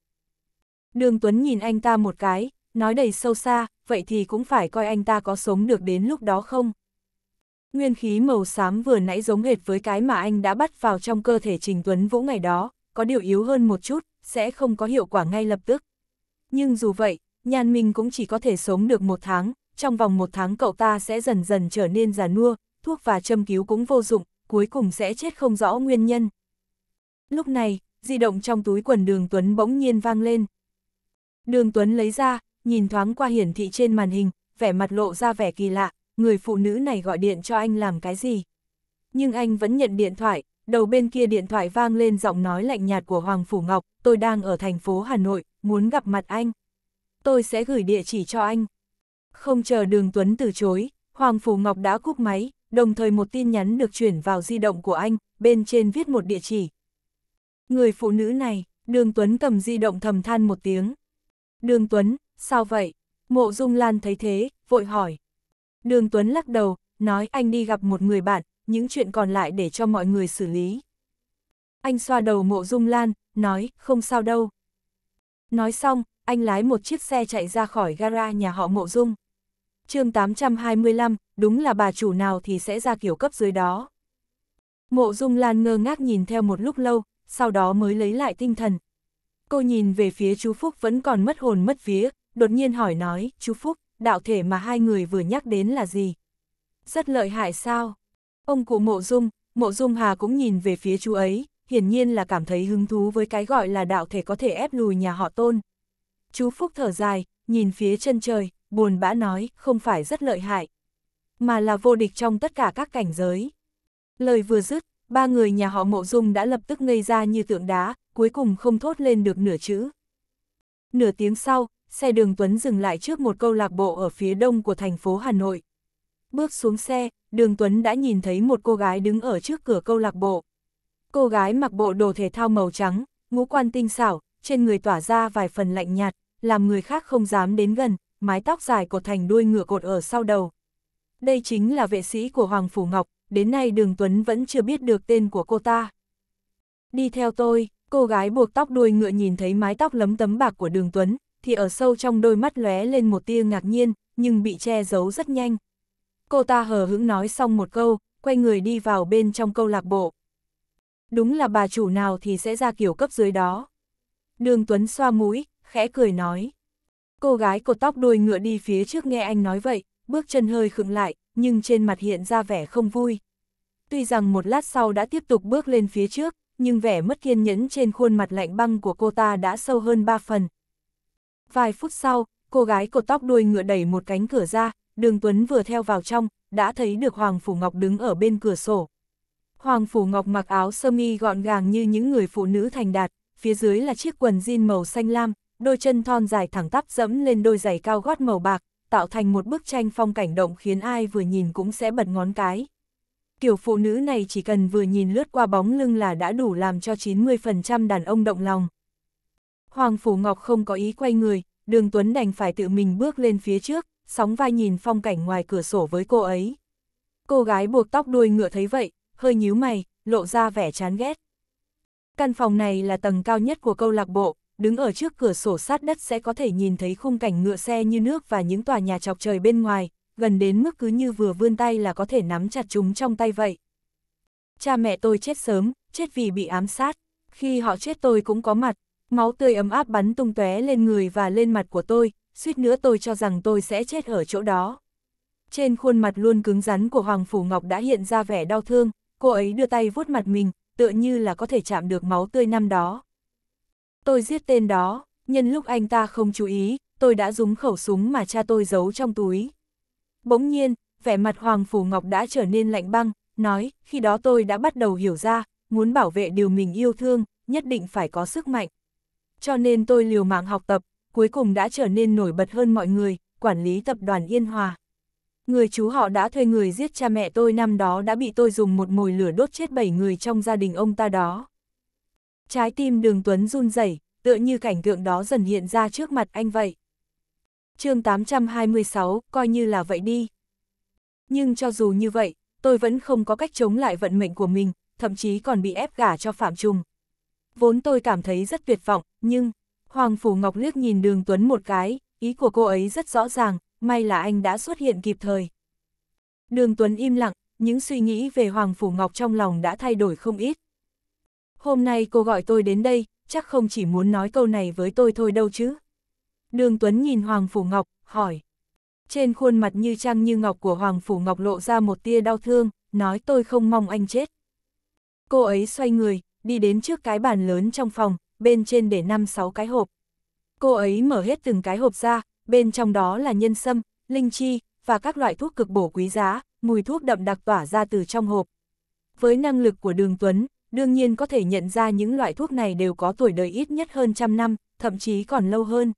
Đường Tuấn nhìn anh ta một cái, nói đầy sâu xa, vậy thì cũng phải coi anh ta có sống được đến lúc đó không. Nguyên khí màu xám vừa nãy giống hệt với cái mà anh đã bắt vào trong cơ thể Trình Tuấn Vũ ngày đó, có điều yếu hơn một chút, sẽ không có hiệu quả ngay lập tức. Nhưng dù vậy, Nhan Minh cũng chỉ có thể sống được một tháng, trong vòng một tháng cậu ta sẽ dần dần trở nên già nua, thuốc và châm cứu cũng vô dụng, cuối cùng sẽ chết không rõ nguyên nhân. Lúc này, di động trong túi quần đường Tuấn bỗng nhiên vang lên. Đường Tuấn lấy ra, nhìn thoáng qua hiển thị trên màn hình, vẻ mặt lộ ra vẻ kỳ lạ, người phụ nữ này gọi điện cho anh làm cái gì. Nhưng anh vẫn nhận điện thoại, đầu bên kia điện thoại vang lên giọng nói lạnh nhạt của Hoàng Phủ Ngọc, tôi đang ở thành phố Hà Nội, muốn gặp mặt anh. Tôi sẽ gửi địa chỉ cho anh. Không chờ đường Tuấn từ chối, Hoàng Phủ Ngọc đã cúp máy, đồng thời một tin nhắn được chuyển vào di động của anh, bên trên viết một địa chỉ. Người phụ nữ này, Đường Tuấn cầm di động thầm than một tiếng. Đường Tuấn, sao vậy? Mộ Dung Lan thấy thế, vội hỏi. Đường Tuấn lắc đầu, nói anh đi gặp một người bạn, những chuyện còn lại để cho mọi người xử lý. Anh xoa đầu mộ Dung Lan, nói, không sao đâu. Nói xong, anh lái một chiếc xe chạy ra khỏi gara nhà họ mộ Dung chương 825, đúng là bà chủ nào thì sẽ ra kiểu cấp dưới đó. Mộ Dung Lan ngơ ngác nhìn theo một lúc lâu, sau đó mới lấy lại tinh thần. Cô nhìn về phía chú Phúc vẫn còn mất hồn mất vía, đột nhiên hỏi nói, chú Phúc, đạo thể mà hai người vừa nhắc đến là gì? Rất lợi hại sao? Ông cụ Mộ Dung, Mộ Dung Hà cũng nhìn về phía chú ấy, hiển nhiên là cảm thấy hứng thú với cái gọi là đạo thể có thể ép lùi nhà họ tôn. Chú Phúc thở dài, nhìn phía chân trời, buồn bã nói, không phải rất lợi hại, mà là vô địch trong tất cả các cảnh giới. Lời vừa dứt, ba người nhà họ Mộ Dung đã lập tức ngây ra như tượng đá, cuối cùng không thốt lên được nửa chữ. Nửa tiếng sau, xe đường Tuấn dừng lại trước một câu lạc bộ ở phía đông của thành phố Hà Nội. Bước xuống xe, đường Tuấn đã nhìn thấy một cô gái đứng ở trước cửa câu lạc bộ. Cô gái mặc bộ đồ thể thao màu trắng, ngũ quan tinh xảo, trên người tỏa ra vài phần lạnh nhạt, làm người khác không dám đến gần, mái tóc dài của thành đuôi ngựa cột ở sau đầu. Đây chính là vệ sĩ của Hoàng Phủ Ngọc, đến nay Đường Tuấn vẫn chưa biết được tên của cô ta. Đi theo tôi, cô gái buộc tóc đuôi ngựa nhìn thấy mái tóc lấm tấm bạc của Đường Tuấn, thì ở sâu trong đôi mắt lóe lên một tia ngạc nhiên, nhưng bị che giấu rất nhanh. Cô ta hờ hững nói xong một câu, quay người đi vào bên trong câu lạc bộ. Đúng là bà chủ nào thì sẽ ra kiểu cấp dưới đó. Đường Tuấn xoa mũi, khẽ cười nói. Cô gái cột tóc đuôi ngựa đi phía trước nghe anh nói vậy, bước chân hơi khựng lại, nhưng trên mặt hiện ra vẻ không vui. Tuy rằng một lát sau đã tiếp tục bước lên phía trước, nhưng vẻ mất kiên nhẫn trên khuôn mặt lạnh băng của cô ta đã sâu hơn ba phần. Vài phút sau, cô gái cột tóc đuôi ngựa đẩy một cánh cửa ra, đường Tuấn vừa theo vào trong, đã thấy được Hoàng Phủ Ngọc đứng ở bên cửa sổ. Hoàng Phủ Ngọc mặc áo sơ mi gọn gàng như những người phụ nữ thành đạt, phía dưới là chiếc quần jean màu xanh lam, đôi chân thon dài thẳng tắp dẫm lên đôi giày cao gót màu bạc, tạo thành một bức tranh phong cảnh động khiến ai vừa nhìn cũng sẽ bật ngón cái. Kiểu phụ nữ này chỉ cần vừa nhìn lướt qua bóng lưng là đã đủ làm cho 90% đàn ông động lòng. Hoàng Phủ Ngọc không có ý quay người, Đường Tuấn đành phải tự mình bước lên phía trước, sóng vai nhìn phong cảnh ngoài cửa sổ với cô ấy. Cô gái buộc tóc đuôi ngựa thấy vậy, hơi nhíu mày, lộ ra vẻ chán ghét. Căn phòng này là tầng cao nhất của câu lạc bộ, đứng ở trước cửa sổ sát đất sẽ có thể nhìn thấy khung cảnh ngựa xe như nước và những tòa nhà chọc trời bên ngoài, gần đến mức cứ như vừa vươn tay là có thể nắm chặt chúng trong tay vậy. Cha mẹ tôi chết sớm, chết vì bị ám sát, khi họ chết tôi cũng có mặt, máu tươi ấm áp bắn tung tóe lên người và lên mặt của tôi, suýt nữa tôi cho rằng tôi sẽ chết ở chỗ đó. Trên khuôn mặt luôn cứng rắn của Hoàng Phủ Ngọc đã hiện ra vẻ đau thương, cô ấy đưa tay vuốt mặt mình, tựa như là có thể chạm được máu tươi năm đó tôi giết tên đó, nhân lúc anh ta không chú ý, tôi đã dùng khẩu súng mà cha tôi giấu trong túi. Bỗng nhiên, vẻ mặt Hoàng Phủ Ngọc đã trở nên lạnh băng, nói, khi đó tôi đã bắt đầu hiểu ra, muốn bảo vệ điều mình yêu thương, nhất định phải có sức mạnh. Cho nên tôi liều mạng học tập, cuối cùng đã trở nên nổi bật hơn mọi người, quản lý tập đoàn Yên Hòa. Người chú họ đã thuê người giết cha mẹ tôi năm đó đã bị tôi dùng một mồi lửa đốt chết 7 người trong gia đình ông ta đó. Trái tim đường Tuấn run rẩy, tựa như cảnh tượng đó dần hiện ra trước mặt anh vậy. chương 826, coi như là vậy đi. Nhưng cho dù như vậy, tôi vẫn không có cách chống lại vận mệnh của mình, thậm chí còn bị ép gả cho Phạm Trùng. Vốn tôi cảm thấy rất tuyệt vọng, nhưng... Hoàng Phủ Ngọc liếc nhìn đường Tuấn một cái, ý của cô ấy rất rõ ràng, may là anh đã xuất hiện kịp thời. Đường Tuấn im lặng, những suy nghĩ về Hoàng Phủ Ngọc trong lòng đã thay đổi không ít hôm nay cô gọi tôi đến đây, chắc không chỉ muốn nói câu này với tôi thôi đâu chứ. Đường Tuấn nhìn Hoàng Phủ Ngọc, hỏi. Trên khuôn mặt như trăng như ngọc của Hoàng Phủ Ngọc lộ ra một tia đau thương, nói tôi không mong anh chết. Cô ấy xoay người, đi đến trước cái bàn lớn trong phòng, bên trên để 5-6 cái hộp. Cô ấy mở hết từng cái hộp ra, bên trong đó là nhân sâm, linh chi, và các loại thuốc cực bổ quý giá, mùi thuốc đậm đặc tỏa ra từ trong hộp. Với năng lực của đường Tuấn, đương nhiên có thể nhận ra những loại thuốc này đều có tuổi đời ít nhất hơn trăm năm, thậm chí còn lâu hơn.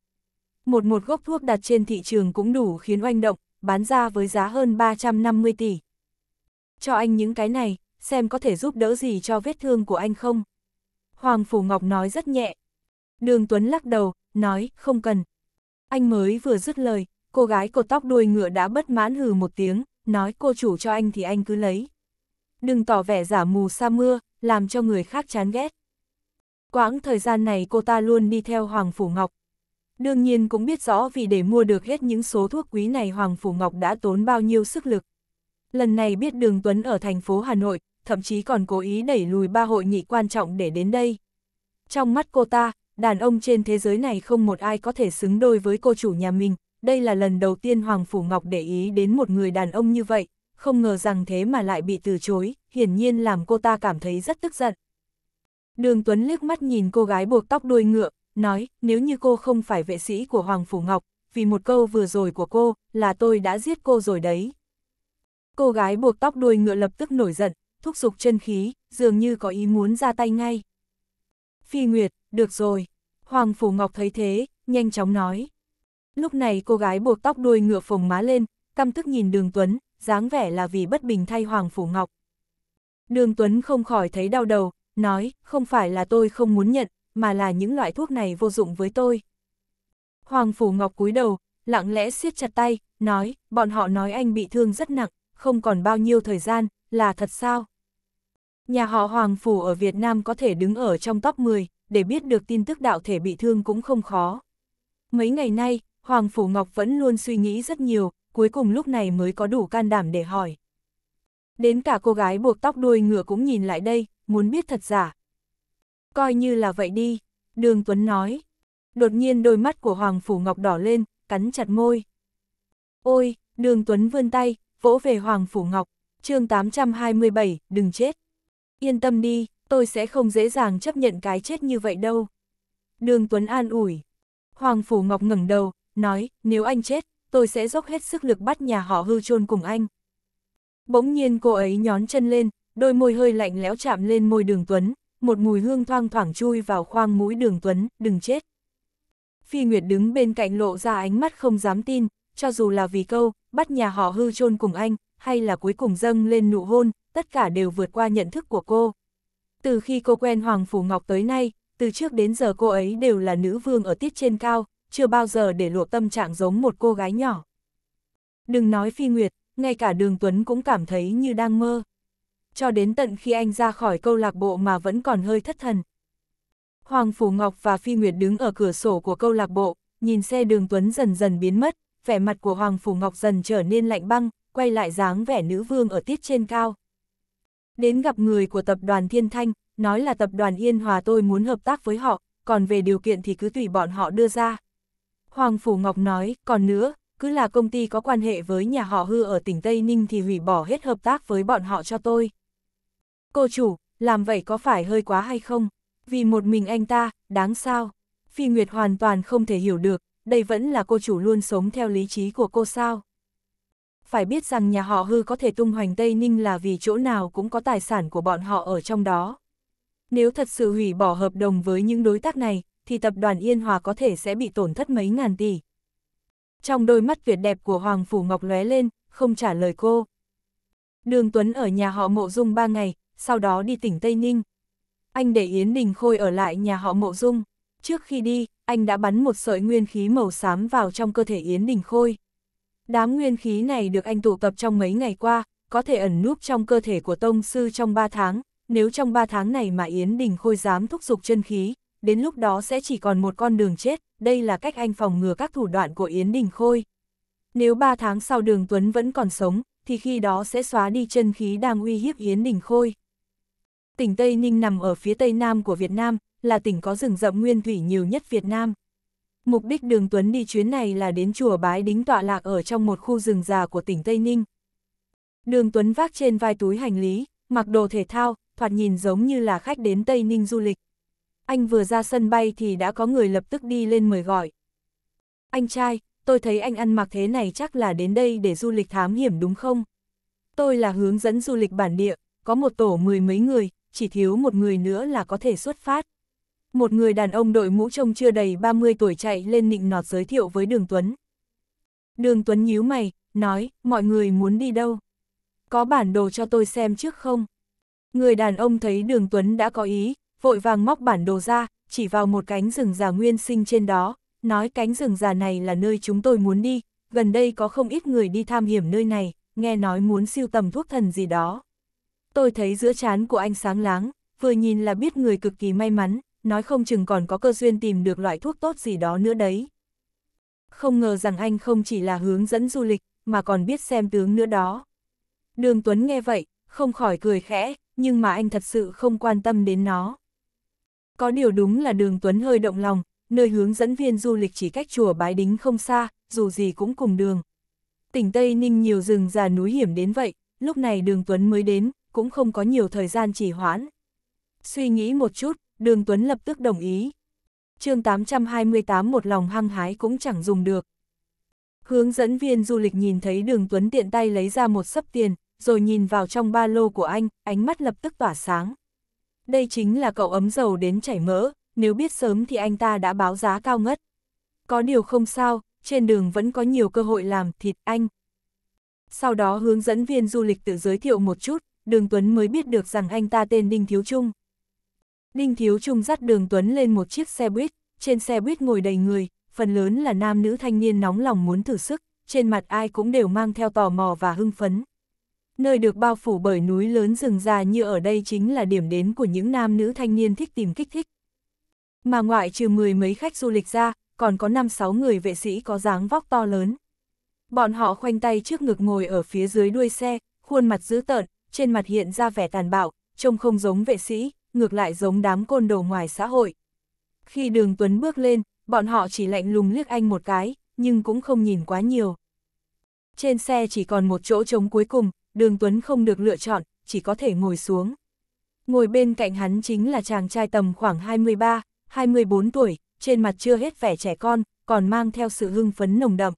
Một một gốc thuốc đặt trên thị trường cũng đủ khiến oanh động, bán ra với giá hơn 350 tỷ. Cho anh những cái này, xem có thể giúp đỡ gì cho vết thương của anh không? Hoàng Phủ Ngọc nói rất nhẹ. Đường Tuấn lắc đầu, nói, không cần. Anh mới vừa dứt lời, cô gái cột tóc đuôi ngựa đã bất mãn hừ một tiếng, nói cô chủ cho anh thì anh cứ lấy. Đừng tỏ vẻ giả mù sa mưa, làm cho người khác chán ghét. Quãng thời gian này cô ta luôn đi theo Hoàng Phủ Ngọc. Đương nhiên cũng biết rõ vì để mua được hết những số thuốc quý này Hoàng Phủ Ngọc đã tốn bao nhiêu sức lực. Lần này biết Đường Tuấn ở thành phố Hà Nội, thậm chí còn cố ý đẩy lùi ba hội nghị quan trọng để đến đây. Trong mắt cô ta, đàn ông trên thế giới này không một ai có thể xứng đôi với cô chủ nhà mình, đây là lần đầu tiên Hoàng Phủ Ngọc để ý đến một người đàn ông như vậy không ngờ rằng thế mà lại bị từ chối, hiển nhiên làm cô ta cảm thấy rất tức giận. Đường Tuấn liếc mắt nhìn cô gái buộc tóc đuôi ngựa, nói, nếu như cô không phải vệ sĩ của Hoàng Phủ Ngọc, vì một câu vừa rồi của cô, là tôi đã giết cô rồi đấy. Cô gái buộc tóc đuôi ngựa lập tức nổi giận, thúc giục chân khí, dường như có ý muốn ra tay ngay. Phi Nguyệt, được rồi. Hoàng Phủ Ngọc thấy thế, nhanh chóng nói. Lúc này cô gái buộc tóc đuôi ngựa phồng má lên, căm tức nhìn đường Tuấn, dáng vẻ là vì bất bình thay Hoàng Phủ Ngọc. Đường Tuấn không khỏi thấy đau đầu, nói, không phải là tôi không muốn nhận, mà là những loại thuốc này vô dụng với tôi. Hoàng Phủ Ngọc cúi đầu, lặng lẽ siết chặt tay, nói, bọn họ nói anh bị thương rất nặng, không còn bao nhiêu thời gian, là thật sao? Nhà họ Hoàng Phủ ở Việt Nam có thể đứng ở trong top 10, để biết được tin tức đạo thể bị thương cũng không khó. Mấy ngày nay, Hoàng Phủ Ngọc vẫn luôn suy nghĩ rất nhiều, cuối cùng lúc này mới có đủ can đảm để hỏi. Đến cả cô gái buộc tóc đuôi ngựa cũng nhìn lại đây, muốn biết thật giả. Coi như là vậy đi, Đường Tuấn nói. Đột nhiên đôi mắt của Hoàng Phủ Ngọc đỏ lên, cắn chặt môi. Ôi, Đường Tuấn vươn tay, vỗ về Hoàng Phủ Ngọc, chương 827, đừng chết. Yên tâm đi, tôi sẽ không dễ dàng chấp nhận cái chết như vậy đâu. Đường Tuấn an ủi. Hoàng Phủ Ngọc ngẩng đầu, nói, nếu anh chết, tôi sẽ dốc hết sức lực bắt nhà họ hư chôn cùng anh. Bỗng nhiên cô ấy nhón chân lên, đôi môi hơi lạnh lẽo chạm lên môi đường Tuấn, một mùi hương thoang thoảng chui vào khoang mũi đường Tuấn, đừng chết. Phi Nguyệt đứng bên cạnh lộ ra ánh mắt không dám tin, cho dù là vì câu, bắt nhà họ hư chôn cùng anh, hay là cuối cùng dâng lên nụ hôn, tất cả đều vượt qua nhận thức của cô. Từ khi cô quen Hoàng Phủ Ngọc tới nay, từ trước đến giờ cô ấy đều là nữ vương ở tiết trên cao, chưa bao giờ để lộ tâm trạng giống một cô gái nhỏ. Đừng nói phi nguyệt, ngay cả đường Tuấn cũng cảm thấy như đang mơ. Cho đến tận khi anh ra khỏi câu lạc bộ mà vẫn còn hơi thất thần. Hoàng Phủ Ngọc và Phi Nguyệt đứng ở cửa sổ của câu lạc bộ, nhìn xe đường Tuấn dần dần biến mất, vẻ mặt của Hoàng Phủ Ngọc dần trở nên lạnh băng, quay lại dáng vẻ nữ vương ở tiết trên cao. Đến gặp người của tập đoàn Thiên Thanh, nói là tập đoàn Yên Hòa tôi muốn hợp tác với họ, còn về điều kiện thì cứ tùy bọn họ đưa ra. Hoàng Phủ Ngọc nói, còn nữa, cứ là công ty có quan hệ với nhà họ hư ở tỉnh Tây Ninh thì hủy bỏ hết hợp tác với bọn họ cho tôi. Cô chủ, làm vậy có phải hơi quá hay không? Vì một mình anh ta, đáng sao? Phi Nguyệt hoàn toàn không thể hiểu được, đây vẫn là cô chủ luôn sống theo lý trí của cô sao? Phải biết rằng nhà họ hư có thể tung hoành Tây Ninh là vì chỗ nào cũng có tài sản của bọn họ ở trong đó. Nếu thật sự hủy bỏ hợp đồng với những đối tác này, thì tập đoàn Yên Hòa có thể sẽ bị tổn thất mấy ngàn tỷ. Trong đôi mắt tuyệt đẹp của Hoàng Phủ Ngọc lóe lên, không trả lời cô. Đường Tuấn ở nhà họ Mộ Dung ba ngày, sau đó đi tỉnh Tây Ninh. Anh để Yến Đình Khôi ở lại nhà họ Mộ Dung. Trước khi đi, anh đã bắn một sợi nguyên khí màu xám vào trong cơ thể Yến Đình Khôi. Đám nguyên khí này được anh tụ tập trong mấy ngày qua, có thể ẩn núp trong cơ thể của Tông Sư trong 3 tháng. Nếu trong 3 tháng này mà Yến Đình Khôi dám thúc giục chân khí, đến lúc đó sẽ chỉ còn một con đường chết, đây là cách anh phòng ngừa các thủ đoạn của Yến Đình Khôi. Nếu 3 tháng sau đường Tuấn vẫn còn sống, thì khi đó sẽ xóa đi chân khí đang uy hiếp Yến Đình Khôi. Tỉnh Tây Ninh nằm ở phía tây nam của Việt Nam, là tỉnh có rừng rậm nguyên thủy nhiều nhất Việt Nam. Mục đích đường Tuấn đi chuyến này là đến chùa Bái Đính tọa lạc ở trong một khu rừng già của tỉnh Tây Ninh. Đường Tuấn vác trên vai túi hành lý, mặc đồ thể thao, thoạt nhìn giống như là khách đến Tây Ninh du lịch anh vừa ra sân bay thì đã có người lập tức đi lên mời gọi. Anh trai, tôi thấy anh ăn mặc thế này chắc là đến đây để du lịch thám hiểm đúng không? Tôi là hướng dẫn du lịch bản địa, có một tổ mười mấy người, chỉ thiếu một người nữa là có thể xuất phát. Một người đàn ông đội mũ trông chưa đầy 30 tuổi chạy lên nịnh nọt giới thiệu với Đường Tuấn. Đường Tuấn nhíu mày, nói, mọi người muốn đi đâu? Có bản đồ cho tôi xem trước không? Người đàn ông thấy Đường Tuấn đã có ý, vội vàng móc bản đồ ra, chỉ vào một cánh rừng già nguyên sinh trên đó, nói cánh rừng già này là nơi chúng tôi muốn đi, gần đây có không ít người đi tham hiểm nơi này, nghe nói muốn siêu tầm thuốc thần gì đó. Tôi thấy giữa chán của anh sáng láng, vừa nhìn là biết người cực kỳ may mắn, nói không chừng còn có cơ duyên tìm được loại thuốc tốt gì đó nữa đấy. Không ngờ rằng anh không chỉ là hướng dẫn du lịch, mà còn biết xem tướng nữa đó. Đường Tuấn nghe vậy, không khỏi cười khẽ, nhưng mà anh thật sự không quan tâm đến nó. Có điều đúng là đường Tuấn hơi động lòng, nơi hướng dẫn viên du lịch chỉ cách chùa Bái Đính không xa, dù gì cũng cùng đường. Tỉnh Tây Ninh nhiều rừng già núi hiểm đến vậy, lúc này đường Tuấn mới đến, cũng không có nhiều thời gian trì hoãn. Suy nghĩ một chút, đường Tuấn lập tức đồng ý. chương 828 một lòng hăng hái cũng chẳng dùng được. Hướng dẫn viên du lịch nhìn thấy đường Tuấn tiện tay lấy ra một sấp tiền, rồi nhìn vào trong ba lô của anh, ánh mắt lập tức tỏa sáng đây chính là cậu ấm dầu đến chảy mỡ, nếu biết sớm thì anh ta đã báo giá cao ngất. Có điều không sao, trên đường vẫn có nhiều cơ hội làm thịt anh. Sau đó hướng dẫn viên du lịch tự giới thiệu một chút, Đường Tuấn mới biết được rằng anh ta tên Đinh Thiếu Trung. Đinh Thiếu Trung dắt Đường Tuấn lên một chiếc xe buýt, trên xe buýt ngồi đầy người, phần lớn là nam nữ thanh niên nóng lòng muốn thử sức, trên mặt ai cũng đều mang theo tò mò và hưng phấn nơi được bao phủ bởi núi lớn rừng già như ở đây chính là điểm đến của những nam nữ thanh niên thích tìm kích thích. Mà ngoại trừ mười mấy khách du lịch ra, còn có năm sáu người vệ sĩ có dáng vóc to lớn. Bọn họ khoanh tay trước ngực ngồi ở phía dưới đuôi xe, khuôn mặt dữ tợn, trên mặt hiện ra vẻ tàn bạo, trông không giống vệ sĩ, ngược lại giống đám côn đồ ngoài xã hội. Khi đường Tuấn bước lên, bọn họ chỉ lạnh lùng liếc anh một cái, nhưng cũng không nhìn quá nhiều. Trên xe chỉ còn một chỗ trống cuối cùng, đường Tuấn không được lựa chọn, chỉ có thể ngồi xuống. Ngồi bên cạnh hắn chính là chàng trai tầm khoảng 23, 24 tuổi, trên mặt chưa hết vẻ trẻ con, còn mang theo sự hưng phấn nồng đậm.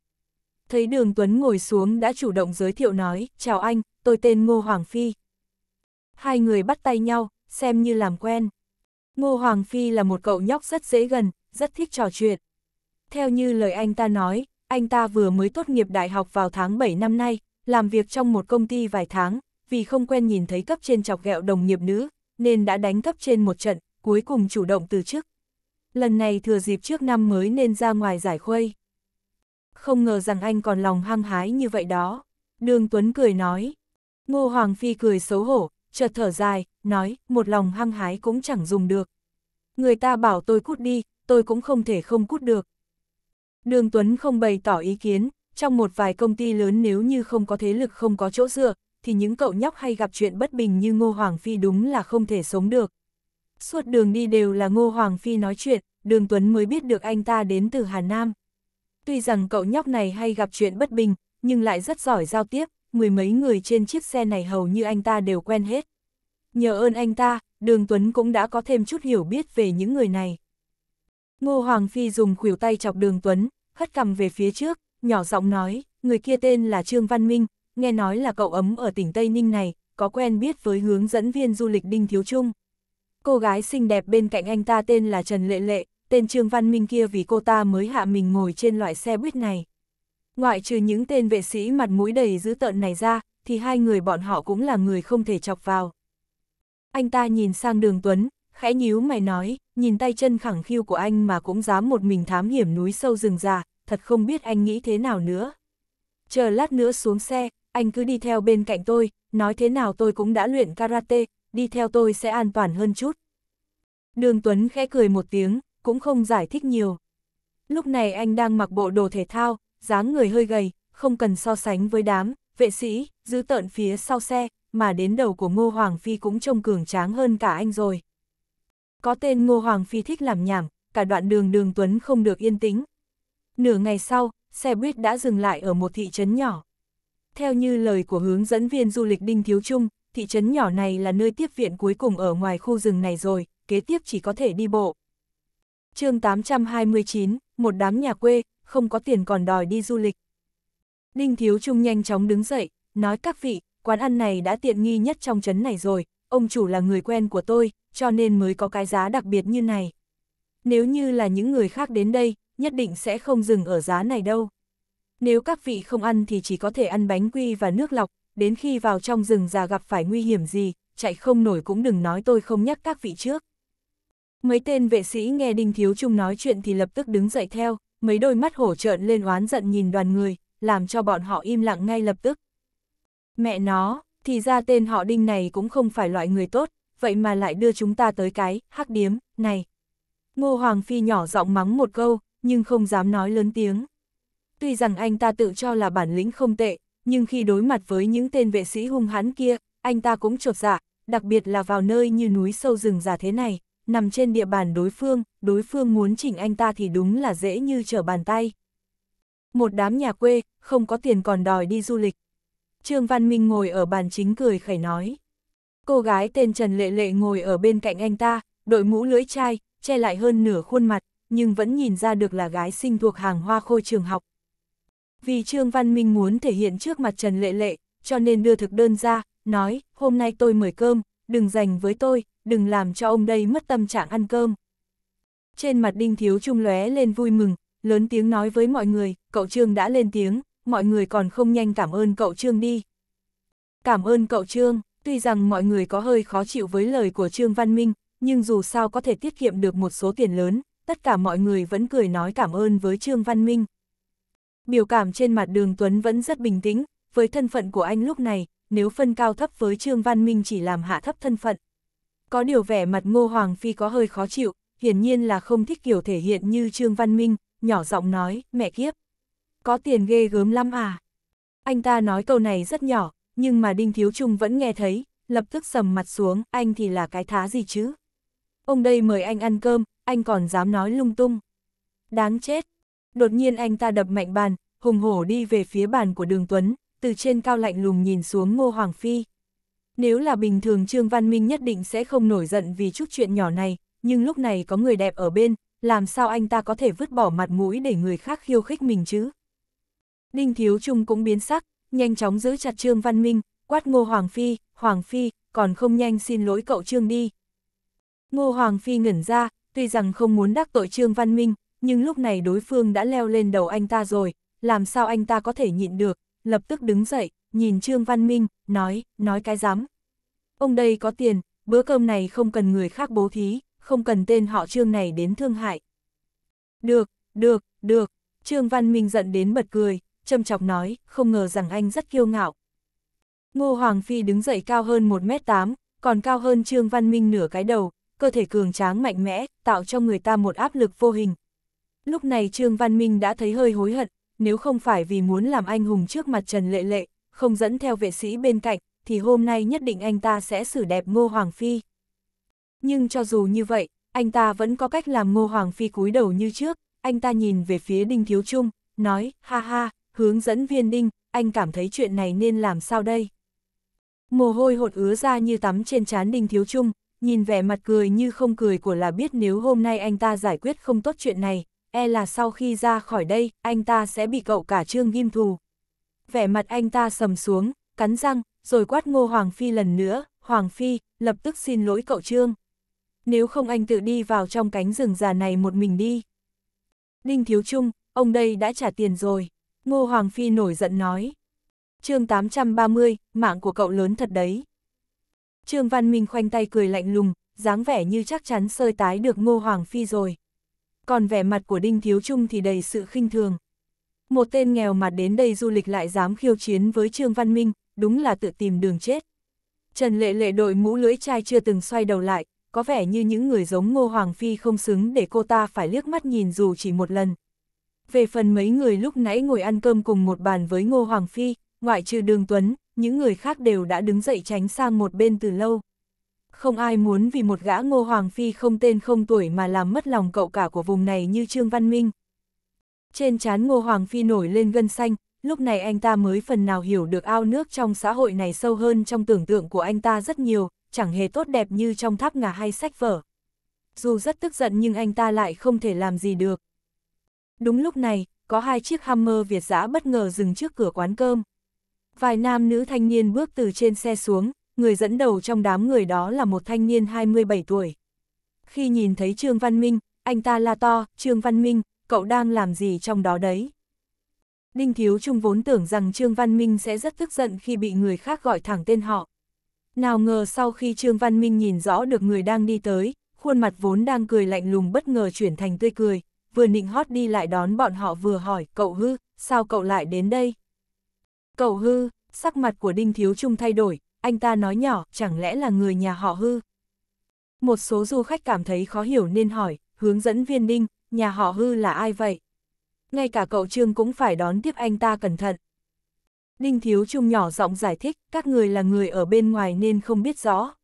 Thấy đường Tuấn ngồi xuống đã chủ động giới thiệu nói, chào anh, tôi tên Ngô Hoàng Phi. Hai người bắt tay nhau, xem như làm quen. Ngô Hoàng Phi là một cậu nhóc rất dễ gần, rất thích trò chuyện. Theo như lời anh ta nói, anh ta vừa mới tốt nghiệp đại học vào tháng 7 năm nay, làm việc trong một công ty vài tháng, vì không quen nhìn thấy cấp trên chọc ghẹo đồng nghiệp nữ, nên đã đánh cấp trên một trận, cuối cùng chủ động từ chức. Lần này thừa dịp trước năm mới nên ra ngoài giải khuây. Không ngờ rằng anh còn lòng hăng hái như vậy đó. Đường Tuấn cười nói. Ngô Hoàng Phi cười xấu hổ, chợt thở dài, nói, một lòng hăng hái cũng chẳng dùng được. Người ta bảo tôi cút đi, tôi cũng không thể không cút được. Đường Tuấn không bày tỏ ý kiến, trong một vài công ty lớn nếu như không có thế lực không có chỗ dựa, thì những cậu nhóc hay gặp chuyện bất bình như Ngô Hoàng Phi đúng là không thể sống được. Suốt đường đi đều là Ngô Hoàng Phi nói chuyện, Đường Tuấn mới biết được anh ta đến từ Hà Nam. Tuy rằng cậu nhóc này hay gặp chuyện bất bình, nhưng lại rất giỏi giao tiếp, mười mấy người trên chiếc xe này hầu như anh ta đều quen hết. Nhờ ơn anh ta, Đường Tuấn cũng đã có thêm chút hiểu biết về những người này. Ngô Hoàng Phi dùng khuỷu tay chọc Đường Tuấn, hất cầm về phía trước, nhỏ giọng nói, người kia tên là Trương Văn Minh, nghe nói là cậu ấm ở tỉnh Tây Ninh này, có quen biết với hướng dẫn viên du lịch Đinh Thiếu Trung. Cô gái xinh đẹp bên cạnh anh ta tên là Trần Lệ Lệ, tên Trương Văn Minh kia vì cô ta mới hạ mình ngồi trên loại xe buýt này. Ngoại trừ những tên vệ sĩ mặt mũi đầy dữ tợn này ra, thì hai người bọn họ cũng là người không thể chọc vào. Anh ta nhìn sang đường Tuấn, khẽ nhíu mày nói, nhìn tay chân khẳng khiu của anh mà cũng dám một mình thám hiểm núi sâu rừng già, thật không biết anh nghĩ thế nào nữa. Chờ lát nữa xuống xe, anh cứ đi theo bên cạnh tôi, nói thế nào tôi cũng đã luyện karate, đi theo tôi sẽ an toàn hơn chút. Đường Tuấn khẽ cười một tiếng, cũng không giải thích nhiều. Lúc này anh đang mặc bộ đồ thể thao, dáng người hơi gầy, không cần so sánh với đám, vệ sĩ, giữ tợn phía sau xe, mà đến đầu của Ngô Hoàng Phi cũng trông cường tráng hơn cả anh rồi. Có tên Ngô Hoàng Phi thích làm nhảm, cả đoạn đường đường Tuấn không được yên tĩnh, Nửa ngày sau, xe buýt đã dừng lại ở một thị trấn nhỏ. Theo như lời của hướng dẫn viên du lịch Đinh Thiếu Trung, thị trấn nhỏ này là nơi tiếp viện cuối cùng ở ngoài khu rừng này rồi, kế tiếp chỉ có thể đi bộ. chương 829, một đám nhà quê, không có tiền còn đòi đi du lịch. Đinh Thiếu Trung nhanh chóng đứng dậy, nói các vị, quán ăn này đã tiện nghi nhất trong trấn này rồi, ông chủ là người quen của tôi, cho nên mới có cái giá đặc biệt như này. Nếu như là những người khác đến đây, nhất định sẽ không dừng ở giá này đâu. Nếu các vị không ăn thì chỉ có thể ăn bánh quy và nước lọc, đến khi vào trong rừng già gặp phải nguy hiểm gì, chạy không nổi cũng đừng nói tôi không nhắc các vị trước. Mấy tên vệ sĩ nghe Đinh Thiếu Trung nói chuyện thì lập tức đứng dậy theo, mấy đôi mắt hổ trợn lên oán giận nhìn đoàn người, làm cho bọn họ im lặng ngay lập tức. Mẹ nó, thì ra tên họ Đinh này cũng không phải loại người tốt, vậy mà lại đưa chúng ta tới cái, hắc điếm, này. Ngô Hoàng Phi nhỏ giọng mắng một câu, nhưng không dám nói lớn tiếng. Tuy rằng anh ta tự cho là bản lĩnh không tệ, nhưng khi đối mặt với những tên vệ sĩ hung hãn kia, anh ta cũng chột dạ, đặc biệt là vào nơi như núi sâu rừng già thế này, nằm trên địa bàn đối phương, đối phương muốn chỉnh anh ta thì đúng là dễ như trở bàn tay. Một đám nhà quê, không có tiền còn đòi đi du lịch. Trương Văn Minh ngồi ở bàn chính cười khẩy nói. Cô gái tên Trần Lệ Lệ ngồi ở bên cạnh anh ta, đội mũ lưỡi chai, che lại hơn nửa khuôn mặt, nhưng vẫn nhìn ra được là gái sinh thuộc hàng hoa khôi trường học. Vì Trương Văn Minh muốn thể hiện trước mặt Trần Lệ Lệ, cho nên đưa thực đơn ra, nói, hôm nay tôi mời cơm, đừng dành với tôi, đừng làm cho ông đây mất tâm trạng ăn cơm. Trên mặt Đinh Thiếu Trung lóe lên vui mừng, lớn tiếng nói với mọi người, cậu Trương đã lên tiếng, mọi người còn không nhanh cảm ơn cậu Trương đi. Cảm ơn cậu Trương, tuy rằng mọi người có hơi khó chịu với lời của Trương Văn Minh, nhưng dù sao có thể tiết kiệm được một số tiền lớn, tất cả mọi người vẫn cười nói cảm ơn với Trương Văn Minh. Biểu cảm trên mặt đường Tuấn vẫn rất bình tĩnh, với thân phận của anh lúc này, nếu phân cao thấp với Trương Văn Minh chỉ làm hạ thấp thân phận. Có điều vẻ mặt Ngô Hoàng Phi có hơi khó chịu, hiển nhiên là không thích kiểu thể hiện như Trương Văn Minh, nhỏ giọng nói, mẹ kiếp. Có tiền ghê gớm lắm à? Anh ta nói câu này rất nhỏ, nhưng mà Đinh Thiếu Trung vẫn nghe thấy, lập tức sầm mặt xuống, anh thì là cái thá gì chứ? Ông đây mời anh ăn cơm, anh còn dám nói lung tung. Đáng chết! Đột nhiên anh ta đập mạnh bàn, hùng hổ đi về phía bàn của đường Tuấn, từ trên cao lạnh lùng nhìn xuống Ngô Hoàng Phi. Nếu là bình thường Trương Văn Minh nhất định sẽ không nổi giận vì chút chuyện nhỏ này, nhưng lúc này có người đẹp ở bên, làm sao anh ta có thể vứt bỏ mặt mũi để người khác khiêu khích mình chứ? Đinh Thiếu Trung cũng biến sắc, nhanh chóng giữ chặt Trương Văn Minh, quát Ngô Hoàng Phi, Hoàng Phi, còn không nhanh xin lỗi cậu Trương đi. Ngô Hoàng Phi ngẩn ra, tuy rằng không muốn đắc tội Trương Văn Minh, nhưng lúc này đối phương đã leo lên đầu anh ta rồi, làm sao anh ta có thể nhịn được, lập tức đứng dậy, nhìn Trương Văn Minh, nói, nói cái dám. Ông đây có tiền, bữa cơm này không cần người khác bố thí, không cần tên họ Trương này đến thương hại. Được, được, được, Trương Văn Minh giận đến bật cười, châm chọc nói, không ngờ rằng anh rất kiêu ngạo. Ngô Hoàng Phi đứng dậy cao hơn 1m8, còn cao hơn Trương Văn Minh nửa cái đầu, cơ thể cường tráng mạnh mẽ, tạo cho người ta một áp lực vô hình. Lúc này Trương Văn Minh đã thấy hơi hối hận, nếu không phải vì muốn làm anh hùng trước mặt Trần Lệ Lệ, không dẫn theo vệ sĩ bên cạnh, thì hôm nay nhất định anh ta sẽ xử đẹp Ngô Hoàng Phi. Nhưng cho dù như vậy, anh ta vẫn có cách làm Ngô Hoàng Phi cúi đầu như trước, anh ta nhìn về phía Đinh Thiếu Trung, nói, ha ha, hướng dẫn viên Đinh, anh cảm thấy chuyện này nên làm sao đây? Mồ hôi hột ứa ra như tắm trên trán Đinh Thiếu Trung, Nhìn vẻ mặt cười như không cười của là biết nếu hôm nay anh ta giải quyết không tốt chuyện này, e là sau khi ra khỏi đây, anh ta sẽ bị cậu cả trương ghim thù. Vẻ mặt anh ta sầm xuống, cắn răng, rồi quát ngô Hoàng Phi lần nữa, Hoàng Phi, lập tức xin lỗi cậu trương. Nếu không anh tự đi vào trong cánh rừng già này một mình đi. Đinh Thiếu Trung, ông đây đã trả tiền rồi. Ngô Hoàng Phi nổi giận nói. chương 830, mạng của cậu lớn thật đấy. Trương Văn Minh khoanh tay cười lạnh lùng, dáng vẻ như chắc chắn sơi tái được Ngô Hoàng Phi rồi. Còn vẻ mặt của Đinh Thiếu Trung thì đầy sự khinh thường. Một tên nghèo mà đến đây du lịch lại dám khiêu chiến với Trương Văn Minh, đúng là tự tìm đường chết. Trần Lệ Lệ đội mũ lưỡi chai chưa từng xoay đầu lại, có vẻ như những người giống Ngô Hoàng Phi không xứng để cô ta phải liếc mắt nhìn dù chỉ một lần. Về phần mấy người lúc nãy ngồi ăn cơm cùng một bàn với Ngô Hoàng Phi, ngoại trừ Đường Tuấn, những người khác đều đã đứng dậy tránh sang một bên từ lâu. Không ai muốn vì một gã ngô hoàng phi không tên không tuổi mà làm mất lòng cậu cả của vùng này như Trương Văn Minh. Trên trán ngô hoàng phi nổi lên gân xanh, lúc này anh ta mới phần nào hiểu được ao nước trong xã hội này sâu hơn trong tưởng tượng của anh ta rất nhiều, chẳng hề tốt đẹp như trong tháp ngà hay sách vở. Dù rất tức giận nhưng anh ta lại không thể làm gì được. Đúng lúc này, có hai chiếc Hammer Việt giã bất ngờ dừng trước cửa quán cơm vài nam nữ thanh niên bước từ trên xe xuống, người dẫn đầu trong đám người đó là một thanh niên 27 tuổi. Khi nhìn thấy Trương Văn Minh, anh ta la to, Trương Văn Minh, cậu đang làm gì trong đó đấy? Đinh Thiếu Trung vốn tưởng rằng Trương Văn Minh sẽ rất tức giận khi bị người khác gọi thẳng tên họ. Nào ngờ sau khi Trương Văn Minh nhìn rõ được người đang đi tới, khuôn mặt vốn đang cười lạnh lùng bất ngờ chuyển thành tươi cười, vừa nịnh hót đi lại đón bọn họ vừa hỏi, cậu hư, sao cậu lại đến đây? Cậu hư, sắc mặt của Đinh Thiếu Trung thay đổi, anh ta nói nhỏ, chẳng lẽ là người nhà họ hư? Một số du khách cảm thấy khó hiểu nên hỏi, hướng dẫn viên Đinh, nhà họ hư là ai vậy? Ngay cả cậu Trương cũng phải đón tiếp anh ta cẩn thận. Đinh Thiếu Trung nhỏ giọng giải thích, các người là người ở bên ngoài nên không biết rõ.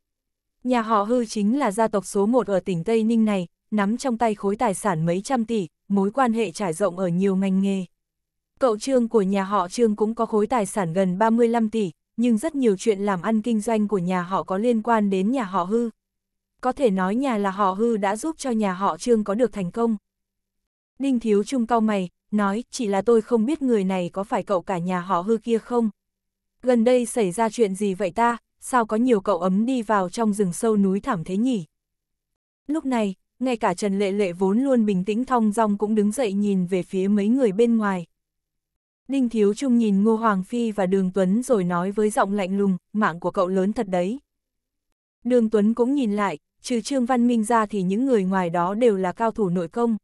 Nhà họ hư chính là gia tộc số một ở tỉnh Tây Ninh này, nắm trong tay khối tài sản mấy trăm tỷ, mối quan hệ trải rộng ở nhiều ngành nghề. Cậu Trương của nhà họ Trương cũng có khối tài sản gần 35 tỷ, nhưng rất nhiều chuyện làm ăn kinh doanh của nhà họ có liên quan đến nhà họ Hư. Có thể nói nhà là họ Hư đã giúp cho nhà họ Trương có được thành công. Đinh Thiếu Trung cau mày, nói, chỉ là tôi không biết người này có phải cậu cả nhà họ Hư kia không. Gần đây xảy ra chuyện gì vậy ta, sao có nhiều cậu ấm đi vào trong rừng sâu núi thảm thế nhỉ? Lúc này, ngay cả Trần Lệ Lệ vốn luôn bình tĩnh thong dong cũng đứng dậy nhìn về phía mấy người bên ngoài. Ninh Thiếu Trung nhìn Ngô Hoàng Phi và Đường Tuấn rồi nói với giọng lạnh lùng, mạng của cậu lớn thật đấy. Đường Tuấn cũng nhìn lại, trừ Trương Văn Minh ra thì những người ngoài đó đều là cao thủ nội công.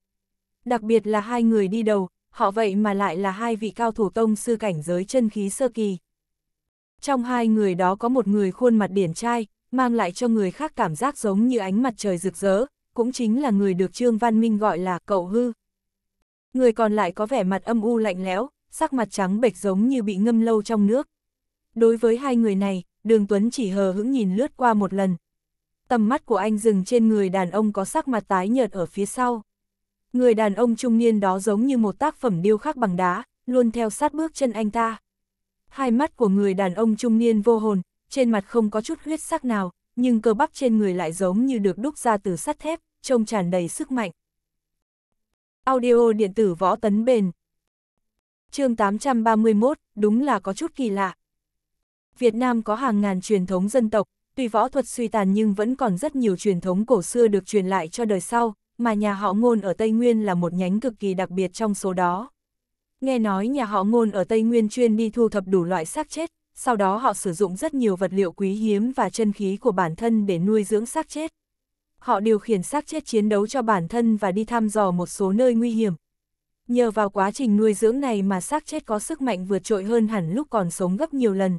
Đặc biệt là hai người đi đầu, họ vậy mà lại là hai vị cao thủ tông sư cảnh giới chân khí sơ kỳ. Trong hai người đó có một người khuôn mặt điển trai, mang lại cho người khác cảm giác giống như ánh mặt trời rực rỡ, cũng chính là người được Trương Văn Minh gọi là cậu hư. Người còn lại có vẻ mặt âm u lạnh lẽo, sắc mặt trắng bệch giống như bị ngâm lâu trong nước. Đối với hai người này, Đường Tuấn chỉ hờ hững nhìn lướt qua một lần. Tầm mắt của anh dừng trên người đàn ông có sắc mặt tái nhợt ở phía sau. Người đàn ông trung niên đó giống như một tác phẩm điêu khắc bằng đá, luôn theo sát bước chân anh ta. Hai mắt của người đàn ông trung niên vô hồn, trên mặt không có chút huyết sắc nào, nhưng cơ bắp trên người lại giống như được đúc ra từ sắt thép, trông tràn đầy sức mạnh. Audio điện tử võ tấn bền chương 831, đúng là có chút kỳ lạ. Việt Nam có hàng ngàn truyền thống dân tộc, tuy võ thuật suy tàn nhưng vẫn còn rất nhiều truyền thống cổ xưa được truyền lại cho đời sau, mà nhà họ ngôn ở Tây Nguyên là một nhánh cực kỳ đặc biệt trong số đó. Nghe nói nhà họ ngôn ở Tây Nguyên chuyên đi thu thập đủ loại xác chết, sau đó họ sử dụng rất nhiều vật liệu quý hiếm và chân khí của bản thân để nuôi dưỡng xác chết. Họ điều khiển xác chết chiến đấu cho bản thân và đi thăm dò một số nơi nguy hiểm, Nhờ vào quá trình nuôi dưỡng này mà xác chết có sức mạnh vượt trội hơn hẳn lúc còn sống gấp nhiều lần.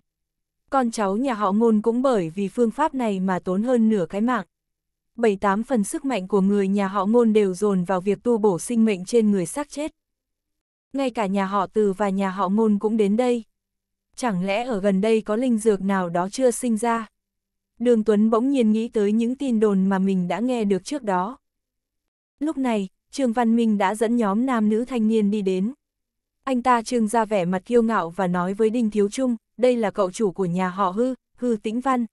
Con cháu nhà họ ngôn cũng bởi vì phương pháp này mà tốn hơn nửa cái mạng. Bảy tám phần sức mạnh của người nhà họ ngôn đều dồn vào việc tu bổ sinh mệnh trên người xác chết. Ngay cả nhà họ từ và nhà họ ngôn cũng đến đây. Chẳng lẽ ở gần đây có linh dược nào đó chưa sinh ra? Đường Tuấn bỗng nhiên nghĩ tới những tin đồn mà mình đã nghe được trước đó. Lúc này, Trương Văn Minh đã dẫn nhóm nam nữ thanh niên đi đến. Anh ta trương ra vẻ mặt kiêu ngạo và nói với Đinh Thiếu Trung, đây là cậu chủ của nhà họ Hư, Hư Tĩnh Văn.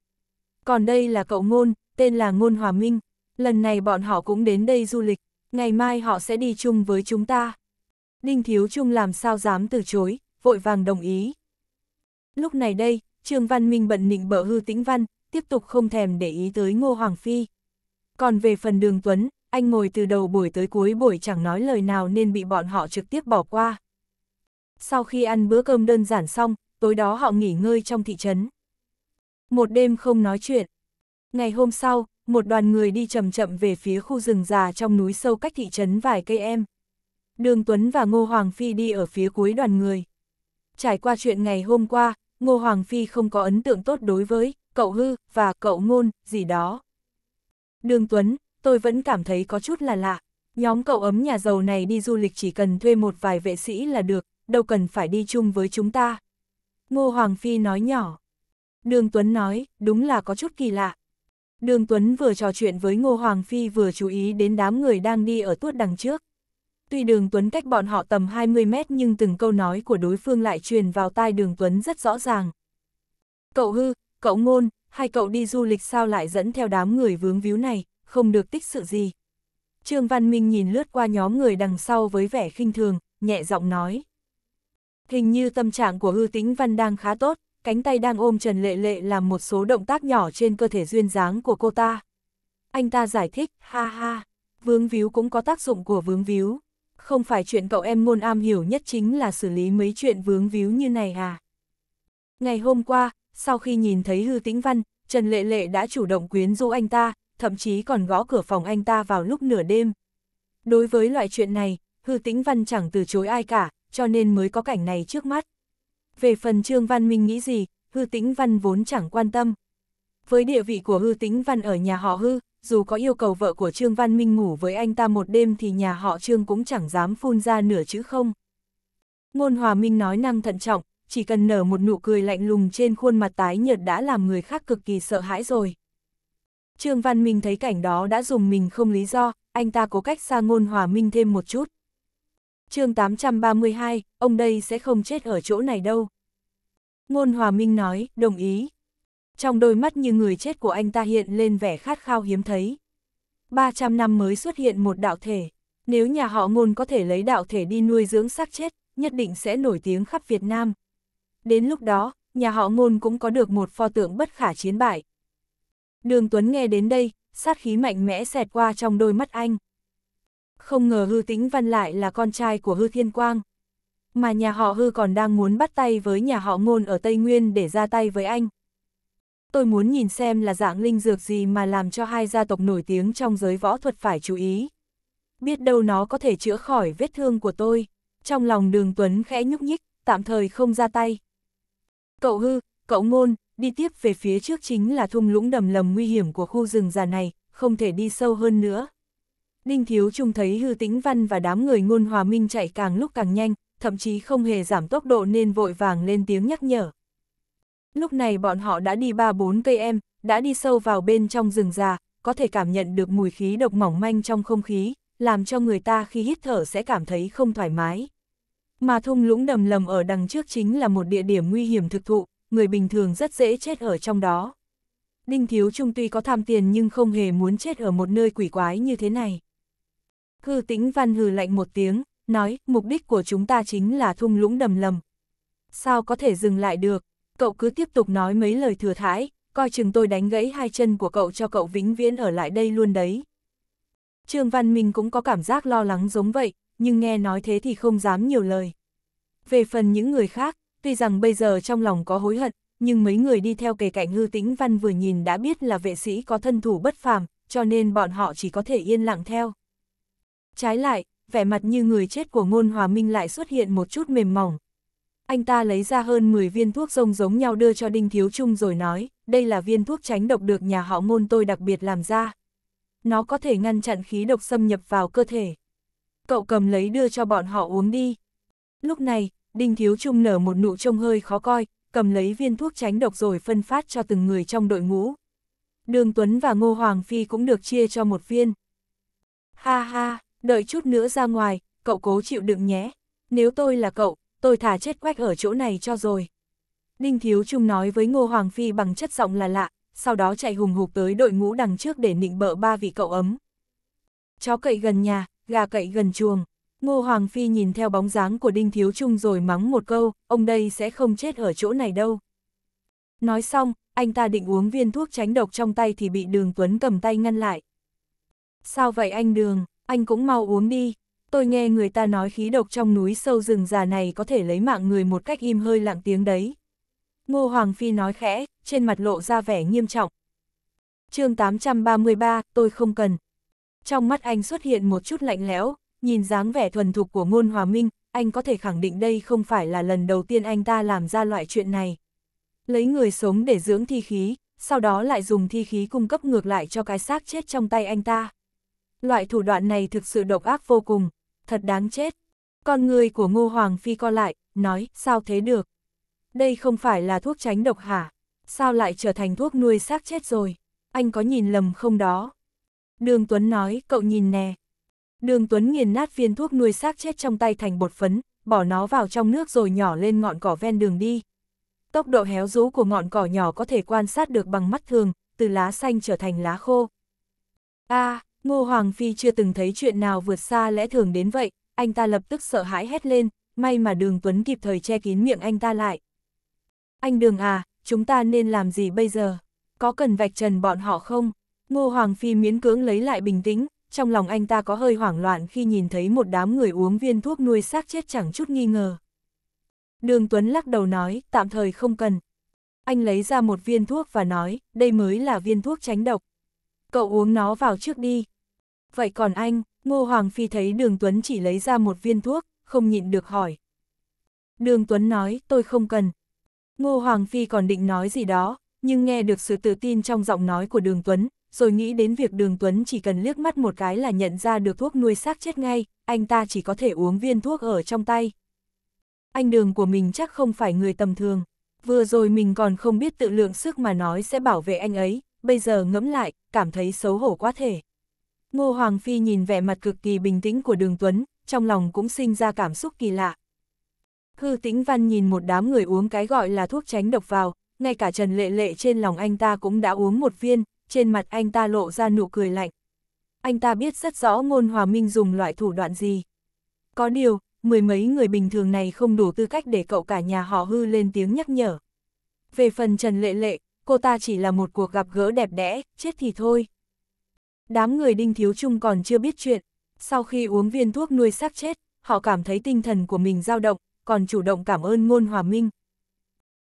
Còn đây là cậu Ngôn, tên là Ngôn Hòa Minh. Lần này bọn họ cũng đến đây du lịch, ngày mai họ sẽ đi chung với chúng ta. Đinh Thiếu Trung làm sao dám từ chối, vội vàng đồng ý. Lúc này đây, Trương Văn Minh bận nịnh bỡ Hư Tĩnh Văn, tiếp tục không thèm để ý tới Ngô Hoàng Phi. Còn về phần đường Tuấn, anh ngồi từ đầu buổi tới cuối buổi chẳng nói lời nào nên bị bọn họ trực tiếp bỏ qua. Sau khi ăn bữa cơm đơn giản xong, tối đó họ nghỉ ngơi trong thị trấn. Một đêm không nói chuyện. Ngày hôm sau, một đoàn người đi chậm chậm về phía khu rừng già trong núi sâu cách thị trấn vài cây em. Đường Tuấn và Ngô Hoàng Phi đi ở phía cuối đoàn người. Trải qua chuyện ngày hôm qua, Ngô Hoàng Phi không có ấn tượng tốt đối với cậu hư và cậu ngôn gì đó. Đường Tuấn, tôi vẫn cảm thấy có chút là lạ. Nhóm cậu ấm nhà giàu này đi du lịch chỉ cần thuê một vài vệ sĩ là được, đâu cần phải đi chung với chúng ta. Ngô Hoàng Phi nói nhỏ. Đường Tuấn nói, đúng là có chút kỳ lạ. Đường Tuấn vừa trò chuyện với Ngô Hoàng Phi vừa chú ý đến đám người đang đi ở tuốt đằng trước. Tuy đường Tuấn cách bọn họ tầm 20 mét nhưng từng câu nói của đối phương lại truyền vào tai đường Tuấn rất rõ ràng. Cậu hư, cậu ngôn, hai cậu đi du lịch sao lại dẫn theo đám người vướng víu này, không được tích sự gì. Trương Văn Minh nhìn lướt qua nhóm người đằng sau với vẻ khinh thường, nhẹ giọng nói. Hình như tâm trạng của hư tĩnh văn đang khá tốt, cánh tay đang ôm Trần Lệ Lệ làm một số động tác nhỏ trên cơ thể duyên dáng của cô ta. Anh ta giải thích, ha ha, vướng víu cũng có tác dụng của vướng víu. Không phải chuyện cậu em ngôn am hiểu nhất chính là xử lý mấy chuyện vướng víu như này à. Ngày hôm qua, sau khi nhìn thấy hư tĩnh văn, Trần Lệ Lệ đã chủ động quyến rũ anh ta, thậm chí còn gõ cửa phòng anh ta vào lúc nửa đêm. Đối với loại chuyện này, Hư Tĩnh Văn chẳng từ chối ai cả, cho nên mới có cảnh này trước mắt. Về phần Trương Văn Minh nghĩ gì, Hư Tĩnh Văn vốn chẳng quan tâm. Với địa vị của Hư Tĩnh Văn ở nhà họ Hư, dù có yêu cầu vợ của Trương Văn Minh ngủ với anh ta một đêm thì nhà họ Trương cũng chẳng dám phun ra nửa chữ không. Ngôn Hòa Minh nói năng thận trọng, chỉ cần nở một nụ cười lạnh lùng trên khuôn mặt tái nhợt đã làm người khác cực kỳ sợ hãi rồi. Trương Văn Minh thấy cảnh đó đã dùng mình không lý do, anh ta cố cách xa ngôn hòa minh thêm một chút. chương 832, ông đây sẽ không chết ở chỗ này đâu. Ngôn hòa minh nói, đồng ý. Trong đôi mắt như người chết của anh ta hiện lên vẻ khát khao hiếm thấy. 300 năm mới xuất hiện một đạo thể. Nếu nhà họ ngôn có thể lấy đạo thể đi nuôi dưỡng xác chết, nhất định sẽ nổi tiếng khắp Việt Nam. Đến lúc đó, nhà họ ngôn cũng có được một pho tượng bất khả chiến bại, Đường Tuấn nghe đến đây, sát khí mạnh mẽ xẹt qua trong đôi mắt anh. Không ngờ hư tĩnh văn lại là con trai của hư thiên quang. Mà nhà họ hư còn đang muốn bắt tay với nhà họ ngôn ở Tây Nguyên để ra tay với anh. Tôi muốn nhìn xem là dạng linh dược gì mà làm cho hai gia tộc nổi tiếng trong giới võ thuật phải chú ý. Biết đâu nó có thể chữa khỏi vết thương của tôi. Trong lòng đường Tuấn khẽ nhúc nhích, tạm thời không ra tay. Cậu hư, cậu ngôn, đi tiếp về phía trước chính là thung lũng đầm lầm nguy hiểm của khu rừng già này, không thể đi sâu hơn nữa. Đinh Thiếu Trung thấy Hư Tĩnh Văn và đám người ngôn hòa minh chạy càng lúc càng nhanh, thậm chí không hề giảm tốc độ nên vội vàng lên tiếng nhắc nhở. Lúc này bọn họ đã đi ba bốn cây em, đã đi sâu vào bên trong rừng già, có thể cảm nhận được mùi khí độc mỏng manh trong không khí, làm cho người ta khi hít thở sẽ cảm thấy không thoải mái. Mà thung lũng đầm lầm ở đằng trước chính là một địa điểm nguy hiểm thực thụ, người bình thường rất dễ chết ở trong đó. Đinh Thiếu Trung tuy có tham tiền nhưng không hề muốn chết ở một nơi quỷ quái như thế này. Cư tĩnh văn hừ lạnh một tiếng, nói, mục đích của chúng ta chính là thung lũng đầm lầm. Sao có thể dừng lại được, cậu cứ tiếp tục nói mấy lời thừa thãi, coi chừng tôi đánh gãy hai chân của cậu cho cậu vĩnh viễn ở lại đây luôn đấy. Trương Văn Minh cũng có cảm giác lo lắng giống vậy, nhưng nghe nói thế thì không dám nhiều lời. Về phần những người khác, tuy rằng bây giờ trong lòng có hối hận, nhưng mấy người đi theo kề cạnh ngư tĩnh văn vừa nhìn đã biết là vệ sĩ có thân thủ bất phàm, cho nên bọn họ chỉ có thể yên lặng theo. Trái lại, vẻ mặt như người chết của ngôn hòa minh lại xuất hiện một chút mềm mỏng. Anh ta lấy ra hơn 10 viên thuốc rông giống nhau đưa cho Đinh Thiếu Trung rồi nói, đây là viên thuốc tránh độc được nhà họ ngôn tôi đặc biệt làm ra. Nó có thể ngăn chặn khí độc xâm nhập vào cơ thể. Cậu cầm lấy đưa cho bọn họ uống đi. Lúc này, Đinh Thiếu Trung nở một nụ trông hơi khó coi, cầm lấy viên thuốc tránh độc rồi phân phát cho từng người trong đội ngũ. Đường Tuấn và Ngô Hoàng Phi cũng được chia cho một viên. Ha ha, đợi chút nữa ra ngoài, cậu cố chịu đựng nhé. Nếu tôi là cậu, tôi thả chết quách ở chỗ này cho rồi. Đinh Thiếu Trung nói với Ngô Hoàng Phi bằng chất giọng là lạ, sau đó chạy hùng hục tới đội ngũ đằng trước để nịnh bợ ba vị cậu ấm. Chó cậy gần nhà, gà cậy gần chuồng. Ngô Hoàng Phi nhìn theo bóng dáng của Đinh Thiếu Trung rồi mắng một câu, ông đây sẽ không chết ở chỗ này đâu. Nói xong, anh ta định uống viên thuốc tránh độc trong tay thì bị Đường Tuấn cầm tay ngăn lại. Sao vậy anh Đường, anh cũng mau uống đi. Tôi nghe người ta nói khí độc trong núi sâu rừng già này có thể lấy mạng người một cách im hơi lặng tiếng đấy. Ngô Hoàng Phi nói khẽ, trên mặt lộ ra vẻ nghiêm trọng. chương 833, tôi không cần. Trong mắt anh xuất hiện một chút lạnh lẽo, Nhìn dáng vẻ thuần thục của ngôn hòa minh, anh có thể khẳng định đây không phải là lần đầu tiên anh ta làm ra loại chuyện này. Lấy người sống để dưỡng thi khí, sau đó lại dùng thi khí cung cấp ngược lại cho cái xác chết trong tay anh ta. Loại thủ đoạn này thực sự độc ác vô cùng, thật đáng chết. Con người của Ngô Hoàng Phi co lại, nói, sao thế được? Đây không phải là thuốc tránh độc hả? Sao lại trở thành thuốc nuôi xác chết rồi? Anh có nhìn lầm không đó? Đường Tuấn nói, cậu nhìn nè, Đường Tuấn nghiền nát viên thuốc nuôi xác chết trong tay thành bột phấn, bỏ nó vào trong nước rồi nhỏ lên ngọn cỏ ven đường đi. Tốc độ héo rũ của ngọn cỏ nhỏ có thể quan sát được bằng mắt thường, từ lá xanh trở thành lá khô. A, à, Ngô Hoàng Phi chưa từng thấy chuyện nào vượt xa lẽ thường đến vậy, anh ta lập tức sợ hãi hét lên, may mà đường Tuấn kịp thời che kín miệng anh ta lại. Anh đường à, chúng ta nên làm gì bây giờ? Có cần vạch trần bọn họ không? Ngô Hoàng Phi miễn cưỡng lấy lại bình tĩnh, trong lòng anh ta có hơi hoảng loạn khi nhìn thấy một đám người uống viên thuốc nuôi xác chết chẳng chút nghi ngờ. Đường Tuấn lắc đầu nói, tạm thời không cần. Anh lấy ra một viên thuốc và nói, đây mới là viên thuốc tránh độc. Cậu uống nó vào trước đi. Vậy còn anh, Ngô Hoàng Phi thấy Đường Tuấn chỉ lấy ra một viên thuốc, không nhịn được hỏi. Đường Tuấn nói, tôi không cần. Ngô Hoàng Phi còn định nói gì đó, nhưng nghe được sự tự tin trong giọng nói của Đường Tuấn, rồi nghĩ đến việc đường Tuấn chỉ cần liếc mắt một cái là nhận ra được thuốc nuôi xác chết ngay, anh ta chỉ có thể uống viên thuốc ở trong tay. Anh đường của mình chắc không phải người tầm thường, vừa rồi mình còn không biết tự lượng sức mà nói sẽ bảo vệ anh ấy, bây giờ ngẫm lại, cảm thấy xấu hổ quá thể. Ngô Hoàng Phi nhìn vẻ mặt cực kỳ bình tĩnh của đường Tuấn, trong lòng cũng sinh ra cảm xúc kỳ lạ. Hư tĩnh văn nhìn một đám người uống cái gọi là thuốc tránh độc vào, ngay cả Trần Lệ Lệ trên lòng anh ta cũng đã uống một viên, trên mặt anh ta lộ ra nụ cười lạnh. Anh ta biết rất rõ ngôn hòa minh dùng loại thủ đoạn gì. Có điều, mười mấy người bình thường này không đủ tư cách để cậu cả nhà họ hư lên tiếng nhắc nhở. Về phần Trần Lệ Lệ, cô ta chỉ là một cuộc gặp gỡ đẹp đẽ, chết thì thôi. Đám người đinh thiếu chung còn chưa biết chuyện, sau khi uống viên thuốc nuôi xác chết, họ cảm thấy tinh thần của mình dao động, còn chủ động cảm ơn ngôn hòa minh.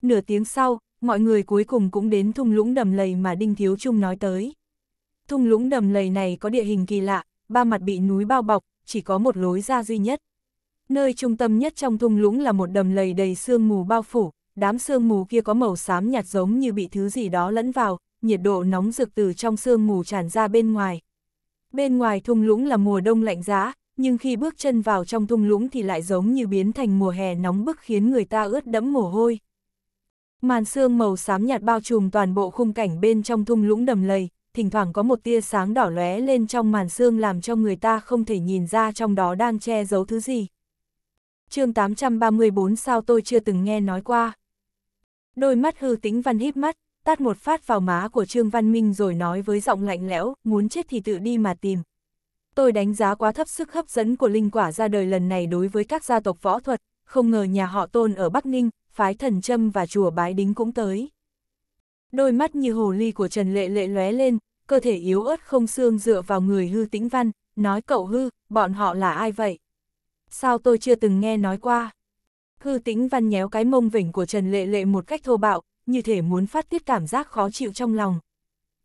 Nửa tiếng sau, mọi người cuối cùng cũng đến thung lũng đầm lầy mà Đinh Thiếu Trung nói tới. Thung lũng đầm lầy này có địa hình kỳ lạ, ba mặt bị núi bao bọc, chỉ có một lối ra duy nhất. Nơi trung tâm nhất trong thung lũng là một đầm lầy đầy sương mù bao phủ, đám sương mù kia có màu xám nhạt giống như bị thứ gì đó lẫn vào, nhiệt độ nóng rực từ trong sương mù tràn ra bên ngoài. Bên ngoài thung lũng là mùa đông lạnh giá, nhưng khi bước chân vào trong thung lũng thì lại giống như biến thành mùa hè nóng bức khiến người ta ướt đẫm mồ hôi. Màn sương màu xám nhạt bao trùm toàn bộ khung cảnh bên trong thung lũng đầm lầy, thỉnh thoảng có một tia sáng đỏ lóe lên trong màn sương làm cho người ta không thể nhìn ra trong đó đang che giấu thứ gì. chương 834 sao tôi chưa từng nghe nói qua. Đôi mắt hư tĩnh văn híp mắt, tát một phát vào má của Trương Văn Minh rồi nói với giọng lạnh lẽo, muốn chết thì tự đi mà tìm. Tôi đánh giá quá thấp sức hấp dẫn của linh quả ra đời lần này đối với các gia tộc võ thuật, không ngờ nhà họ tôn ở Bắc Ninh, phái thần châm và chùa bái đính cũng tới. Đôi mắt như hồ ly của Trần Lệ Lệ lóe lên, cơ thể yếu ớt không xương dựa vào người hư tĩnh văn, nói cậu hư, bọn họ là ai vậy? Sao tôi chưa từng nghe nói qua? Hư tĩnh văn nhéo cái mông vỉnh của Trần Lệ Lệ một cách thô bạo, như thể muốn phát tiết cảm giác khó chịu trong lòng.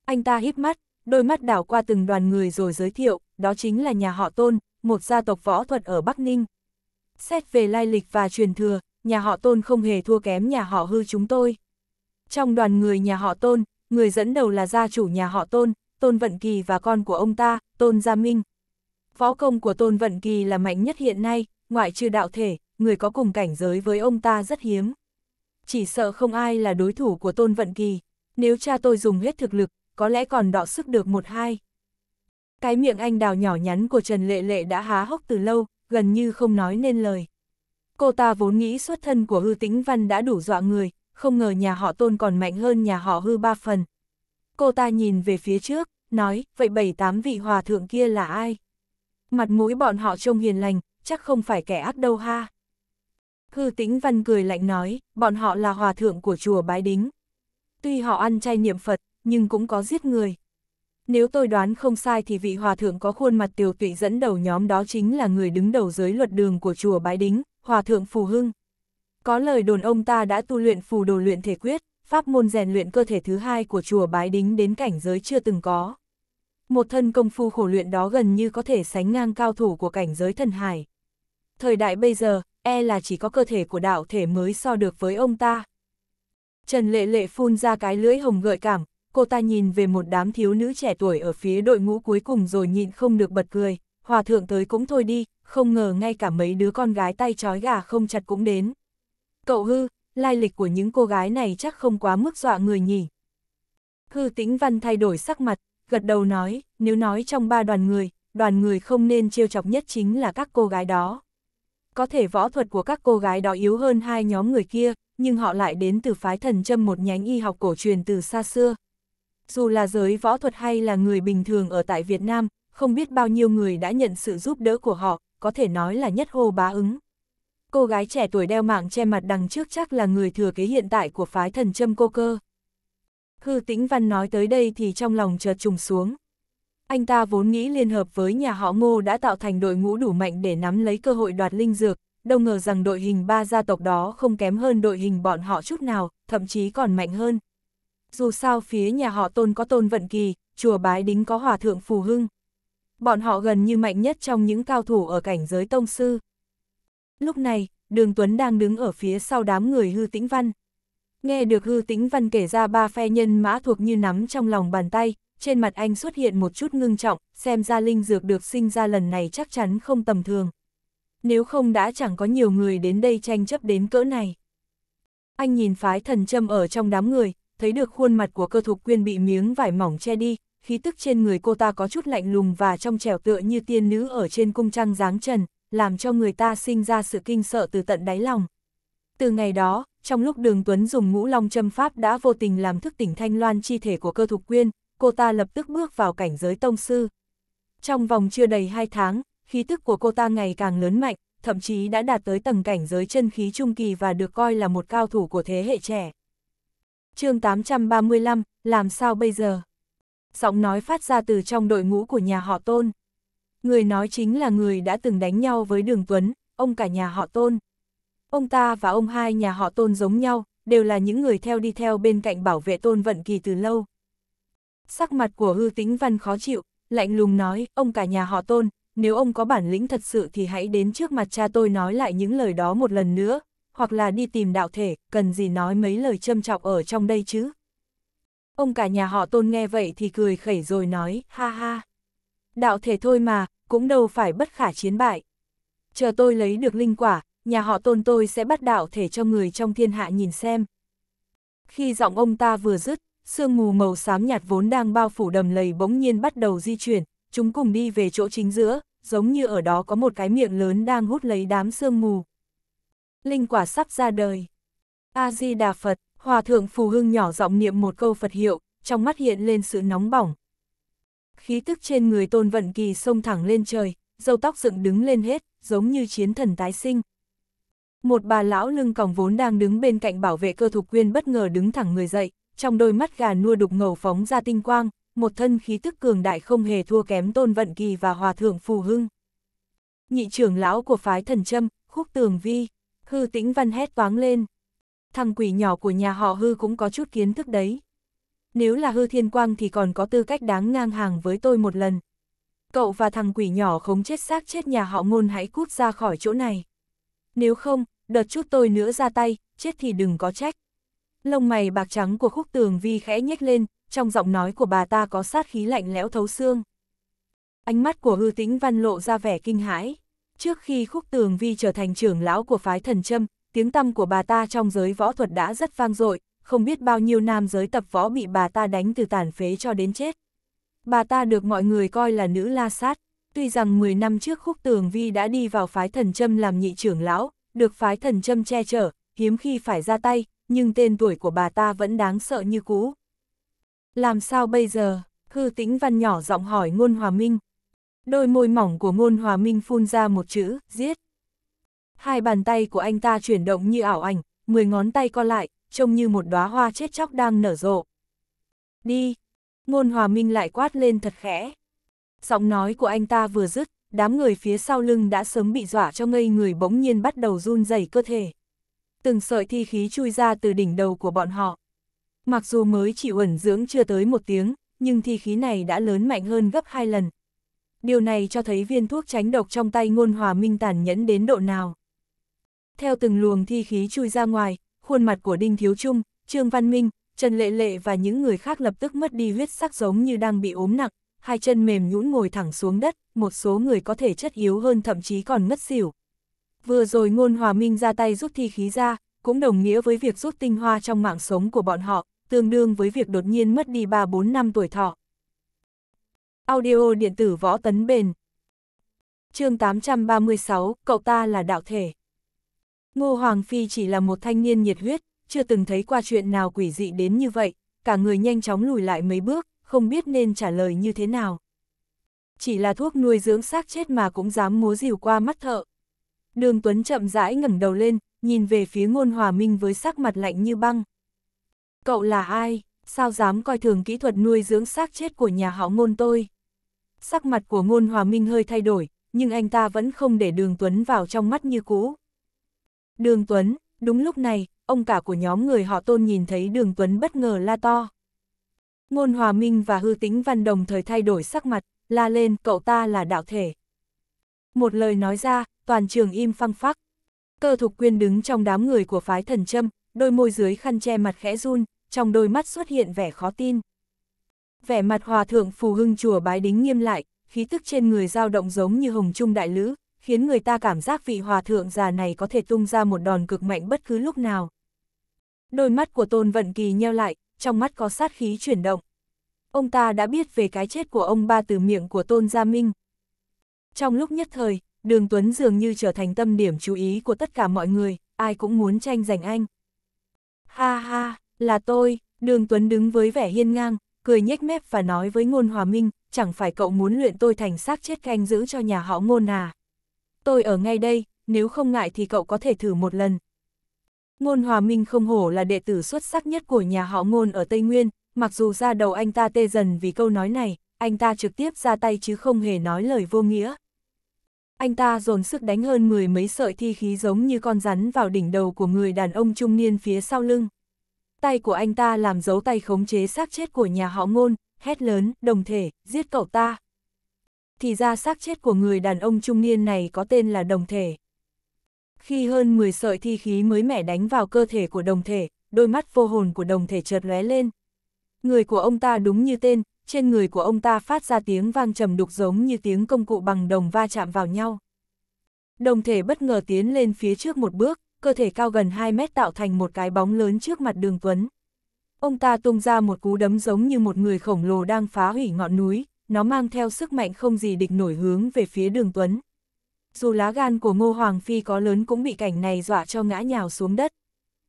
Anh ta híp mắt, đôi mắt đảo qua từng đoàn người rồi giới thiệu, đó chính là nhà họ Tôn, một gia tộc võ thuật ở Bắc Ninh. Xét về lai lịch và truyền thừa, nhà họ tôn không hề thua kém nhà họ hư chúng tôi. Trong đoàn người nhà họ tôn, người dẫn đầu là gia chủ nhà họ tôn, tôn vận kỳ và con của ông ta, tôn gia minh. Võ công của tôn vận kỳ là mạnh nhất hiện nay, ngoại trừ đạo thể, người có cùng cảnh giới với ông ta rất hiếm. Chỉ sợ không ai là đối thủ của tôn vận kỳ, nếu cha tôi dùng hết thực lực, có lẽ còn đọ sức được một hai. Cái miệng anh đào nhỏ nhắn của Trần Lệ Lệ đã há hốc từ lâu, gần như không nói nên lời. Cô ta vốn nghĩ xuất thân của hư tĩnh văn đã đủ dọa người, không ngờ nhà họ tôn còn mạnh hơn nhà họ hư ba phần. Cô ta nhìn về phía trước, nói, vậy bảy tám vị hòa thượng kia là ai? Mặt mũi bọn họ trông hiền lành, chắc không phải kẻ ác đâu ha. Hư tĩnh văn cười lạnh nói, bọn họ là hòa thượng của chùa Bái Đính. Tuy họ ăn chay niệm Phật, nhưng cũng có giết người. Nếu tôi đoán không sai thì vị hòa thượng có khuôn mặt tiều tụy dẫn đầu nhóm đó chính là người đứng đầu giới luật đường của chùa Bái Đính, Hòa thượng Phù Hưng. Có lời đồn ông ta đã tu luyện phù đồ luyện thể quyết, pháp môn rèn luyện cơ thể thứ hai của chùa Bái Đính đến cảnh giới chưa từng có. Một thân công phu khổ luyện đó gần như có thể sánh ngang cao thủ của cảnh giới thần hải. Thời đại bây giờ, e là chỉ có cơ thể của đạo thể mới so được với ông ta. Trần Lệ Lệ phun ra cái lưỡi hồng gợi cảm, cô ta nhìn về một đám thiếu nữ trẻ tuổi ở phía đội ngũ cuối cùng rồi nhịn không được bật cười, hòa thượng tới cũng thôi đi, không ngờ ngay cả mấy đứa con gái tay trói gà không chặt cũng đến. Cậu hư, lai lịch của những cô gái này chắc không quá mức dọa người nhỉ. Hư tĩnh văn thay đổi sắc mặt, gật đầu nói, nếu nói trong ba đoàn người, đoàn người không nên trêu chọc nhất chính là các cô gái đó. Có thể võ thuật của các cô gái đó yếu hơn hai nhóm người kia, nhưng họ lại đến từ phái thần châm một nhánh y học cổ truyền từ xa xưa. Dù là giới võ thuật hay là người bình thường ở tại Việt Nam, không biết bao nhiêu người đã nhận sự giúp đỡ của họ, có thể nói là nhất hô bá ứng. Cô gái trẻ tuổi đeo mạng che mặt đằng trước chắc là người thừa kế hiện tại của phái thần châm cô cơ. Hư tĩnh văn nói tới đây thì trong lòng chợt trùng xuống. Anh ta vốn nghĩ liên hợp với nhà họ ngô đã tạo thành đội ngũ đủ mạnh để nắm lấy cơ hội đoạt linh dược, đâu ngờ rằng đội hình ba gia tộc đó không kém hơn đội hình bọn họ chút nào, thậm chí còn mạnh hơn. Dù sao phía nhà họ tôn có tôn vận kỳ, chùa bái đính có hòa thượng phù hưng, Bọn họ gần như mạnh nhất trong những cao thủ ở cảnh giới tông sư. Lúc này, Đường Tuấn đang đứng ở phía sau đám người hư tĩnh văn. Nghe được hư tĩnh văn kể ra ba phe nhân mã thuộc như nắm trong lòng bàn tay, trên mặt anh xuất hiện một chút ngưng trọng, xem ra linh dược được sinh ra lần này chắc chắn không tầm thường. Nếu không đã chẳng có nhiều người đến đây tranh chấp đến cỡ này. Anh nhìn phái thần châm ở trong đám người, thấy được khuôn mặt của cơ thục quyên bị miếng vải mỏng che đi, khí tức trên người cô ta có chút lạnh lùng và trong trẻo tựa như tiên nữ ở trên cung trăng dáng trần, làm cho người ta sinh ra sự kinh sợ từ tận đáy lòng. Từ ngày đó, trong lúc đường Tuấn dùng ngũ long châm pháp đã vô tình làm thức tỉnh thanh loan chi thể của cơ thục quyên, cô ta lập tức bước vào cảnh giới tông sư. Trong vòng chưa đầy 2 tháng, khí tức của cô ta ngày càng lớn mạnh, thậm chí đã đạt tới tầng cảnh giới chân khí trung kỳ và được coi là một cao thủ của thế hệ trẻ. chương 835, làm sao bây giờ? giọng nói phát ra từ trong đội ngũ của nhà họ Tôn. Người nói chính là người đã từng đánh nhau với Đường Tuấn, ông cả nhà họ Tôn. Ông ta và ông hai nhà họ Tôn giống nhau, đều là những người theo đi theo bên cạnh bảo vệ Tôn Vận Kỳ từ lâu. Sắc mặt của Hư Tĩnh Văn khó chịu, lạnh lùng nói, ông cả nhà họ Tôn, nếu ông có bản lĩnh thật sự thì hãy đến trước mặt cha tôi nói lại những lời đó một lần nữa, hoặc là đi tìm đạo thể, cần gì nói mấy lời châm trọng ở trong đây chứ. Ông cả nhà họ tôn nghe vậy thì cười khẩy rồi nói, ha ha. Đạo thể thôi mà, cũng đâu phải bất khả chiến bại. Chờ tôi lấy được linh quả, nhà họ tôn tôi sẽ bắt đạo thể cho người trong thiên hạ nhìn xem. Khi giọng ông ta vừa dứt, sương mù màu xám nhạt vốn đang bao phủ đầm lầy bỗng nhiên bắt đầu di chuyển, chúng cùng đi về chỗ chính giữa, giống như ở đó có một cái miệng lớn đang hút lấy đám sương mù. Linh quả sắp ra đời. A-di-đà Phật Hòa thượng Phù Hưng nhỏ giọng niệm một câu Phật hiệu, trong mắt hiện lên sự nóng bỏng. Khí tức trên người Tôn Vận Kỳ sông thẳng lên trời, dâu tóc dựng đứng lên hết, giống như chiến thần tái sinh. Một bà lão lưng còng vốn đang đứng bên cạnh bảo vệ cơ thục quyên bất ngờ đứng thẳng người dậy, trong đôi mắt gà nua đục ngầu phóng ra tinh quang, một thân khí tức cường đại không hề thua kém Tôn Vận Kỳ và Hòa Thượng Phù Hưng. Nhị trưởng lão của phái thần châm, khúc tường vi, hư tĩnh văn hét toáng lên thằng quỷ nhỏ của nhà họ hư cũng có chút kiến thức đấy. Nếu là hư thiên quang thì còn có tư cách đáng ngang hàng với tôi một lần. Cậu và thằng quỷ nhỏ không chết xác chết nhà họ ngôn hãy cút ra khỏi chỗ này. Nếu không, đợt chút tôi nữa ra tay, chết thì đừng có trách. Lông mày bạc trắng của khúc tường vi khẽ nhếch lên, trong giọng nói của bà ta có sát khí lạnh lẽo thấu xương. Ánh mắt của hư tĩnh văn lộ ra vẻ kinh hãi. Trước khi khúc tường vi trở thành trưởng lão của phái thần châm, tiếng tăm của bà ta trong giới võ thuật đã rất vang dội, không biết bao nhiêu nam giới tập võ bị bà ta đánh từ tàn phế cho đến chết. Bà ta được mọi người coi là nữ la sát, tuy rằng 10 năm trước Khúc Tường Vi đã đi vào phái thần châm làm nhị trưởng lão, được phái thần châm che chở, hiếm khi phải ra tay, nhưng tên tuổi của bà ta vẫn đáng sợ như cũ. Làm sao bây giờ? Hư tĩnh văn nhỏ giọng hỏi ngôn hòa minh. Đôi môi mỏng của ngôn hòa minh phun ra một chữ, giết. Hai bàn tay của anh ta chuyển động như ảo ảnh, 10 ngón tay co lại, trông như một đóa hoa chết chóc đang nở rộ. Đi! Ngôn Hòa Minh lại quát lên thật khẽ. Giọng nói của anh ta vừa dứt, đám người phía sau lưng đã sớm bị dọa cho ngây người bỗng nhiên bắt đầu run rẩy cơ thể. Từng sợi thi khí chui ra từ đỉnh đầu của bọn họ. Mặc dù mới chỉ ẩn dưỡng chưa tới một tiếng, nhưng thi khí này đã lớn mạnh hơn gấp hai lần. Điều này cho thấy viên thuốc tránh độc trong tay ngôn hòa minh tàn nhẫn đến độ nào theo từng luồng thi khí chui ra ngoài, khuôn mặt của Đinh Thiếu Trung, Trương Văn Minh, Trần Lệ Lệ và những người khác lập tức mất đi huyết sắc giống như đang bị ốm nặng, hai chân mềm nhũn ngồi thẳng xuống đất, một số người có thể chất yếu hơn thậm chí còn ngất xỉu. Vừa rồi Ngôn Hòa Minh ra tay rút thi khí ra, cũng đồng nghĩa với việc rút tinh hoa trong mạng sống của bọn họ, tương đương với việc đột nhiên mất đi 3-4 năm tuổi thọ. Audio điện tử võ tấn bền Chương 836, cậu ta là đạo thể. Ngô Hoàng Phi chỉ là một thanh niên nhiệt huyết, chưa từng thấy qua chuyện nào quỷ dị đến như vậy, cả người nhanh chóng lùi lại mấy bước, không biết nên trả lời như thế nào. Chỉ là thuốc nuôi dưỡng xác chết mà cũng dám múa rìu qua mắt thợ. Đường Tuấn chậm rãi ngẩng đầu lên, nhìn về phía ngôn hòa minh với sắc mặt lạnh như băng. Cậu là ai? Sao dám coi thường kỹ thuật nuôi dưỡng xác chết của nhà họ ngôn tôi? Sắc mặt của ngôn hòa minh hơi thay đổi, nhưng anh ta vẫn không để đường Tuấn vào trong mắt như cũ. Đường Tuấn, đúng lúc này, ông cả của nhóm người họ tôn nhìn thấy đường Tuấn bất ngờ la to. Ngôn Hòa Minh và Hư Tĩnh Văn đồng thời thay đổi sắc mặt, la lên cậu ta là đạo thể. Một lời nói ra, toàn trường im phăng phắc. Cơ thục quyên đứng trong đám người của phái thần châm, đôi môi dưới khăn che mặt khẽ run, trong đôi mắt xuất hiện vẻ khó tin. Vẻ mặt hòa thượng phù hưng chùa bái đính nghiêm lại, khí tức trên người dao động giống như hồng trung đại lữ, khiến người ta cảm giác vị hòa thượng già này có thể tung ra một đòn cực mạnh bất cứ lúc nào. Đôi mắt của Tôn Vận Kỳ nheo lại, trong mắt có sát khí chuyển động. Ông ta đã biết về cái chết của ông ba từ miệng của Tôn Gia Minh. Trong lúc nhất thời, Đường Tuấn dường như trở thành tâm điểm chú ý của tất cả mọi người, ai cũng muốn tranh giành anh. Ha ha, là tôi, Đường Tuấn đứng với vẻ hiên ngang, cười nhếch mép và nói với Ngôn Hòa Minh, chẳng phải cậu muốn luyện tôi thành xác chết canh giữ cho nhà họ Ngôn à tôi ở ngay đây, nếu không ngại thì cậu có thể thử một lần. Ngôn Hòa Minh không hổ là đệ tử xuất sắc nhất của nhà họ Ngôn ở Tây Nguyên, mặc dù ra đầu anh ta tê dần vì câu nói này, anh ta trực tiếp ra tay chứ không hề nói lời vô nghĩa. Anh ta dồn sức đánh hơn mười mấy sợi thi khí giống như con rắn vào đỉnh đầu của người đàn ông trung niên phía sau lưng. Tay của anh ta làm dấu tay khống chế xác chết của nhà họ ngôn, hét lớn, đồng thể, giết cậu ta thì ra xác chết của người đàn ông trung niên này có tên là đồng thể. Khi hơn 10 sợi thi khí mới mẻ đánh vào cơ thể của đồng thể, đôi mắt vô hồn của đồng thể chợt lóe lên. Người của ông ta đúng như tên, trên người của ông ta phát ra tiếng vang trầm đục giống như tiếng công cụ bằng đồng va chạm vào nhau. Đồng thể bất ngờ tiến lên phía trước một bước, cơ thể cao gần 2 mét tạo thành một cái bóng lớn trước mặt đường Tuấn. Ông ta tung ra một cú đấm giống như một người khổng lồ đang phá hủy ngọn núi, nó mang theo sức mạnh không gì địch nổi hướng về phía đường Tuấn. Dù lá gan của Ngô Hoàng Phi có lớn cũng bị cảnh này dọa cho ngã nhào xuống đất.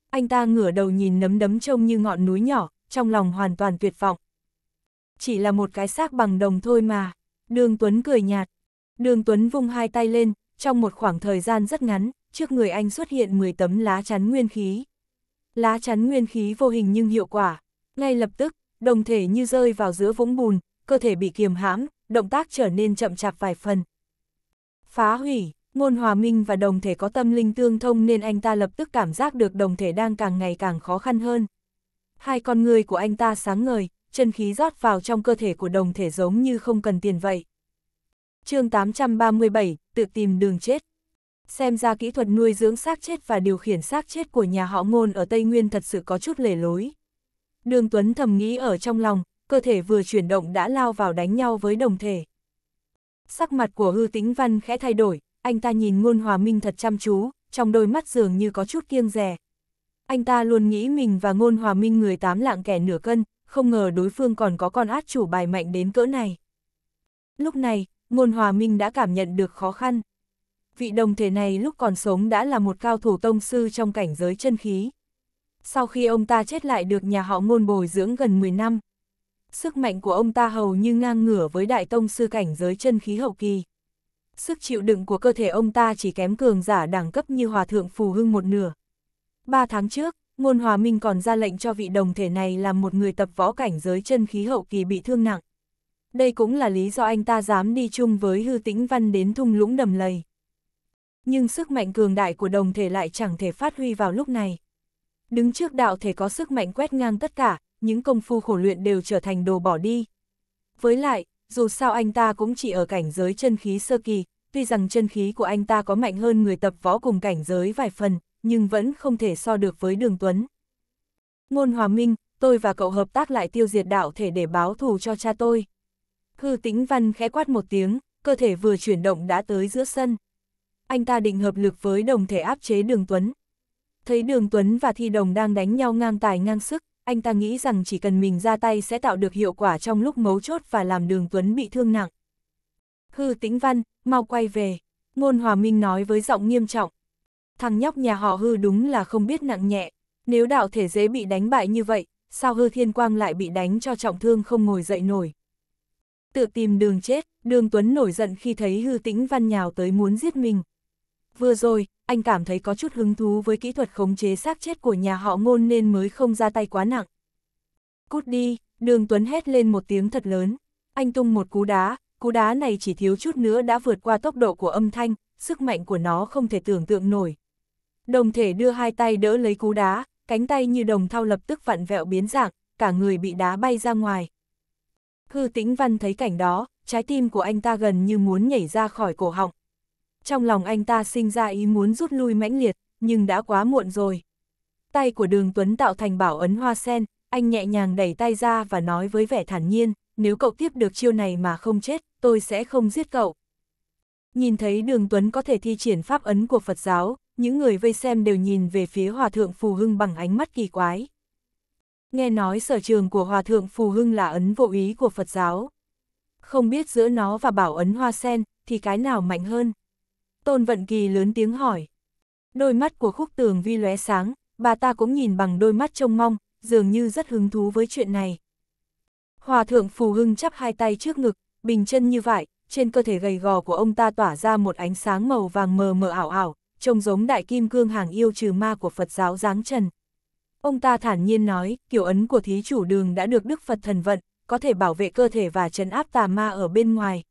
Anh ta ngửa đầu nhìn nấm đấm trông như ngọn núi nhỏ, trong lòng hoàn toàn tuyệt vọng. Chỉ là một cái xác bằng đồng thôi mà. Đường Tuấn cười nhạt. Đường Tuấn vung hai tay lên, trong một khoảng thời gian rất ngắn, trước người anh xuất hiện 10 tấm lá chắn nguyên khí. Lá chắn nguyên khí vô hình nhưng hiệu quả. Ngay lập tức, đồng thể như rơi vào giữa vũng bùn, cơ thể bị kiềm hãm, động tác trở nên chậm chạp vài phần. Phá hủy, ngôn hòa minh và đồng thể có tâm linh tương thông nên anh ta lập tức cảm giác được đồng thể đang càng ngày càng khó khăn hơn. Hai con người của anh ta sáng ngời, chân khí rót vào trong cơ thể của đồng thể giống như không cần tiền vậy. chương 837, tự tìm đường chết. Xem ra kỹ thuật nuôi dưỡng xác chết và điều khiển xác chết của nhà họ ngôn ở Tây Nguyên thật sự có chút lề lối. Đường Tuấn thầm nghĩ ở trong lòng, cơ thể vừa chuyển động đã lao vào đánh nhau với đồng thể. Sắc mặt của hư tĩnh văn khẽ thay đổi, anh ta nhìn ngôn hòa minh thật chăm chú, trong đôi mắt dường như có chút kiêng rè. Anh ta luôn nghĩ mình và ngôn hòa minh người tám lạng kẻ nửa cân, không ngờ đối phương còn có con át chủ bài mạnh đến cỡ này. Lúc này, ngôn hòa minh đã cảm nhận được khó khăn. Vị đồng thể này lúc còn sống đã là một cao thủ tông sư trong cảnh giới chân khí. Sau khi ông ta chết lại được nhà họ ngôn bồi dưỡng gần 10 năm sức mạnh của ông ta hầu như ngang ngửa với đại tông sư cảnh giới chân khí hậu kỳ. Sức chịu đựng của cơ thể ông ta chỉ kém cường giả đẳng cấp như hòa thượng phù hưng một nửa. Ba tháng trước, Ngôn Hòa Minh còn ra lệnh cho vị đồng thể này làm một người tập võ cảnh giới chân khí hậu kỳ bị thương nặng. Đây cũng là lý do anh ta dám đi chung với hư tĩnh văn đến thung lũng đầm lầy. Nhưng sức mạnh cường đại của đồng thể lại chẳng thể phát huy vào lúc này. Đứng trước đạo thể có sức mạnh quét ngang tất cả, những công phu khổ luyện đều trở thành đồ bỏ đi. Với lại, dù sao anh ta cũng chỉ ở cảnh giới chân khí sơ kỳ, tuy rằng chân khí của anh ta có mạnh hơn người tập võ cùng cảnh giới vài phần, nhưng vẫn không thể so được với Đường Tuấn. Ngôn Hòa Minh, tôi và cậu hợp tác lại tiêu diệt đạo thể để báo thù cho cha tôi. Hư tĩnh văn khẽ quát một tiếng, cơ thể vừa chuyển động đã tới giữa sân. Anh ta định hợp lực với đồng thể áp chế Đường Tuấn. Thấy Đường Tuấn và Thi Đồng đang đánh nhau ngang tài ngang sức, anh ta nghĩ rằng chỉ cần mình ra tay sẽ tạo được hiệu quả trong lúc mấu chốt và làm đường Tuấn bị thương nặng. Hư tĩnh văn, mau quay về, ngôn hòa minh nói với giọng nghiêm trọng. Thằng nhóc nhà họ hư đúng là không biết nặng nhẹ, nếu đạo thể dễ bị đánh bại như vậy, sao hư thiên quang lại bị đánh cho trọng thương không ngồi dậy nổi. Tự tìm đường chết, đường Tuấn nổi giận khi thấy hư tĩnh văn nhào tới muốn giết mình. Vừa rồi, anh cảm thấy có chút hứng thú với kỹ thuật khống chế xác chết của nhà họ ngôn nên mới không ra tay quá nặng. Cút đi, đường Tuấn hét lên một tiếng thật lớn, anh tung một cú đá, cú đá này chỉ thiếu chút nữa đã vượt qua tốc độ của âm thanh, sức mạnh của nó không thể tưởng tượng nổi. Đồng thể đưa hai tay đỡ lấy cú đá, cánh tay như đồng thau lập tức vặn vẹo biến dạng, cả người bị đá bay ra ngoài. Hư tĩnh văn thấy cảnh đó, trái tim của anh ta gần như muốn nhảy ra khỏi cổ họng, trong lòng anh ta sinh ra ý muốn rút lui mãnh liệt, nhưng đã quá muộn rồi. Tay của đường Tuấn tạo thành bảo ấn hoa sen, anh nhẹ nhàng đẩy tay ra và nói với vẻ thản nhiên, nếu cậu tiếp được chiêu này mà không chết, tôi sẽ không giết cậu. Nhìn thấy đường Tuấn có thể thi triển pháp ấn của Phật giáo, những người vây xem đều nhìn về phía Hòa Thượng Phù Hưng bằng ánh mắt kỳ quái. Nghe nói sở trường của Hòa Thượng Phù Hưng là ấn vô ý của Phật giáo. Không biết giữa nó và bảo ấn hoa sen, thì cái nào mạnh hơn? Tôn Vận Kỳ lớn tiếng hỏi. Đôi mắt của khúc tường vi lóe sáng, bà ta cũng nhìn bằng đôi mắt trông mong, dường như rất hứng thú với chuyện này. Hòa thượng Phù Hưng chắp hai tay trước ngực, bình chân như vậy, trên cơ thể gầy gò của ông ta tỏa ra một ánh sáng màu vàng mờ mờ ảo ảo, trông giống đại kim cương hàng yêu trừ ma của Phật giáo Giáng Trần. Ông ta thản nhiên nói, kiểu ấn của thí chủ đường đã được Đức Phật thần vận, có thể bảo vệ cơ thể và trấn áp tà ma ở bên ngoài,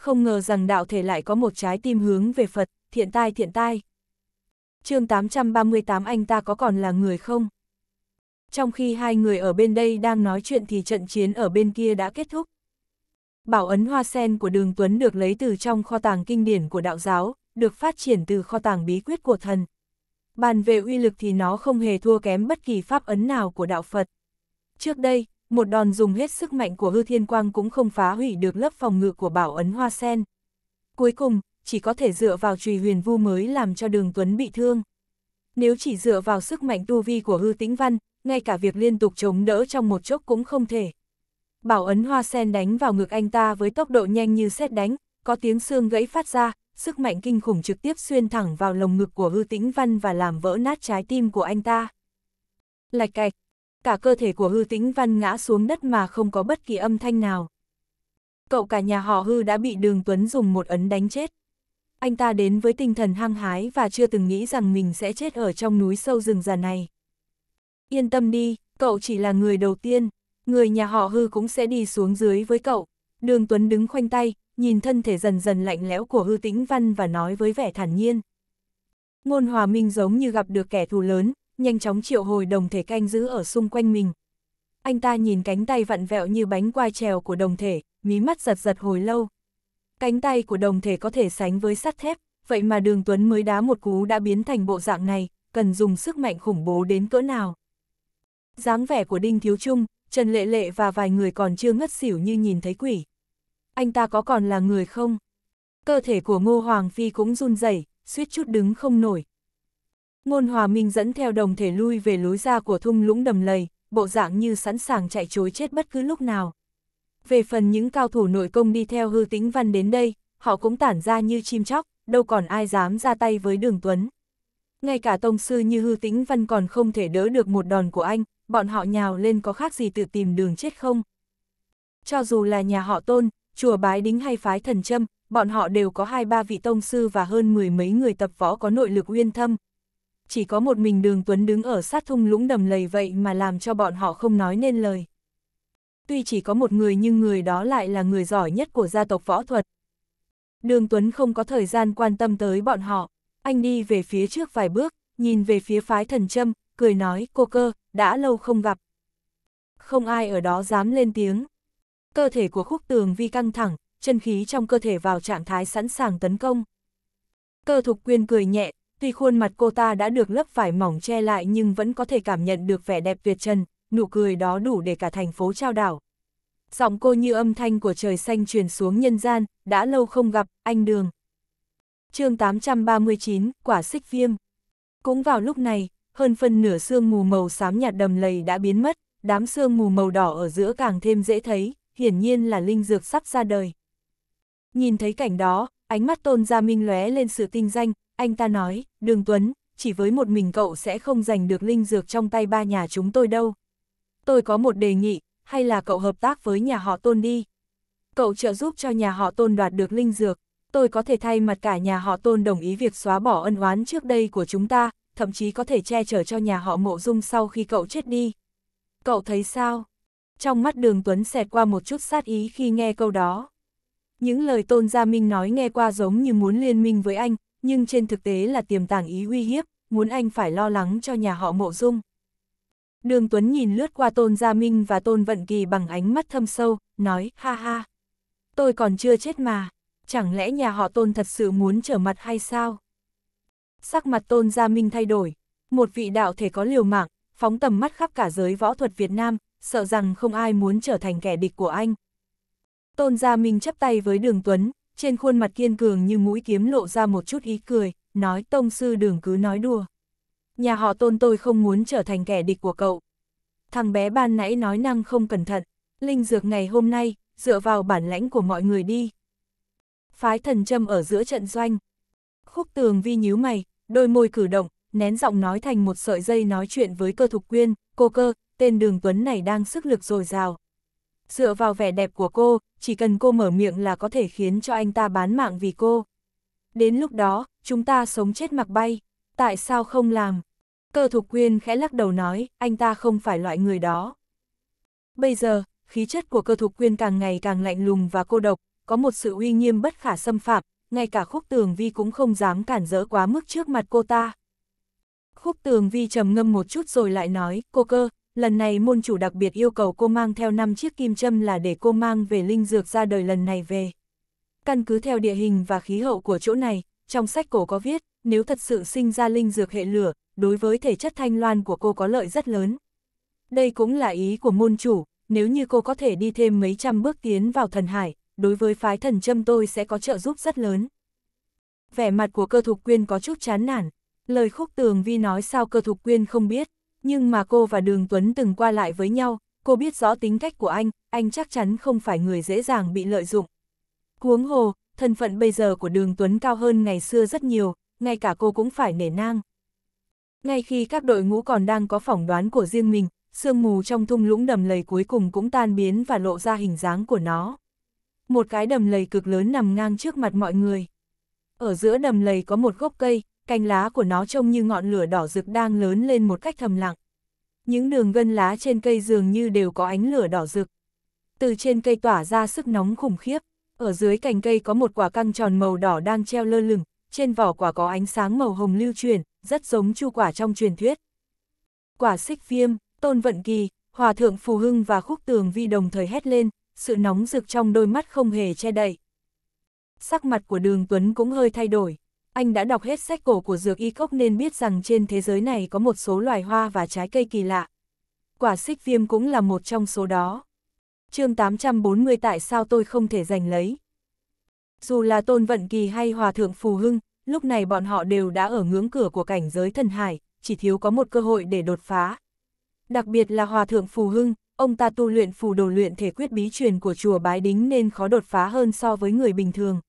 không ngờ rằng đạo thể lại có một trái tim hướng về Phật, thiện tai thiện tai. chương 838 anh ta có còn là người không? Trong khi hai người ở bên đây đang nói chuyện thì trận chiến ở bên kia đã kết thúc. Bảo ấn hoa sen của đường Tuấn được lấy từ trong kho tàng kinh điển của đạo giáo, được phát triển từ kho tàng bí quyết của thần. Bàn về uy lực thì nó không hề thua kém bất kỳ pháp ấn nào của đạo Phật. Trước đây, một đòn dùng hết sức mạnh của hư thiên quang cũng không phá hủy được lớp phòng ngự của bảo ấn hoa sen. Cuối cùng, chỉ có thể dựa vào trùy huyền vu mới làm cho đường Tuấn bị thương. Nếu chỉ dựa vào sức mạnh tu vi của hư tĩnh văn, ngay cả việc liên tục chống đỡ trong một chốc cũng không thể. Bảo ấn hoa sen đánh vào ngực anh ta với tốc độ nhanh như xét đánh, có tiếng xương gãy phát ra, sức mạnh kinh khủng trực tiếp xuyên thẳng vào lồng ngực của hư tĩnh văn và làm vỡ nát trái tim của anh ta. Lạch cạch, cả cơ thể của hư tĩnh văn ngã xuống đất mà không có bất kỳ âm thanh nào. Cậu cả nhà họ hư đã bị đường Tuấn dùng một ấn đánh chết. Anh ta đến với tinh thần hăng hái và chưa từng nghĩ rằng mình sẽ chết ở trong núi sâu rừng già này. Yên tâm đi, cậu chỉ là người đầu tiên, người nhà họ hư cũng sẽ đi xuống dưới với cậu. Đường Tuấn đứng khoanh tay, nhìn thân thể dần dần lạnh lẽo của hư tĩnh văn và nói với vẻ thản nhiên. Ngôn hòa minh giống như gặp được kẻ thù lớn, nhanh chóng triệu hồi đồng thể canh giữ ở xung quanh mình. Anh ta nhìn cánh tay vặn vẹo như bánh quai trèo của đồng thể, mí mắt giật giật hồi lâu. Cánh tay của đồng thể có thể sánh với sắt thép, vậy mà đường Tuấn mới đá một cú đã biến thành bộ dạng này, cần dùng sức mạnh khủng bố đến cỡ nào. dáng vẻ của Đinh Thiếu Trung, Trần Lệ Lệ và vài người còn chưa ngất xỉu như nhìn thấy quỷ. Anh ta có còn là người không? Cơ thể của Ngô Hoàng Phi cũng run rẩy, suýt chút đứng không nổi. Ngôn hòa minh dẫn theo đồng thể lui về lối ra của thung lũng đầm lầy, bộ dạng như sẵn sàng chạy chối chết bất cứ lúc nào. Về phần những cao thủ nội công đi theo hư tĩnh văn đến đây, họ cũng tản ra như chim chóc, đâu còn ai dám ra tay với đường Tuấn. Ngay cả tông sư như hư tĩnh văn còn không thể đỡ được một đòn của anh, bọn họ nhào lên có khác gì tự tìm đường chết không? Cho dù là nhà họ tôn, chùa bái đính hay phái thần châm, bọn họ đều có hai ba vị tông sư và hơn mười mấy người tập võ có nội lực uyên thâm, chỉ có một mình đường Tuấn đứng ở sát thung lũng đầm lầy vậy mà làm cho bọn họ không nói nên lời. Tuy chỉ có một người nhưng người đó lại là người giỏi nhất của gia tộc võ thuật. Đường Tuấn không có thời gian quan tâm tới bọn họ, anh đi về phía trước vài bước, nhìn về phía phái thần châm, cười nói cô cơ, đã lâu không gặp. Không ai ở đó dám lên tiếng. Cơ thể của khúc tường vi căng thẳng, chân khí trong cơ thể vào trạng thái sẵn sàng tấn công. Cơ thục quyên cười nhẹ, Tuy khuôn mặt cô ta đã được lớp vải mỏng che lại nhưng vẫn có thể cảm nhận được vẻ đẹp tuyệt trần, nụ cười đó đủ để cả thành phố trao đảo. Giọng cô như âm thanh của trời xanh truyền xuống nhân gian, đã lâu không gặp, anh Đường. chương 839, quả xích viêm. Cũng vào lúc này, hơn phân nửa sương mù màu xám nhạt đầm lầy đã biến mất, đám sương mù màu đỏ ở giữa càng thêm dễ thấy, hiển nhiên là linh dược sắp ra đời. Nhìn thấy cảnh đó, ánh mắt Tôn Gia Minh lóe lên sự tinh danh, anh ta nói, Đường Tuấn, chỉ với một mình cậu sẽ không giành được linh dược trong tay ba nhà chúng tôi đâu. Tôi có một đề nghị, hay là cậu hợp tác với nhà họ Tôn đi. Cậu trợ giúp cho nhà họ Tôn đoạt được linh dược, tôi có thể thay mặt cả nhà họ Tôn đồng ý việc xóa bỏ ân oán trước đây của chúng ta, thậm chí có thể che chở cho nhà họ Mộ Dung sau khi cậu chết đi. Cậu thấy sao? Trong mắt Đường Tuấn xẹt qua một chút sát ý khi nghe câu đó. Những lời Tôn Gia Minh nói nghe qua giống như muốn liên minh với anh, nhưng trên thực tế là tiềm tàng ý uy hiếp, muốn anh phải lo lắng cho nhà họ mộ dung. Đường Tuấn nhìn lướt qua Tôn Gia Minh và Tôn Vận Kỳ bằng ánh mắt thâm sâu, nói, ha ha, tôi còn chưa chết mà, chẳng lẽ nhà họ Tôn thật sự muốn trở mặt hay sao? Sắc mặt Tôn Gia Minh thay đổi, một vị đạo thể có liều mạng, phóng tầm mắt khắp cả giới võ thuật Việt Nam, sợ rằng không ai muốn trở thành kẻ địch của anh. Tôn Gia Minh chấp tay với Đường Tuấn, trên khuôn mặt kiên cường như mũi kiếm lộ ra một chút ý cười, nói tông sư đừng cứ nói đùa. Nhà họ tôn tôi không muốn trở thành kẻ địch của cậu. Thằng bé ban nãy nói năng không cẩn thận, linh dược ngày hôm nay, dựa vào bản lãnh của mọi người đi. Phái thần châm ở giữa trận doanh. Khúc tường vi nhíu mày, đôi môi cử động, nén giọng nói thành một sợi dây nói chuyện với cơ thục quyên, cô cơ, tên đường tuấn này đang sức lực dồi dào, dựa vào vẻ đẹp của cô, chỉ cần cô mở miệng là có thể khiến cho anh ta bán mạng vì cô. Đến lúc đó, chúng ta sống chết mặc bay, tại sao không làm? Cơ thục quyên khẽ lắc đầu nói, anh ta không phải loại người đó. Bây giờ, khí chất của cơ thục quyên càng ngày càng lạnh lùng và cô độc, có một sự uy nghiêm bất khả xâm phạm, ngay cả khúc tường vi cũng không dám cản rỡ quá mức trước mặt cô ta. Khúc tường vi trầm ngâm một chút rồi lại nói, cô cơ, lần này môn chủ đặc biệt yêu cầu cô mang theo 5 chiếc kim châm là để cô mang về linh dược ra đời lần này về. Căn cứ theo địa hình và khí hậu của chỗ này, trong sách cổ có viết, nếu thật sự sinh ra linh dược hệ lửa, đối với thể chất thanh loan của cô có lợi rất lớn. Đây cũng là ý của môn chủ, nếu như cô có thể đi thêm mấy trăm bước tiến vào thần hải, đối với phái thần châm tôi sẽ có trợ giúp rất lớn. Vẻ mặt của cơ thục quyên có chút chán nản, lời khúc tường vi nói sao cơ thục quyên không biết nhưng mà cô và Đường Tuấn từng qua lại với nhau, cô biết rõ tính cách của anh, anh chắc chắn không phải người dễ dàng bị lợi dụng. Cuống hồ, thân phận bây giờ của Đường Tuấn cao hơn ngày xưa rất nhiều, ngay cả cô cũng phải nể nang. Ngay khi các đội ngũ còn đang có phỏng đoán của riêng mình, sương mù trong thung lũng đầm lầy cuối cùng cũng tan biến và lộ ra hình dáng của nó. Một cái đầm lầy cực lớn nằm ngang trước mặt mọi người. Ở giữa đầm lầy có một gốc cây, cành lá của nó trông như ngọn lửa đỏ rực đang lớn lên một cách thầm lặng. Những đường gân lá trên cây dường như đều có ánh lửa đỏ rực. Từ trên cây tỏa ra sức nóng khủng khiếp, ở dưới cành cây có một quả căng tròn màu đỏ đang treo lơ lửng, trên vỏ quả có ánh sáng màu hồng lưu truyền, rất giống chu quả trong truyền thuyết. Quả xích viêm, tôn vận kỳ, hòa thượng phù hưng và khúc tường vi đồng thời hét lên, sự nóng rực trong đôi mắt không hề che đậy. Sắc mặt của đường Tuấn cũng hơi thay đổi anh đã đọc hết sách cổ của dược y cốc nên biết rằng trên thế giới này có một số loài hoa và trái cây kỳ lạ. Quả xích viêm cũng là một trong số đó. chương 840 tại sao tôi không thể giành lấy. Dù là Tôn Vận Kỳ hay Hòa Thượng Phù Hưng, lúc này bọn họ đều đã ở ngưỡng cửa của cảnh giới thần hải, chỉ thiếu có một cơ hội để đột phá. Đặc biệt là Hòa Thượng Phù Hưng, ông ta tu luyện phù đồ luyện thể quyết bí truyền của chùa Bái Đính nên khó đột phá hơn so với người bình thường.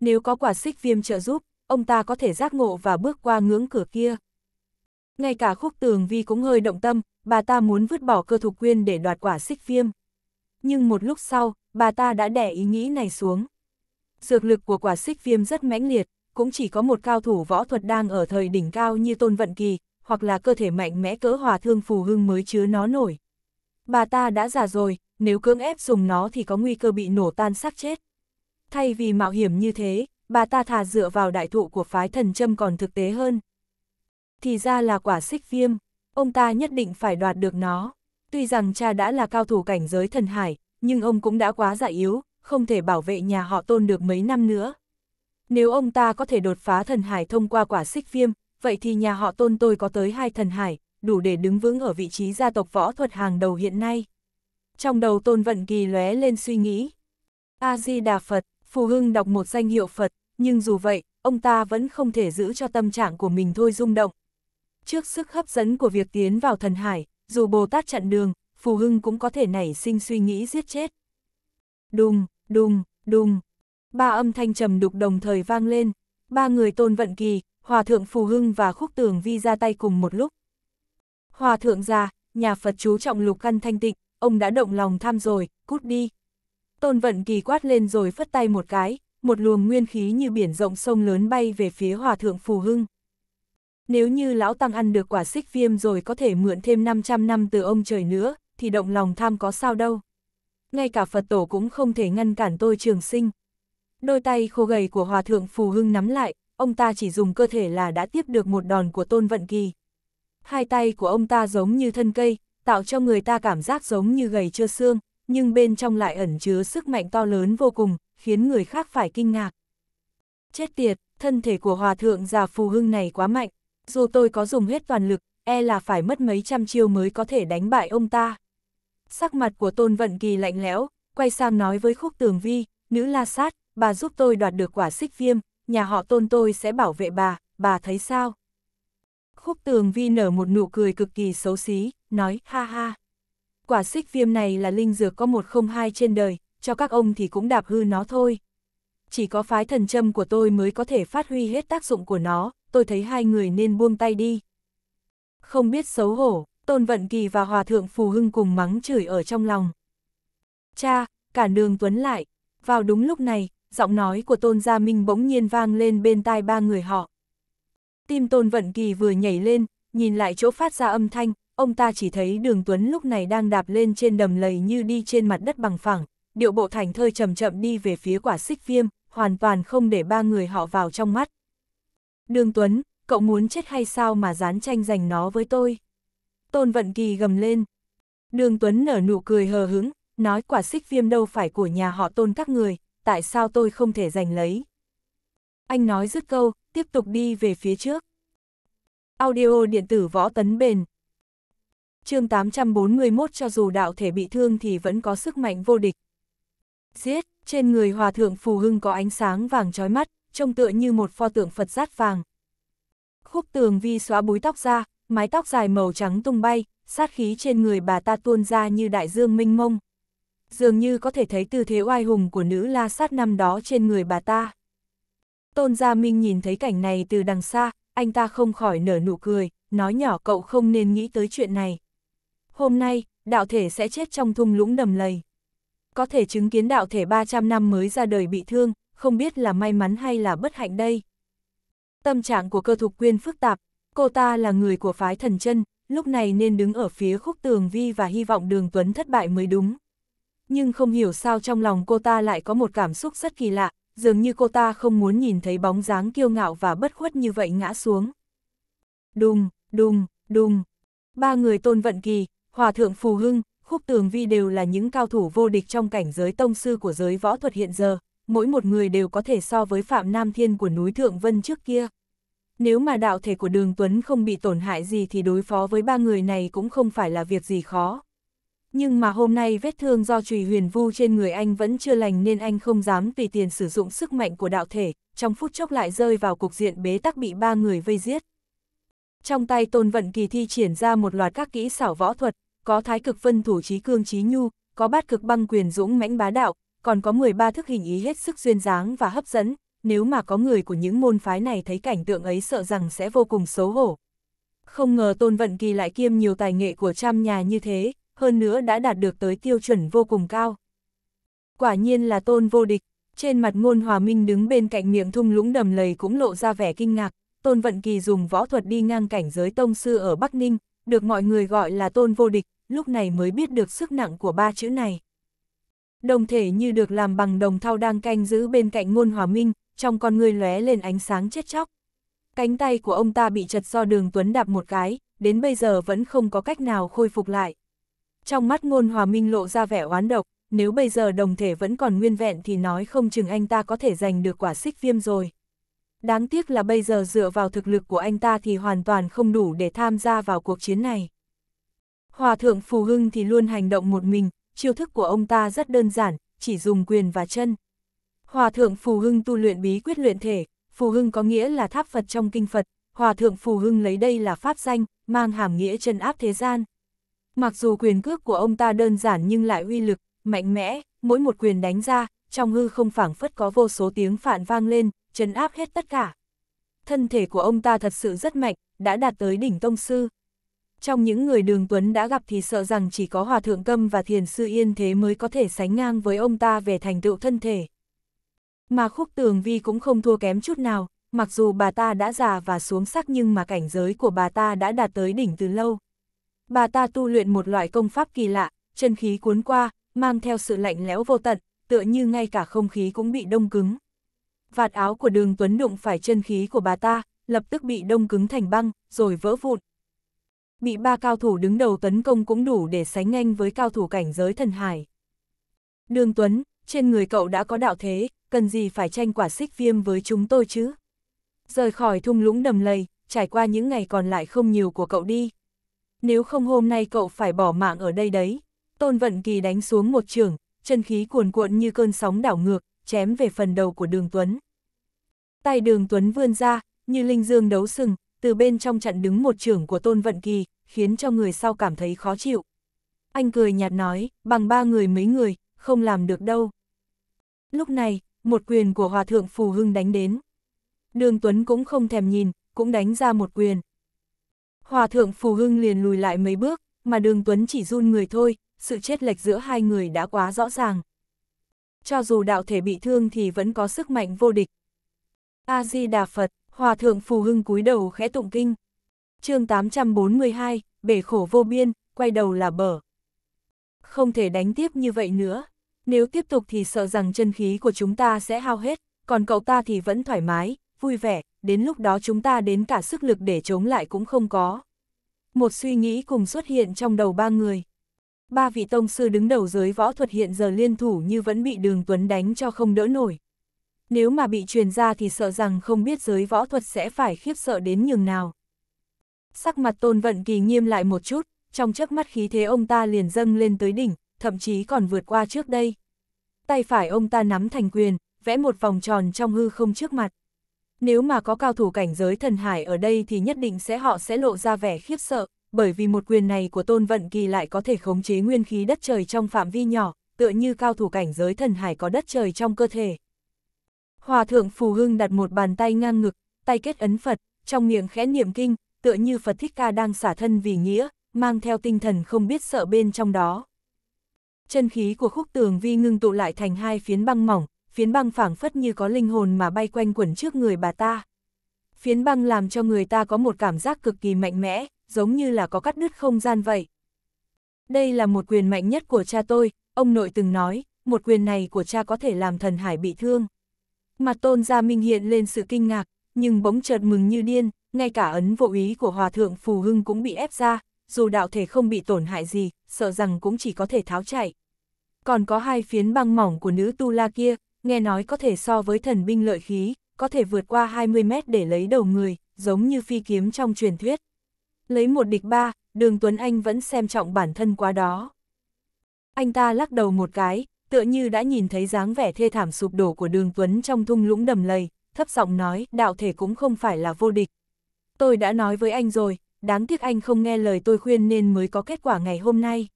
Nếu có quả xích viêm trợ giúp, ông ta có thể giác ngộ và bước qua ngưỡng cửa kia. Ngay cả khúc tường vi cũng hơi động tâm, bà ta muốn vứt bỏ cơ thục quyên để đoạt quả xích viêm. Nhưng một lúc sau, bà ta đã đẻ ý nghĩ này xuống. Dược lực của quả xích viêm rất mãnh liệt, cũng chỉ có một cao thủ võ thuật đang ở thời đỉnh cao như Tôn Vận Kỳ, hoặc là cơ thể mạnh mẽ cỡ hòa thương phù hưng mới chứa nó nổi. Bà ta đã già rồi, nếu cưỡng ép dùng nó thì có nguy cơ bị nổ tan xác chết. Thay vì mạo hiểm như thế, bà ta thà dựa vào đại thụ của phái thần châm còn thực tế hơn. Thì ra là quả xích viêm, ông ta nhất định phải đoạt được nó. Tuy rằng cha đã là cao thủ cảnh giới thần hải, nhưng ông cũng đã quá già yếu, không thể bảo vệ nhà họ tôn được mấy năm nữa. Nếu ông ta có thể đột phá thần hải thông qua quả xích viêm, vậy thì nhà họ tôn tôi có tới hai thần hải, đủ để đứng vững ở vị trí gia tộc võ thuật hàng đầu hiện nay. Trong đầu tôn vận kỳ lóe lên suy nghĩ. A-di-đà Phật, Phù Hưng đọc một danh hiệu Phật, nhưng dù vậy, ông ta vẫn không thể giữ cho tâm trạng của mình thôi rung động. Trước sức hấp dẫn của việc tiến vào thần hải, dù Bồ Tát chặn đường, Phù Hưng cũng có thể nảy sinh suy nghĩ giết chết. Đùng, đùng, đùng. Ba âm thanh trầm đục đồng thời vang lên, ba người Tôn Vận Kỳ, Hòa Thượng Phù Hưng và Khúc Tường Vi ra tay cùng một lúc. Hòa Thượng già, nhà Phật chú trọng lục căn thanh tịnh, ông đã động lòng tham rồi, cút đi, Tôn Vận Kỳ quát lên rồi phất tay một cái, một luồng nguyên khí như biển rộng sông lớn bay về phía hòa thượng Phù Hưng. Nếu như lão tăng ăn được quả xích viêm rồi có thể mượn thêm 500 năm từ ông trời nữa, thì động lòng tham có sao đâu. Ngay cả Phật tổ cũng không thể ngăn cản tôi trường sinh. Đôi tay khô gầy của hòa thượng Phù Hưng nắm lại, ông ta chỉ dùng cơ thể là đã tiếp được một đòn của Tôn Vận Kỳ. Hai tay của ông ta giống như thân cây, tạo cho người ta cảm giác giống như gầy chưa xương nhưng bên trong lại ẩn chứa sức mạnh to lớn vô cùng, khiến người khác phải kinh ngạc. Chết tiệt, thân thể của hòa thượng già phù hưng này quá mạnh, dù tôi có dùng hết toàn lực, e là phải mất mấy trăm chiêu mới có thể đánh bại ông ta. Sắc mặt của Tôn Vận Kỳ lạnh lẽo, quay sang nói với Khúc Tường Vi, nữ la sát, bà giúp tôi đoạt được quả xích viêm, nhà họ Tôn tôi sẽ bảo vệ bà, bà thấy sao? Khúc Tường Vi nở một nụ cười cực kỳ xấu xí, nói ha ha quả xích viêm này là linh dược có một không hai trên đời, cho các ông thì cũng đạp hư nó thôi. Chỉ có phái thần châm của tôi mới có thể phát huy hết tác dụng của nó, tôi thấy hai người nên buông tay đi. Không biết xấu hổ, Tôn Vận Kỳ và Hòa Thượng Phù Hưng cùng mắng chửi ở trong lòng. Cha, cả đường tuấn lại, vào đúng lúc này, giọng nói của Tôn Gia Minh bỗng nhiên vang lên bên tai ba người họ. Tim Tôn Vận Kỳ vừa nhảy lên, nhìn lại chỗ phát ra âm thanh, ông ta chỉ thấy đường Tuấn lúc này đang đạp lên trên đầm lầy như đi trên mặt đất bằng phẳng, điệu bộ thành thơi chậm chậm đi về phía quả xích viêm, hoàn toàn không để ba người họ vào trong mắt. Đường Tuấn, cậu muốn chết hay sao mà dán tranh giành nó với tôi? Tôn Vận Kỳ gầm lên. Đường Tuấn nở nụ cười hờ hứng, nói quả xích viêm đâu phải của nhà họ tôn các người, tại sao tôi không thể giành lấy? Anh nói dứt câu, tiếp tục đi về phía trước. Audio điện tử võ tấn bền, chương 841 cho dù đạo thể bị thương thì vẫn có sức mạnh vô địch. Giết, trên người hòa thượng phù hưng có ánh sáng vàng trói mắt, trông tựa như một pho tượng Phật rát vàng. Khúc tường vi xóa búi tóc ra, mái tóc dài màu trắng tung bay, sát khí trên người bà ta tuôn ra như đại dương minh mông. Dường như có thể thấy tư thế oai hùng của nữ la sát năm đó trên người bà ta. Tôn Gia Minh nhìn thấy cảnh này từ đằng xa, anh ta không khỏi nở nụ cười, nói nhỏ cậu không nên nghĩ tới chuyện này hôm nay, đạo thể sẽ chết trong thung lũng đầm lầy. Có thể chứng kiến đạo thể 300 năm mới ra đời bị thương, không biết là may mắn hay là bất hạnh đây. Tâm trạng của cơ thục quyên phức tạp, cô ta là người của phái thần chân, lúc này nên đứng ở phía khúc tường vi và hy vọng đường Tuấn thất bại mới đúng. Nhưng không hiểu sao trong lòng cô ta lại có một cảm xúc rất kỳ lạ, dường như cô ta không muốn nhìn thấy bóng dáng kiêu ngạo và bất khuất như vậy ngã xuống. Đùng, đùng, đùng. Ba người tôn vận kỳ, Hòa thượng Phù Hưng, Khúc Tường Vi đều là những cao thủ vô địch trong cảnh giới tông sư của giới võ thuật hiện giờ, mỗi một người đều có thể so với Phạm Nam Thiên của núi Thượng Vân trước kia. Nếu mà đạo thể của Đường Tuấn không bị tổn hại gì thì đối phó với ba người này cũng không phải là việc gì khó. Nhưng mà hôm nay vết thương do trùy huyền vu trên người anh vẫn chưa lành nên anh không dám tùy tiền sử dụng sức mạnh của đạo thể, trong phút chốc lại rơi vào cục diện bế tắc bị ba người vây giết. Trong tay Tôn Vận Kỳ thi triển ra một loạt các kỹ xảo võ thuật, có thái cực phân thủ trí cương trí nhu, có bát cực băng quyền dũng mãnh bá đạo, còn có 13 thức hình ý hết sức duyên dáng và hấp dẫn, nếu mà có người của những môn phái này thấy cảnh tượng ấy sợ rằng sẽ vô cùng xấu hổ. Không ngờ Tôn Vận Kỳ lại kiêm nhiều tài nghệ của trăm nhà như thế, hơn nữa đã đạt được tới tiêu chuẩn vô cùng cao. Quả nhiên là Tôn vô địch, trên mặt ngôn hòa minh đứng bên cạnh miệng thung lũng đầm lầy cũng lộ ra vẻ kinh ngạc, Tôn Vận Kỳ dùng võ thuật đi ngang cảnh giới tông sư ở Bắc Ninh, được mọi người gọi là Tôn vô địch, lúc này mới biết được sức nặng của ba chữ này. Đồng thể như được làm bằng đồng thau đang canh giữ bên cạnh ngôn hòa minh, trong con người lóe lên ánh sáng chết chóc. Cánh tay của ông ta bị chật do đường Tuấn đạp một cái, đến bây giờ vẫn không có cách nào khôi phục lại. Trong mắt ngôn hòa minh lộ ra vẻ oán độc, nếu bây giờ đồng thể vẫn còn nguyên vẹn thì nói không chừng anh ta có thể giành được quả xích viêm rồi. Đáng tiếc là bây giờ dựa vào thực lực của anh ta thì hoàn toàn không đủ để tham gia vào cuộc chiến này. Hòa thượng Phù Hưng thì luôn hành động một mình, chiêu thức của ông ta rất đơn giản, chỉ dùng quyền và chân. Hòa thượng Phù Hưng tu luyện bí quyết luyện thể, Phù Hưng có nghĩa là tháp Phật trong kinh Phật, Hòa thượng Phù Hưng lấy đây là pháp danh, mang hàm nghĩa chân áp thế gian. Mặc dù quyền cước của ông ta đơn giản nhưng lại uy lực, mạnh mẽ, mỗi một quyền đánh ra, trong hư không phảng phất có vô số tiếng phản vang lên, chân áp hết tất cả. Thân thể của ông ta thật sự rất mạnh, đã đạt tới đỉnh tông sư trong những người đường Tuấn đã gặp thì sợ rằng chỉ có Hòa Thượng Câm và Thiền Sư Yên thế mới có thể sánh ngang với ông ta về thành tựu thân thể. Mà khúc tường vi cũng không thua kém chút nào, mặc dù bà ta đã già và xuống sắc nhưng mà cảnh giới của bà ta đã đạt tới đỉnh từ lâu. Bà ta tu luyện một loại công pháp kỳ lạ, chân khí cuốn qua, mang theo sự lạnh lẽo vô tận, tựa như ngay cả không khí cũng bị đông cứng. Vạt áo của đường Tuấn đụng phải chân khí của bà ta, lập tức bị đông cứng thành băng, rồi vỡ vụn, bị ba cao thủ đứng đầu tấn công cũng đủ để sánh nhanh với cao thủ cảnh giới thần hải. Đường Tuấn, trên người cậu đã có đạo thế, cần gì phải tranh quả xích viêm với chúng tôi chứ? Rời khỏi thung lũng đầm lầy, trải qua những ngày còn lại không nhiều của cậu đi. Nếu không hôm nay cậu phải bỏ mạng ở đây đấy. Tôn Vận Kỳ đánh xuống một trường, chân khí cuồn cuộn như cơn sóng đảo ngược, chém về phần đầu của đường Tuấn. Tay đường Tuấn vươn ra, như linh dương đấu sừng, từ bên trong chặn đứng một trưởng của Tôn Vận Kỳ, khiến cho người sau cảm thấy khó chịu. Anh cười nhạt nói, bằng ba người mấy người, không làm được đâu. Lúc này, một quyền của Hòa Thượng Phù Hưng đánh đến. Đường Tuấn cũng không thèm nhìn, cũng đánh ra một quyền. Hòa Thượng Phù Hưng liền lùi lại mấy bước, mà Đường Tuấn chỉ run người thôi, sự chết lệch giữa hai người đã quá rõ ràng. Cho dù đạo thể bị thương thì vẫn có sức mạnh vô địch. A-di-đà Phật, Hòa thượng Phù Hưng cúi đầu khẽ tụng kinh. chương 842, bể khổ vô biên, quay đầu là bờ. Không thể đánh tiếp như vậy nữa. Nếu tiếp tục thì sợ rằng chân khí của chúng ta sẽ hao hết, còn cậu ta thì vẫn thoải mái, vui vẻ, đến lúc đó chúng ta đến cả sức lực để chống lại cũng không có. Một suy nghĩ cùng xuất hiện trong đầu ba người. Ba vị tông sư đứng đầu giới võ thuật hiện giờ liên thủ như vẫn bị Đường Tuấn đánh cho không đỡ nổi nếu mà bị truyền ra thì sợ rằng không biết giới võ thuật sẽ phải khiếp sợ đến nhường nào. Sắc mặt tôn vận kỳ nghiêm lại một chút, trong chớp mắt khí thế ông ta liền dâng lên tới đỉnh, thậm chí còn vượt qua trước đây. Tay phải ông ta nắm thành quyền, vẽ một vòng tròn trong hư không trước mặt. Nếu mà có cao thủ cảnh giới thần hải ở đây thì nhất định sẽ họ sẽ lộ ra vẻ khiếp sợ, bởi vì một quyền này của Tôn Vận Kỳ lại có thể khống chế nguyên khí đất trời trong phạm vi nhỏ, tựa như cao thủ cảnh giới thần hải có đất trời trong cơ thể. Hòa thượng Phù Hưng đặt một bàn tay ngang ngực, tay kết ấn Phật, trong miệng khẽ niệm kinh, tựa như Phật Thích Ca đang xả thân vì nghĩa, mang theo tinh thần không biết sợ bên trong đó. Chân khí của khúc tường vi ngưng tụ lại thành hai phiến băng mỏng, phiến băng phảng phất như có linh hồn mà bay quanh quẩn trước người bà ta. Phiến băng làm cho người ta có một cảm giác cực kỳ mạnh mẽ, giống như là có cắt đứt không gian vậy. Đây là một quyền mạnh nhất của cha tôi, ông nội từng nói, một quyền này của cha có thể làm thần hải bị thương. Mặt tôn gia minh hiện lên sự kinh ngạc, nhưng bỗng chợt mừng như điên, ngay cả ấn vô ý của hòa thượng Phù Hưng cũng bị ép ra, dù đạo thể không bị tổn hại gì, sợ rằng cũng chỉ có thể tháo chạy. Còn có hai phiến băng mỏng của nữ tu la kia, nghe nói có thể so với thần binh lợi khí, có thể vượt qua 20 mét để lấy đầu người, giống như phi kiếm trong truyền thuyết. Lấy một địch ba, đường Tuấn Anh vẫn xem trọng bản thân quá đó. Anh ta lắc đầu một cái, tựa như đã nhìn thấy dáng vẻ thê thảm sụp đổ của đường Tuấn trong thung lũng đầm lầy, thấp giọng nói, đạo thể cũng không phải là vô địch. Tôi đã nói với anh rồi, đáng tiếc anh không nghe lời tôi khuyên nên mới có kết quả ngày hôm nay.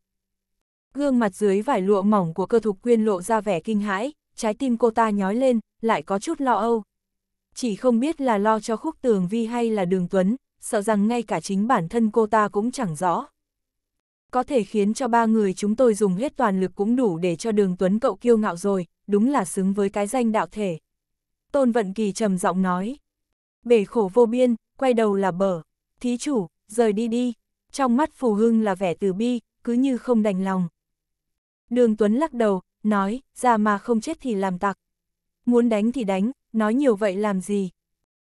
Gương mặt dưới vải lụa mỏng của cơ thục quyên lộ ra vẻ kinh hãi, trái tim cô ta nhói lên, lại có chút lo âu. Chỉ không biết là lo cho khúc tường vi hay là đường Tuấn, sợ rằng ngay cả chính bản thân cô ta cũng chẳng rõ có thể khiến cho ba người chúng tôi dùng hết toàn lực cũng đủ để cho đường Tuấn cậu kiêu ngạo rồi, đúng là xứng với cái danh đạo thể. Tôn Vận Kỳ trầm giọng nói. Bể khổ vô biên, quay đầu là bờ. Thí chủ, rời đi đi. Trong mắt Phù Hưng là vẻ từ bi, cứ như không đành lòng. Đường Tuấn lắc đầu, nói, ra mà không chết thì làm tặc. Muốn đánh thì đánh, nói nhiều vậy làm gì.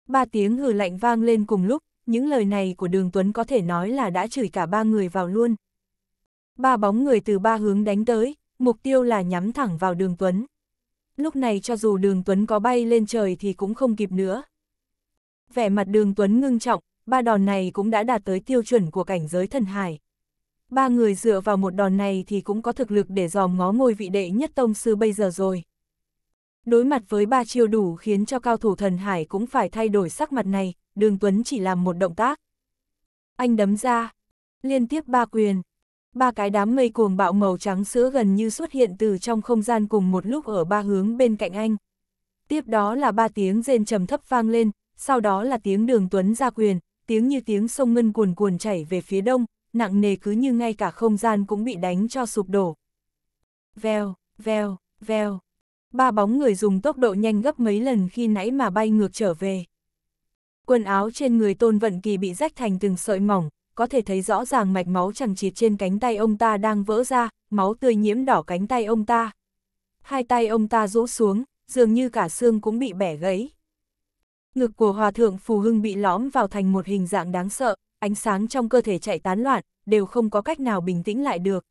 Ba tiếng hừ lạnh vang lên cùng lúc, những lời này của đường Tuấn có thể nói là đã chửi cả ba người vào luôn. Ba bóng người từ ba hướng đánh tới, mục tiêu là nhắm thẳng vào đường Tuấn. Lúc này cho dù đường Tuấn có bay lên trời thì cũng không kịp nữa. Vẻ mặt đường Tuấn ngưng trọng, ba đòn này cũng đã đạt tới tiêu chuẩn của cảnh giới thần hải. Ba người dựa vào một đòn này thì cũng có thực lực để dòm ngó ngôi vị đệ nhất tông sư bây giờ rồi. Đối mặt với ba chiêu đủ khiến cho cao thủ thần hải cũng phải thay đổi sắc mặt này, đường Tuấn chỉ làm một động tác. Anh đấm ra, liên tiếp ba quyền, ba cái đám mây cuồng bạo màu trắng sữa gần như xuất hiện từ trong không gian cùng một lúc ở ba hướng bên cạnh anh. Tiếp đó là ba tiếng rên trầm thấp vang lên, sau đó là tiếng đường tuấn ra quyền, tiếng như tiếng sông ngân cuồn cuồn chảy về phía đông, nặng nề cứ như ngay cả không gian cũng bị đánh cho sụp đổ. Vèo, vèo, vèo. Ba bóng người dùng tốc độ nhanh gấp mấy lần khi nãy mà bay ngược trở về. Quần áo trên người Tôn Vận Kỳ bị rách thành từng sợi mỏng, có thể thấy rõ ràng mạch máu chẳng chịt trên cánh tay ông ta đang vỡ ra, máu tươi nhiễm đỏ cánh tay ông ta. Hai tay ông ta rũ xuống, dường như cả xương cũng bị bẻ gãy. Ngực của hòa thượng Phù Hưng bị lõm vào thành một hình dạng đáng sợ, ánh sáng trong cơ thể chạy tán loạn, đều không có cách nào bình tĩnh lại được.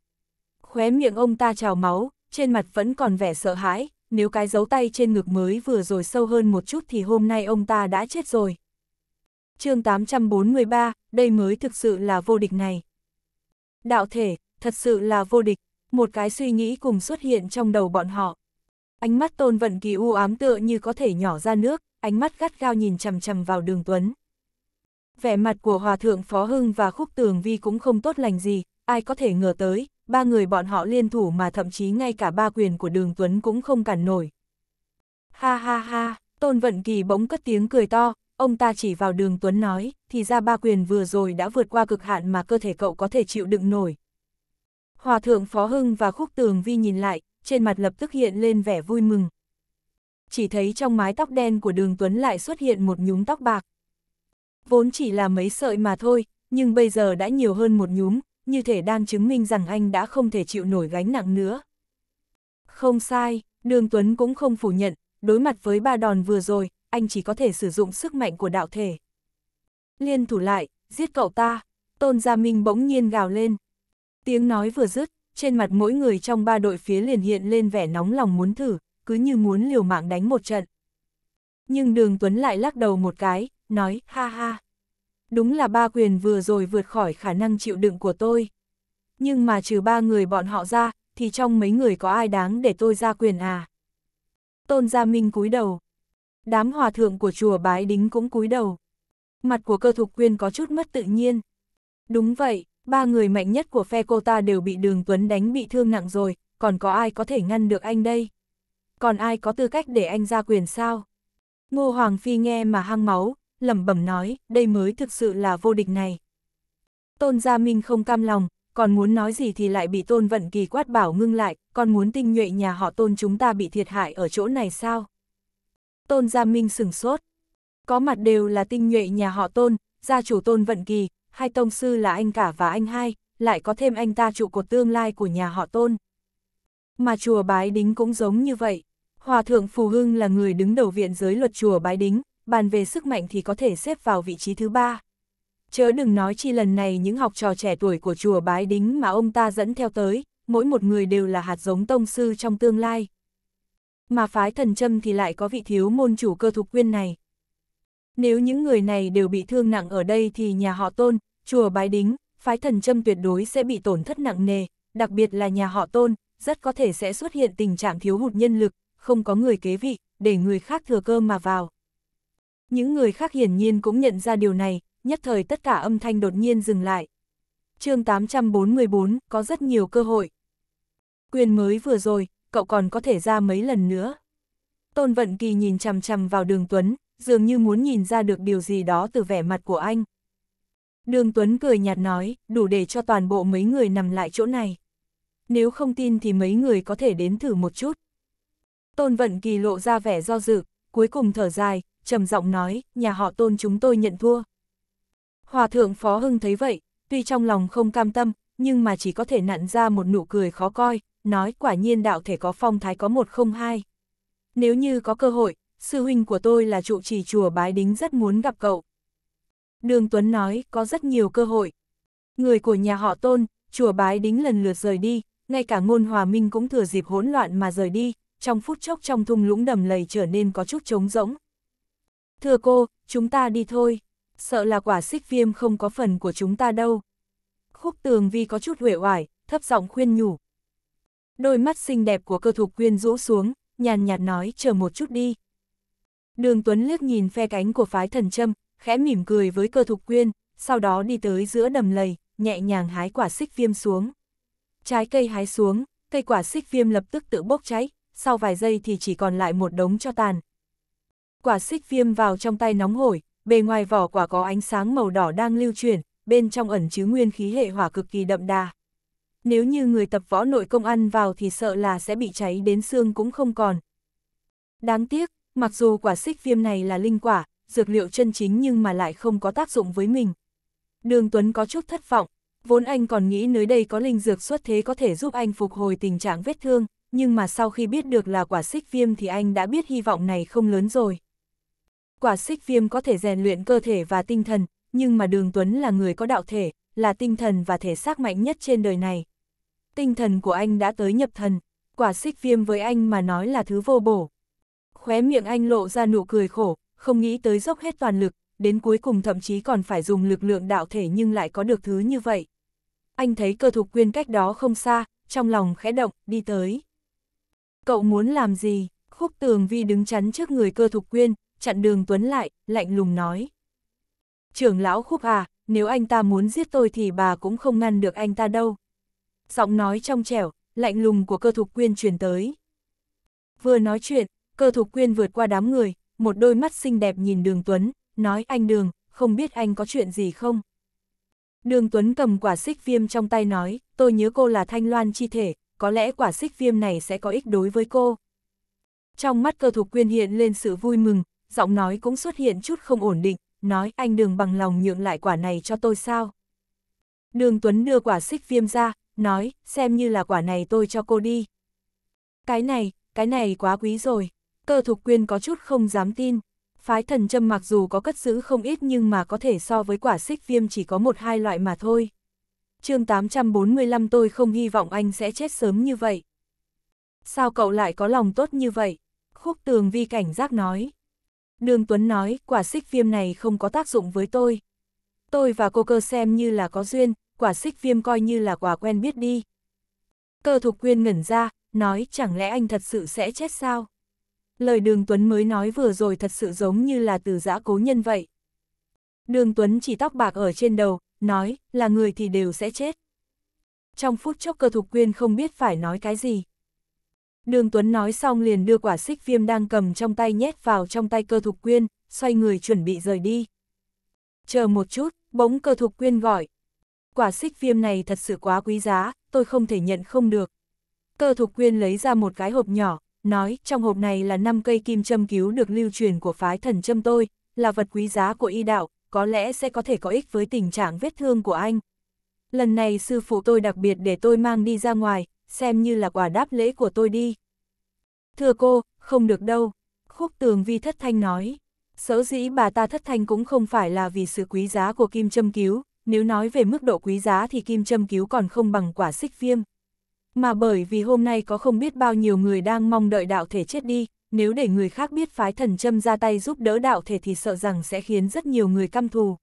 Khóe miệng ông ta trào máu, trên mặt vẫn còn vẻ sợ hãi, nếu cái dấu tay trên ngực mới vừa rồi sâu hơn một chút thì hôm nay ông ta đã chết rồi. chương 843, đây mới thực sự là vô địch này. Đạo thể, thật sự là vô địch, một cái suy nghĩ cùng xuất hiện trong đầu bọn họ. Ánh mắt tôn vận kỳ u ám tựa như có thể nhỏ ra nước, ánh mắt gắt gao nhìn chầm chầm vào đường Tuấn. Vẻ mặt của Hòa Thượng Phó Hưng và Khúc Tường Vi cũng không tốt lành gì, ai có thể ngờ tới, ba người bọn họ liên thủ mà thậm chí ngay cả ba quyền của đường Tuấn cũng không cản nổi. Ha ha ha, Tôn Vận Kỳ bỗng cất tiếng cười to, Ông ta chỉ vào đường Tuấn nói, thì ra ba quyền vừa rồi đã vượt qua cực hạn mà cơ thể cậu có thể chịu đựng nổi. Hòa thượng Phó Hưng và Khúc Tường Vi nhìn lại, trên mặt lập tức hiện lên vẻ vui mừng. Chỉ thấy trong mái tóc đen của đường Tuấn lại xuất hiện một nhúm tóc bạc. Vốn chỉ là mấy sợi mà thôi, nhưng bây giờ đã nhiều hơn một nhúm, như thể đang chứng minh rằng anh đã không thể chịu nổi gánh nặng nữa. Không sai, đường Tuấn cũng không phủ nhận, đối mặt với ba đòn vừa rồi, anh chỉ có thể sử dụng sức mạnh của đạo thể. Liên thủ lại, giết cậu ta, Tôn Gia Minh bỗng nhiên gào lên. Tiếng nói vừa dứt, trên mặt mỗi người trong ba đội phía liền hiện lên vẻ nóng lòng muốn thử, cứ như muốn liều mạng đánh một trận. Nhưng đường Tuấn lại lắc đầu một cái, nói, ha ha. Đúng là ba quyền vừa rồi vượt khỏi khả năng chịu đựng của tôi. Nhưng mà trừ ba người bọn họ ra, thì trong mấy người có ai đáng để tôi ra quyền à? Tôn Gia Minh cúi đầu, Đám hòa thượng của chùa bái đính cũng cúi đầu. Mặt của cơ thục quyên có chút mất tự nhiên. Đúng vậy, ba người mạnh nhất của phe cô ta đều bị đường Tuấn đánh bị thương nặng rồi, còn có ai có thể ngăn được anh đây? Còn ai có tư cách để anh ra quyền sao? Ngô Hoàng Phi nghe mà hăng máu, lẩm bẩm nói, đây mới thực sự là vô địch này. Tôn Gia Minh không cam lòng, còn muốn nói gì thì lại bị Tôn Vận Kỳ quát bảo ngưng lại, còn muốn tinh nhuệ nhà họ Tôn chúng ta bị thiệt hại ở chỗ này sao? Tôn Gia Minh sửng sốt. Có mặt đều là tinh nhuệ nhà họ Tôn, gia chủ Tôn Vận Kỳ, hai tông sư là anh cả và anh hai, lại có thêm anh ta trụ cột tương lai của nhà họ Tôn. Mà chùa Bái Đính cũng giống như vậy. Hòa thượng Phù Hưng là người đứng đầu viện giới luật chùa Bái Đính, bàn về sức mạnh thì có thể xếp vào vị trí thứ ba. Chớ đừng nói chi lần này những học trò trẻ tuổi của chùa Bái Đính mà ông ta dẫn theo tới, mỗi một người đều là hạt giống tông sư trong tương lai mà phái thần châm thì lại có vị thiếu môn chủ cơ thục quyên này. Nếu những người này đều bị thương nặng ở đây thì nhà họ tôn, chùa bái đính, phái thần châm tuyệt đối sẽ bị tổn thất nặng nề, đặc biệt là nhà họ tôn, rất có thể sẽ xuất hiện tình trạng thiếu hụt nhân lực, không có người kế vị, để người khác thừa cơ mà vào. Những người khác hiển nhiên cũng nhận ra điều này, nhất thời tất cả âm thanh đột nhiên dừng lại. chương 844 có rất nhiều cơ hội. Quyền mới vừa rồi, cậu còn có thể ra mấy lần nữa. Tôn Vận Kỳ nhìn chằm chằm vào đường Tuấn, dường như muốn nhìn ra được điều gì đó từ vẻ mặt của anh. Đường Tuấn cười nhạt nói, đủ để cho toàn bộ mấy người nằm lại chỗ này. Nếu không tin thì mấy người có thể đến thử một chút. Tôn Vận Kỳ lộ ra vẻ do dự, cuối cùng thở dài, trầm giọng nói, nhà họ Tôn chúng tôi nhận thua. Hòa thượng Phó Hưng thấy vậy, tuy trong lòng không cam tâm, nhưng mà chỉ có thể nặn ra một nụ cười khó coi, nói quả nhiên đạo thể có phong thái có một không hai. Nếu như có cơ hội, sư huynh của tôi là trụ trì chùa Bái Đính rất muốn gặp cậu. Đường Tuấn nói có rất nhiều cơ hội. Người của nhà họ Tôn, chùa Bái Đính lần lượt rời đi, ngay cả ngôn hòa minh cũng thừa dịp hỗn loạn mà rời đi, trong phút chốc trong thung lũng đầm lầy trở nên có chút trống rỗng. Thưa cô, chúng ta đi thôi, sợ là quả xích viêm không có phần của chúng ta đâu. Khúc tường vi có chút huệ oải, thấp giọng khuyên nhủ, đôi mắt xinh đẹp của cơ thục quyên rũ xuống, nhàn nhạt nói chờ một chút đi. Đường Tuấn liếc nhìn phe cánh của phái thần châm, khẽ mỉm cười với cơ thục quyên, sau đó đi tới giữa đầm lầy, nhẹ nhàng hái quả xích viêm xuống. Trái cây hái xuống, cây quả xích viêm lập tức tự bốc cháy, sau vài giây thì chỉ còn lại một đống cho tàn. Quả xích viêm vào trong tay nóng hổi, bề ngoài vỏ quả có ánh sáng màu đỏ đang lưu chuyển, bên trong ẩn chứa nguyên khí hệ hỏa cực kỳ đậm đà nếu như người tập võ nội công ăn vào thì sợ là sẽ bị cháy đến xương cũng không còn. Đáng tiếc, mặc dù quả xích viêm này là linh quả, dược liệu chân chính nhưng mà lại không có tác dụng với mình. Đường Tuấn có chút thất vọng, vốn anh còn nghĩ nơi đây có linh dược xuất thế có thể giúp anh phục hồi tình trạng vết thương, nhưng mà sau khi biết được là quả xích viêm thì anh đã biết hy vọng này không lớn rồi. Quả xích viêm có thể rèn luyện cơ thể và tinh thần, nhưng mà Đường Tuấn là người có đạo thể, là tinh thần và thể xác mạnh nhất trên đời này tinh thần của anh đã tới nhập thần, quả xích viêm với anh mà nói là thứ vô bổ. Khóe miệng anh lộ ra nụ cười khổ, không nghĩ tới dốc hết toàn lực, đến cuối cùng thậm chí còn phải dùng lực lượng đạo thể nhưng lại có được thứ như vậy. Anh thấy cơ thục quyên cách đó không xa, trong lòng khẽ động, đi tới. Cậu muốn làm gì? Khúc tường vi đứng chắn trước người cơ thục quyên, chặn đường Tuấn lại, lạnh lùng nói. Trưởng lão khúc à, nếu anh ta muốn giết tôi thì bà cũng không ngăn được anh ta đâu giọng nói trong trẻo, lạnh lùng của cơ thục quyên truyền tới. Vừa nói chuyện, cơ thục quyên vượt qua đám người, một đôi mắt xinh đẹp nhìn đường Tuấn, nói anh đường, không biết anh có chuyện gì không? Đường Tuấn cầm quả xích viêm trong tay nói, tôi nhớ cô là thanh loan chi thể, có lẽ quả xích viêm này sẽ có ích đối với cô. Trong mắt cơ thục quyên hiện lên sự vui mừng, giọng nói cũng xuất hiện chút không ổn định, nói anh Đường bằng lòng nhượng lại quả này cho tôi sao. Đường Tuấn đưa quả xích viêm ra, nói, xem như là quả này tôi cho cô đi. Cái này, cái này quá quý rồi, cơ thục quyên có chút không dám tin. Phái thần châm mặc dù có cất giữ không ít nhưng mà có thể so với quả xích viêm chỉ có một hai loại mà thôi. chương 845 tôi không hy vọng anh sẽ chết sớm như vậy. Sao cậu lại có lòng tốt như vậy? Khúc tường vi cảnh giác nói. Đường Tuấn nói, quả xích viêm này không có tác dụng với tôi. Tôi và cô cơ xem như là có duyên, quả xích viêm coi như là quả quen biết đi. Cơ thục quyên ngẩn ra, nói chẳng lẽ anh thật sự sẽ chết sao? Lời đường Tuấn mới nói vừa rồi thật sự giống như là từ giã cố nhân vậy. Đường Tuấn chỉ tóc bạc ở trên đầu, nói là người thì đều sẽ chết. Trong phút chốc cơ thục quyên không biết phải nói cái gì. Đường Tuấn nói xong liền đưa quả xích viêm đang cầm trong tay nhét vào trong tay cơ thục quyên, xoay người chuẩn bị rời đi. Chờ một chút, bỗng cơ thục quyên gọi, quả xích viêm này thật sự quá quý giá, tôi không thể nhận không được. Cơ thục quyên lấy ra một cái hộp nhỏ, nói trong hộp này là 5 cây kim châm cứu được lưu truyền của phái thần châm tôi, là vật quý giá của y đạo, có lẽ sẽ có thể có ích với tình trạng vết thương của anh. Lần này sư phụ tôi đặc biệt để tôi mang đi ra ngoài, xem như là quả đáp lễ của tôi đi. Thưa cô, không được đâu, khúc tường vi thất thanh nói. Sở dĩ bà ta thất thanh cũng không phải là vì sự quý giá của kim châm cứu, nếu nói về mức độ quý giá thì kim châm cứu còn không bằng quả xích viêm. Mà bởi vì hôm nay có không biết bao nhiêu người đang mong đợi đạo thể chết đi, nếu để người khác biết phái thần châm ra tay giúp đỡ đạo thể thì sợ rằng sẽ khiến rất nhiều người căm thù.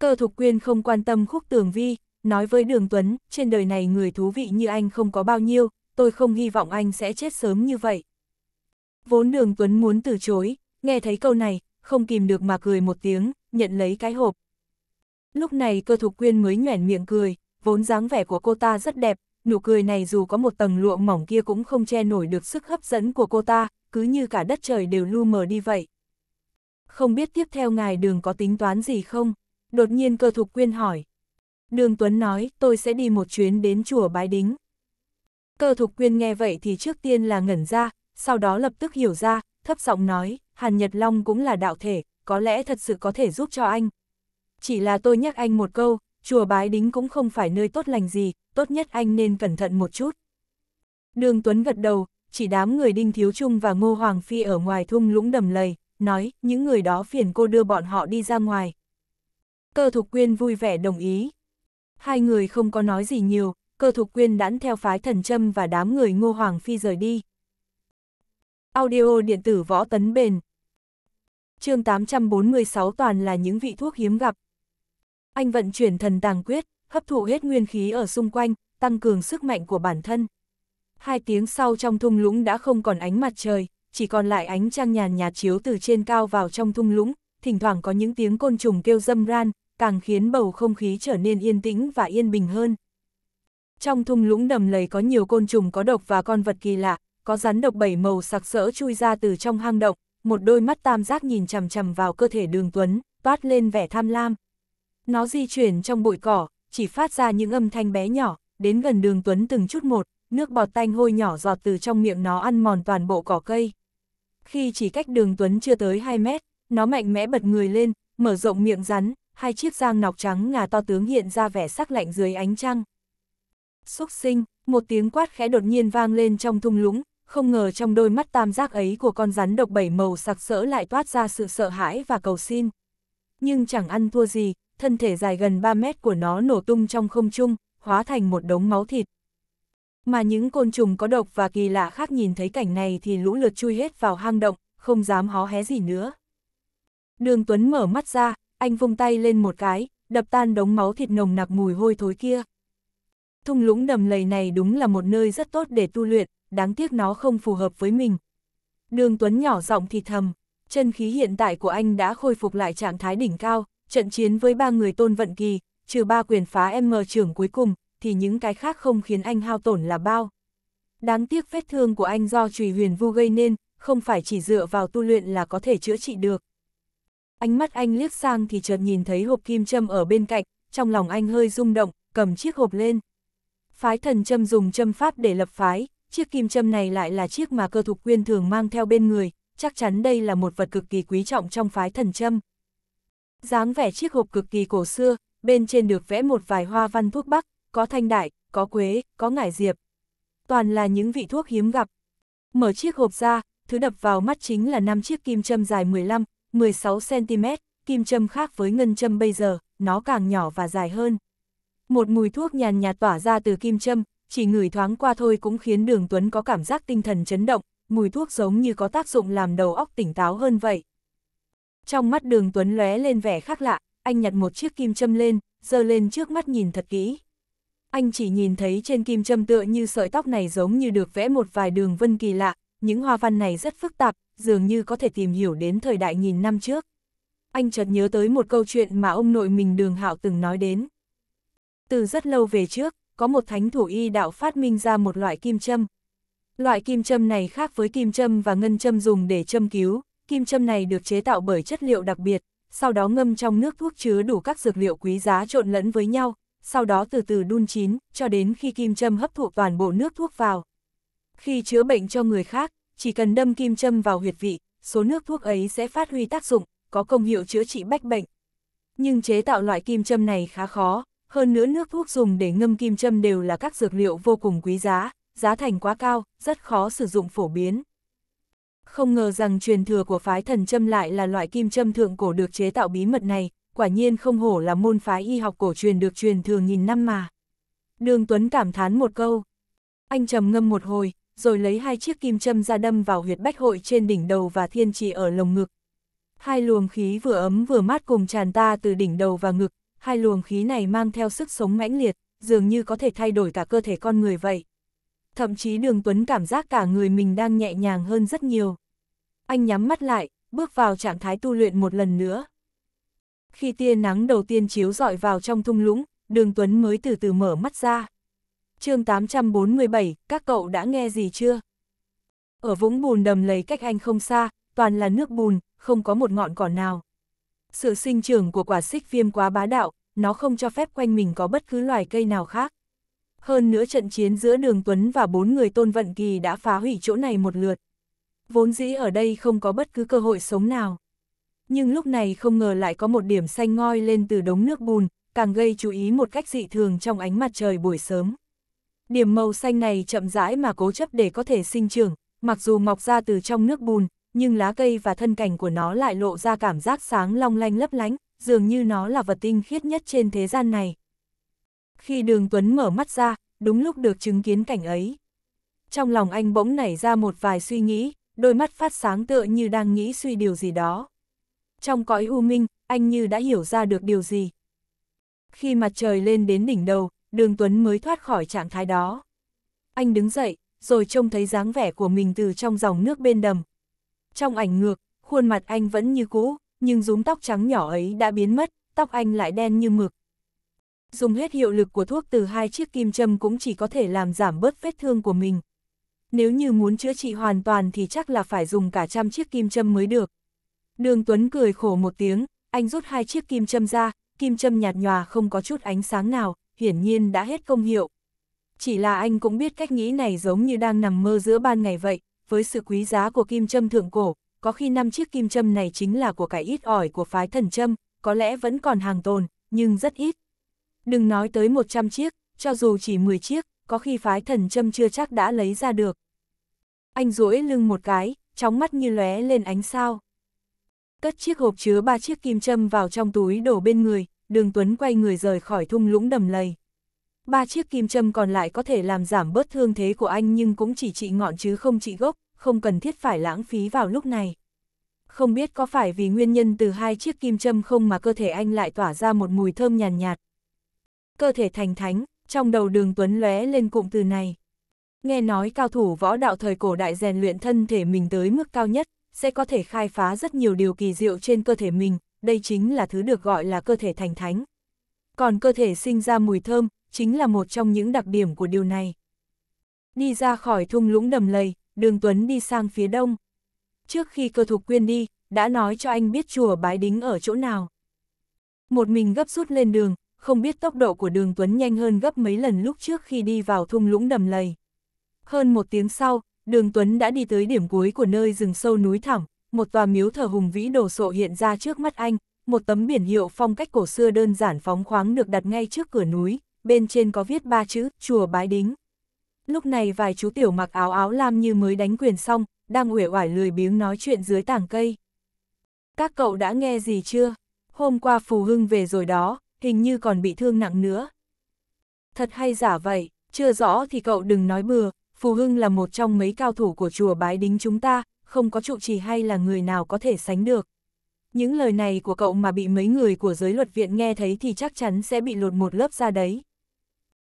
Cơ thục quyên không quan tâm khúc tường vi, nói với đường Tuấn, trên đời này người thú vị như anh không có bao nhiêu, tôi không hy vọng anh sẽ chết sớm như vậy. Vốn đường Tuấn muốn từ chối, nghe thấy câu này, không kìm được mà cười một tiếng, nhận lấy cái hộp, Lúc này cơ thục quyên mới nhoẻn miệng cười, vốn dáng vẻ của cô ta rất đẹp, nụ cười này dù có một tầng lụa mỏng kia cũng không che nổi được sức hấp dẫn của cô ta, cứ như cả đất trời đều lu mờ đi vậy. Không biết tiếp theo ngài đường có tính toán gì không? Đột nhiên cơ thục quyên hỏi. Đường Tuấn nói tôi sẽ đi một chuyến đến chùa Bái Đính. Cơ thục quyên nghe vậy thì trước tiên là ngẩn ra, sau đó lập tức hiểu ra, thấp giọng nói, Hàn Nhật Long cũng là đạo thể, có lẽ thật sự có thể giúp cho anh, chỉ là tôi nhắc anh một câu, chùa bái đính cũng không phải nơi tốt lành gì, tốt nhất anh nên cẩn thận một chút. Đường Tuấn gật đầu, chỉ đám người Đinh Thiếu Trung và Ngô Hoàng Phi ở ngoài thung lũng đầm lầy, nói những người đó phiền cô đưa bọn họ đi ra ngoài. Cơ Thục Quyên vui vẻ đồng ý. Hai người không có nói gì nhiều, Cơ Thục Quyên đãn theo phái thần châm và đám người Ngô Hoàng Phi rời đi. Audio điện tử võ tấn bền. Chương 846 toàn là những vị thuốc hiếm gặp, anh vận chuyển thần tàng quyết, hấp thụ hết nguyên khí ở xung quanh, tăng cường sức mạnh của bản thân. Hai tiếng sau trong thung lũng đã không còn ánh mặt trời, chỉ còn lại ánh trăng nhàn nhạt chiếu từ trên cao vào trong thung lũng, thỉnh thoảng có những tiếng côn trùng kêu râm ran, càng khiến bầu không khí trở nên yên tĩnh và yên bình hơn. Trong thung lũng đầm lầy có nhiều côn trùng có độc và con vật kỳ lạ, có rắn độc bảy màu sặc sỡ chui ra từ trong hang động, một đôi mắt tam giác nhìn chằm chằm vào cơ thể đường Tuấn, toát lên vẻ tham lam. Nó di chuyển trong bụi cỏ, chỉ phát ra những âm thanh bé nhỏ, đến gần đường Tuấn từng chút một, nước bọt tanh hôi nhỏ giọt từ trong miệng nó ăn mòn toàn bộ cỏ cây. Khi chỉ cách đường Tuấn chưa tới 2 mét, nó mạnh mẽ bật người lên, mở rộng miệng rắn, hai chiếc răng nọc trắng ngà to tướng hiện ra vẻ sắc lạnh dưới ánh trăng. Xúc sinh, một tiếng quát khẽ đột nhiên vang lên trong thung lũng, không ngờ trong đôi mắt tam giác ấy của con rắn độc bảy màu sặc sỡ lại toát ra sự sợ hãi và cầu xin. Nhưng chẳng ăn thua gì, thân thể dài gần 3 mét của nó nổ tung trong không trung, hóa thành một đống máu thịt. Mà những côn trùng có độc và kỳ lạ khác nhìn thấy cảnh này thì lũ lượt chui hết vào hang động, không dám hó hé gì nữa. Đường Tuấn mở mắt ra, anh vung tay lên một cái, đập tan đống máu thịt nồng nặc mùi hôi thối kia. Thung lũng đầm lầy này đúng là một nơi rất tốt để tu luyện, đáng tiếc nó không phù hợp với mình. Đường Tuấn nhỏ giọng thì thầm, chân khí hiện tại của anh đã khôi phục lại trạng thái đỉnh cao, trận chiến với ba người tôn vận kỳ, trừ ba quyền phá M trưởng cuối cùng, thì những cái khác không khiến anh hao tổn là bao. Đáng tiếc vết thương của anh do trùy huyền vu gây nên, không phải chỉ dựa vào tu luyện là có thể chữa trị được. Ánh mắt anh liếc sang thì chợt nhìn thấy hộp kim châm ở bên cạnh, trong lòng anh hơi rung động, cầm chiếc hộp lên. Phái thần châm dùng châm pháp để lập phái, chiếc kim châm này lại là chiếc mà cơ thục quyên thường mang theo bên người, chắc chắn đây là một vật cực kỳ quý trọng trong phái thần châm dáng vẻ chiếc hộp cực kỳ cổ xưa, bên trên được vẽ một vài hoa văn thuốc bắc, có thanh đại, có quế, có ngải diệp. Toàn là những vị thuốc hiếm gặp. Mở chiếc hộp ra, thứ đập vào mắt chính là năm chiếc kim châm dài 15, 16 cm, kim châm khác với ngân châm bây giờ, nó càng nhỏ và dài hơn. Một mùi thuốc nhàn nhạt tỏa ra từ kim châm, chỉ ngửi thoáng qua thôi cũng khiến Đường Tuấn có cảm giác tinh thần chấn động, mùi thuốc giống như có tác dụng làm đầu óc tỉnh táo hơn vậy. Trong mắt đường Tuấn lóe lên vẻ khác lạ, anh nhặt một chiếc kim châm lên, giơ lên trước mắt nhìn thật kỹ. Anh chỉ nhìn thấy trên kim châm tựa như sợi tóc này giống như được vẽ một vài đường vân kỳ lạ, những hoa văn này rất phức tạp, dường như có thể tìm hiểu đến thời đại nghìn năm trước. Anh chợt nhớ tới một câu chuyện mà ông nội mình Đường Hạo từng nói đến. Từ rất lâu về trước, có một thánh thủ y đạo phát minh ra một loại kim châm. Loại kim châm này khác với kim châm và ngân châm dùng để châm cứu, kim châm này được chế tạo bởi chất liệu đặc biệt, sau đó ngâm trong nước thuốc chứa đủ các dược liệu quý giá trộn lẫn với nhau, sau đó từ từ đun chín, cho đến khi kim châm hấp thụ toàn bộ nước thuốc vào. Khi chữa bệnh cho người khác, chỉ cần đâm kim châm vào huyệt vị, số nước thuốc ấy sẽ phát huy tác dụng, có công hiệu chữa trị bách bệnh. Nhưng chế tạo loại kim châm này khá khó, hơn nữa nước thuốc dùng để ngâm kim châm đều là các dược liệu vô cùng quý giá, giá thành quá cao, rất khó sử dụng phổ biến. Không ngờ rằng truyền thừa của phái thần châm lại là loại kim châm thượng cổ được chế tạo bí mật này, quả nhiên không hổ là môn phái y học cổ truyền được truyền thừa nghìn năm mà. Đường Tuấn cảm thán một câu. Anh trầm ngâm một hồi, rồi lấy hai chiếc kim châm ra đâm vào huyệt bách hội trên đỉnh đầu và thiên trì ở lồng ngực. Hai luồng khí vừa ấm vừa mát cùng tràn ta từ đỉnh đầu và ngực, hai luồng khí này mang theo sức sống mãnh liệt, dường như có thể thay đổi cả cơ thể con người vậy thậm chí đường Tuấn cảm giác cả người mình đang nhẹ nhàng hơn rất nhiều. Anh nhắm mắt lại, bước vào trạng thái tu luyện một lần nữa. Khi tia nắng đầu tiên chiếu rọi vào trong thung lũng, đường Tuấn mới từ từ mở mắt ra. chương 847, các cậu đã nghe gì chưa? Ở vũng bùn đầm lầy cách anh không xa, toàn là nước bùn, không có một ngọn cỏ nào. Sự sinh trưởng của quả xích viêm quá bá đạo, nó không cho phép quanh mình có bất cứ loài cây nào khác. Hơn nữa trận chiến giữa Đường Tuấn và bốn người Tôn Vận Kỳ đã phá hủy chỗ này một lượt. Vốn dĩ ở đây không có bất cứ cơ hội sống nào. Nhưng lúc này không ngờ lại có một điểm xanh ngoi lên từ đống nước bùn, càng gây chú ý một cách dị thường trong ánh mặt trời buổi sớm. Điểm màu xanh này chậm rãi mà cố chấp để có thể sinh trưởng, mặc dù mọc ra từ trong nước bùn, nhưng lá cây và thân cảnh của nó lại lộ ra cảm giác sáng long lanh lấp lánh, dường như nó là vật tinh khiết nhất trên thế gian này. Khi đường Tuấn mở mắt ra, đúng lúc được chứng kiến cảnh ấy. Trong lòng anh bỗng nảy ra một vài suy nghĩ, đôi mắt phát sáng tựa như đang nghĩ suy điều gì đó. Trong cõi u minh, anh như đã hiểu ra được điều gì. Khi mặt trời lên đến đỉnh đầu, đường Tuấn mới thoát khỏi trạng thái đó. Anh đứng dậy, rồi trông thấy dáng vẻ của mình từ trong dòng nước bên đầm. Trong ảnh ngược, khuôn mặt anh vẫn như cũ, nhưng rúm tóc trắng nhỏ ấy đã biến mất, tóc anh lại đen như mực, dùng hết hiệu lực của thuốc từ hai chiếc kim châm cũng chỉ có thể làm giảm bớt vết thương của mình. Nếu như muốn chữa trị hoàn toàn thì chắc là phải dùng cả trăm chiếc kim châm mới được. Đường Tuấn cười khổ một tiếng, anh rút hai chiếc kim châm ra, kim châm nhạt nhòa không có chút ánh sáng nào, hiển nhiên đã hết công hiệu. Chỉ là anh cũng biết cách nghĩ này giống như đang nằm mơ giữa ban ngày vậy, với sự quý giá của kim châm thượng cổ, có khi năm chiếc kim châm này chính là của cải ít ỏi của phái thần châm, có lẽ vẫn còn hàng tồn, nhưng rất ít. Đừng nói tới 100 chiếc, cho dù chỉ 10 chiếc, có khi phái thần châm chưa chắc đã lấy ra được. Anh duỗi lưng một cái, chóng mắt như lóe lên ánh sao. Cất chiếc hộp chứa ba chiếc kim châm vào trong túi đổ bên người, đường Tuấn quay người rời khỏi thung lũng đầm lầy. Ba chiếc kim châm còn lại có thể làm giảm bớt thương thế của anh nhưng cũng chỉ trị ngọn chứ không trị gốc, không cần thiết phải lãng phí vào lúc này. Không biết có phải vì nguyên nhân từ hai chiếc kim châm không mà cơ thể anh lại tỏa ra một mùi thơm nhàn nhạt, nhạt, cơ thể thành thánh, trong đầu đường Tuấn lóe lên cụm từ này. Nghe nói cao thủ võ đạo thời cổ đại rèn luyện thân thể mình tới mức cao nhất, sẽ có thể khai phá rất nhiều điều kỳ diệu trên cơ thể mình, đây chính là thứ được gọi là cơ thể thành thánh. Còn cơ thể sinh ra mùi thơm, chính là một trong những đặc điểm của điều này. Đi ra khỏi thung lũng đầm lầy, đường Tuấn đi sang phía đông. Trước khi cơ thục quyên đi, đã nói cho anh biết chùa bái đính ở chỗ nào. Một mình gấp rút lên đường, không biết tốc độ của đường Tuấn nhanh hơn gấp mấy lần lúc trước khi đi vào thung lũng đầm lầy. Hơn một tiếng sau, đường Tuấn đã đi tới điểm cuối của nơi rừng sâu núi thẳm, một tòa miếu thờ hùng vĩ đồ sộ hiện ra trước mắt anh, một tấm biển hiệu phong cách cổ xưa đơn giản phóng khoáng được đặt ngay trước cửa núi, bên trên có viết ba chữ, chùa bái đính. Lúc này vài chú tiểu mặc áo áo lam như mới đánh quyền xong, đang uể oải lười biếng nói chuyện dưới tảng cây. Các cậu đã nghe gì chưa? Hôm qua Phù Hưng về rồi đó, hình như còn bị thương nặng nữa. Thật hay giả vậy, chưa rõ thì cậu đừng nói bừa, Phù Hưng là một trong mấy cao thủ của chùa bái đính chúng ta, không có trụ trì hay là người nào có thể sánh được. Những lời này của cậu mà bị mấy người của giới luật viện nghe thấy thì chắc chắn sẽ bị lột một lớp ra đấy.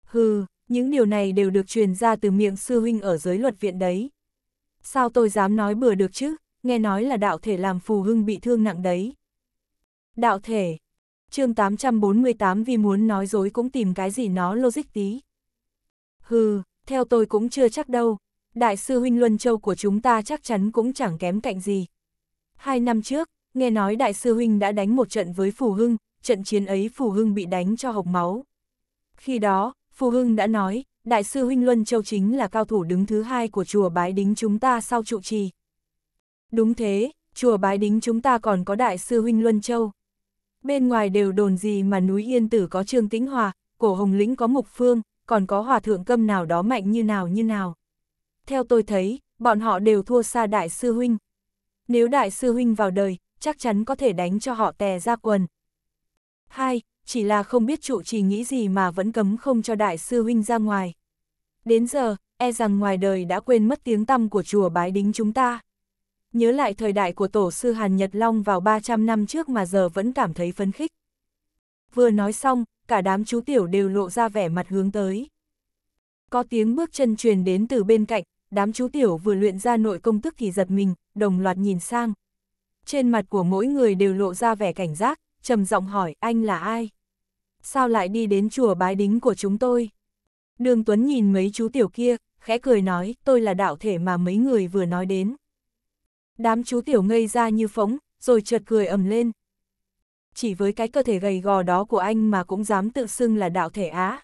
Hừ, những điều này đều được truyền ra từ miệng sư huynh ở giới luật viện đấy. Sao tôi dám nói bừa được chứ, nghe nói là đạo thể làm phù hưng bị thương nặng đấy. Đạo thể, chương 848 vì muốn nói dối cũng tìm cái gì nó logic tí. Hừ, theo tôi cũng chưa chắc đâu, đại sư huynh Luân Châu của chúng ta chắc chắn cũng chẳng kém cạnh gì. Hai năm trước, nghe nói đại sư huynh đã đánh một trận với Phù Hưng, trận chiến ấy Phù Hưng bị đánh cho hộc máu. Khi đó, Phù Hưng đã nói, đại sư huynh Luân Châu chính là cao thủ đứng thứ hai của chùa Bái Đính chúng ta sau trụ trì. Đúng thế, chùa Bái Đính chúng ta còn có đại sư huynh Luân Châu. Bên ngoài đều đồn gì mà núi Yên Tử có Trương Tĩnh Hòa, cổ Hồng Lĩnh có Mục Phương, còn có hòa thượng câm nào đó mạnh như nào như nào. Theo tôi thấy, bọn họ đều thua xa Đại Sư Huynh. Nếu Đại Sư Huynh vào đời, chắc chắn có thể đánh cho họ tè ra quần. Hai, chỉ là không biết trụ trì nghĩ gì mà vẫn cấm không cho Đại Sư Huynh ra ngoài. Đến giờ, e rằng ngoài đời đã quên mất tiếng tăm của chùa bái đính chúng ta nhớ lại thời đại của tổ sư Hàn Nhật Long vào 300 năm trước mà giờ vẫn cảm thấy phấn khích. Vừa nói xong, cả đám chú tiểu đều lộ ra vẻ mặt hướng tới. Có tiếng bước chân truyền đến từ bên cạnh, đám chú tiểu vừa luyện ra nội công tức thì giật mình, đồng loạt nhìn sang. Trên mặt của mỗi người đều lộ ra vẻ cảnh giác, trầm giọng hỏi anh là ai? Sao lại đi đến chùa bái đính của chúng tôi? Đường Tuấn nhìn mấy chú tiểu kia, khẽ cười nói tôi là đạo thể mà mấy người vừa nói đến. Đám chú tiểu ngây ra như phóng, rồi chợt cười ầm lên. Chỉ với cái cơ thể gầy gò đó của anh mà cũng dám tự xưng là đạo thể Á.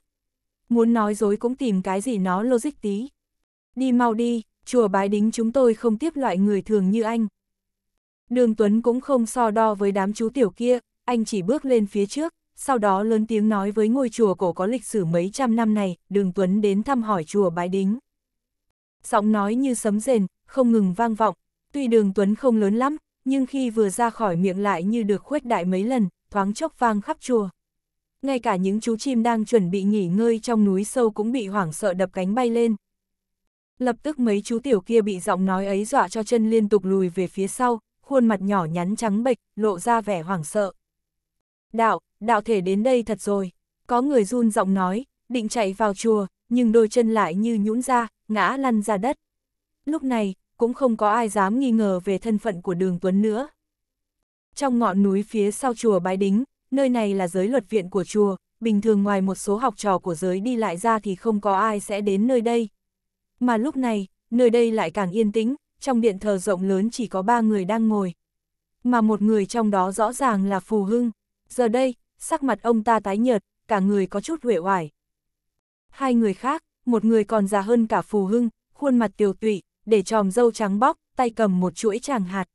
Muốn nói dối cũng tìm cái gì nó logic tí. Đi mau đi, chùa bái đính chúng tôi không tiếp loại người thường như anh. Đường Tuấn cũng không so đo với đám chú tiểu kia, anh chỉ bước lên phía trước, sau đó lớn tiếng nói với ngôi chùa cổ có lịch sử mấy trăm năm này, đường Tuấn đến thăm hỏi chùa bái đính. Giọng nói như sấm rền, không ngừng vang vọng, Tuy đường Tuấn không lớn lắm, nhưng khi vừa ra khỏi miệng lại như được khuếch đại mấy lần, thoáng chốc vang khắp chùa. Ngay cả những chú chim đang chuẩn bị nghỉ ngơi trong núi sâu cũng bị hoảng sợ đập cánh bay lên. Lập tức mấy chú tiểu kia bị giọng nói ấy dọa cho chân liên tục lùi về phía sau, khuôn mặt nhỏ nhắn trắng bệch, lộ ra vẻ hoảng sợ. Đạo, đạo thể đến đây thật rồi. Có người run giọng nói, định chạy vào chùa, nhưng đôi chân lại như nhũn ra, ngã lăn ra đất. Lúc này, cũng không có ai dám nghi ngờ về thân phận của đường Tuấn nữa. Trong ngọn núi phía sau chùa Bái Đính, nơi này là giới luật viện của chùa, bình thường ngoài một số học trò của giới đi lại ra thì không có ai sẽ đến nơi đây. Mà lúc này, nơi đây lại càng yên tĩnh, trong điện thờ rộng lớn chỉ có ba người đang ngồi. Mà một người trong đó rõ ràng là Phù Hưng. Giờ đây, sắc mặt ông ta tái nhợt, cả người có chút huệ hoài. Hai người khác, một người còn già hơn cả Phù Hưng, khuôn mặt tiều tụy, để tròm dâu trắng bóc, tay cầm một chuỗi tràng hạt.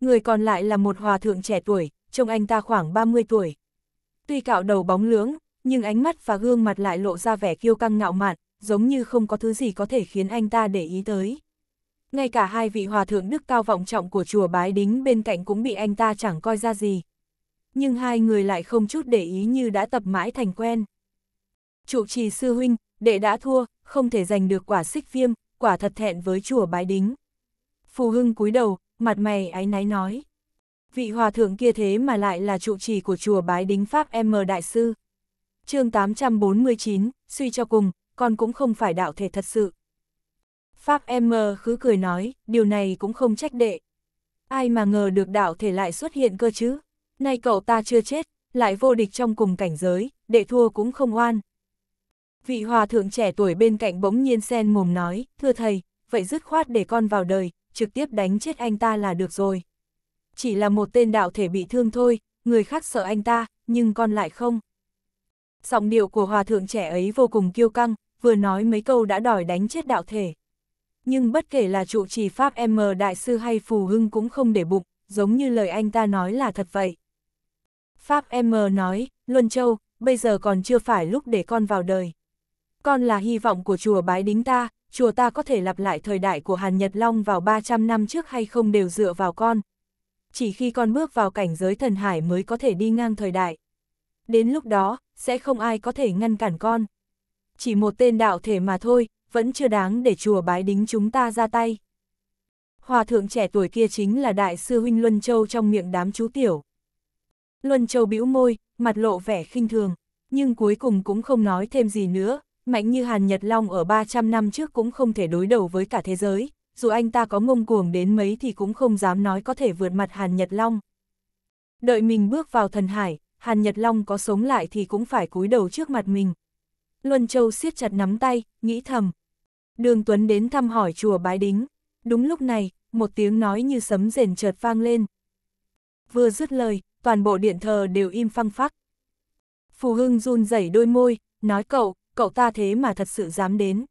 Người còn lại là một hòa thượng trẻ tuổi, trông anh ta khoảng 30 tuổi. Tuy cạo đầu bóng lưỡng, nhưng ánh mắt và gương mặt lại lộ ra vẻ kiêu căng ngạo mạn, giống như không có thứ gì có thể khiến anh ta để ý tới. Ngay cả hai vị hòa thượng đức cao vọng trọng của chùa Bái Đính bên cạnh cũng bị anh ta chẳng coi ra gì. Nhưng hai người lại không chút để ý như đã tập mãi thành quen. Chủ trì sư huynh, đệ đã thua, không thể giành được quả xích viêm, quả thật thẹn với chùa bái đính. Phù Hưng cúi đầu, mặt mày áy náy nói. Vị hòa thượng kia thế mà lại là trụ trì của chùa bái đính Pháp M Đại Sư. chương 849, suy cho cùng, con cũng không phải đạo thể thật sự. Pháp M khứ cười nói, điều này cũng không trách đệ. Ai mà ngờ được đạo thể lại xuất hiện cơ chứ. Nay cậu ta chưa chết, lại vô địch trong cùng cảnh giới, đệ thua cũng không oan, Vị hòa thượng trẻ tuổi bên cạnh bỗng nhiên sen mồm nói, thưa thầy, vậy dứt khoát để con vào đời, trực tiếp đánh chết anh ta là được rồi. Chỉ là một tên đạo thể bị thương thôi, người khác sợ anh ta, nhưng con lại không. Giọng điệu của hòa thượng trẻ ấy vô cùng kiêu căng, vừa nói mấy câu đã đòi đánh chết đạo thể. Nhưng bất kể là trụ trì Pháp M Đại Sư hay Phù Hưng cũng không để bụng, giống như lời anh ta nói là thật vậy. Pháp M nói, Luân Châu, bây giờ còn chưa phải lúc để con vào đời. Con là hy vọng của chùa bái đính ta, chùa ta có thể lặp lại thời đại của Hàn Nhật Long vào 300 năm trước hay không đều dựa vào con. Chỉ khi con bước vào cảnh giới thần hải mới có thể đi ngang thời đại. Đến lúc đó, sẽ không ai có thể ngăn cản con. Chỉ một tên đạo thể mà thôi, vẫn chưa đáng để chùa bái đính chúng ta ra tay. Hòa thượng trẻ tuổi kia chính là đại sư huynh Luân Châu trong miệng đám chú tiểu. Luân Châu bĩu môi, mặt lộ vẻ khinh thường, nhưng cuối cùng cũng không nói thêm gì nữa, mạnh như Hàn Nhật Long ở 300 năm trước cũng không thể đối đầu với cả thế giới, dù anh ta có ngông cuồng đến mấy thì cũng không dám nói có thể vượt mặt Hàn Nhật Long. Đợi mình bước vào thần hải, Hàn Nhật Long có sống lại thì cũng phải cúi đầu trước mặt mình. Luân Châu siết chặt nắm tay, nghĩ thầm. Đường Tuấn đến thăm hỏi chùa Bái Đính. Đúng lúc này, một tiếng nói như sấm rền chợt vang lên. Vừa dứt lời, toàn bộ điện thờ đều im phăng phắc. Phù Hưng run rẩy đôi môi, nói cậu, cậu ta thế mà thật sự dám đến.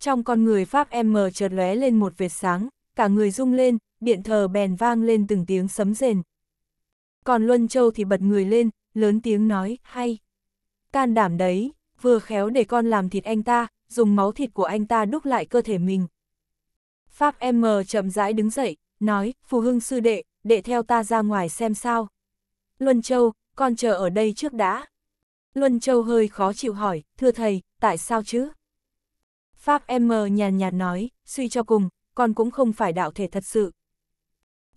Trong con người Pháp em mờ chợt lóe lên một vệt sáng, cả người rung lên, điện thờ bèn vang lên từng tiếng sấm rền. Còn Luân Châu thì bật người lên, lớn tiếng nói, hay. Can đảm đấy, vừa khéo để con làm thịt anh ta, dùng máu thịt của anh ta đúc lại cơ thể mình. Pháp M chậm rãi đứng dậy, nói, Phù Hưng sư đệ, đệ theo ta ra ngoài xem sao. Luân Châu, con chờ ở đây trước đã. Luân Châu hơi khó chịu hỏi, thưa thầy, tại sao chứ? Pháp M nhàn nhạt nói, suy cho cùng, con cũng không phải đạo thể thật sự.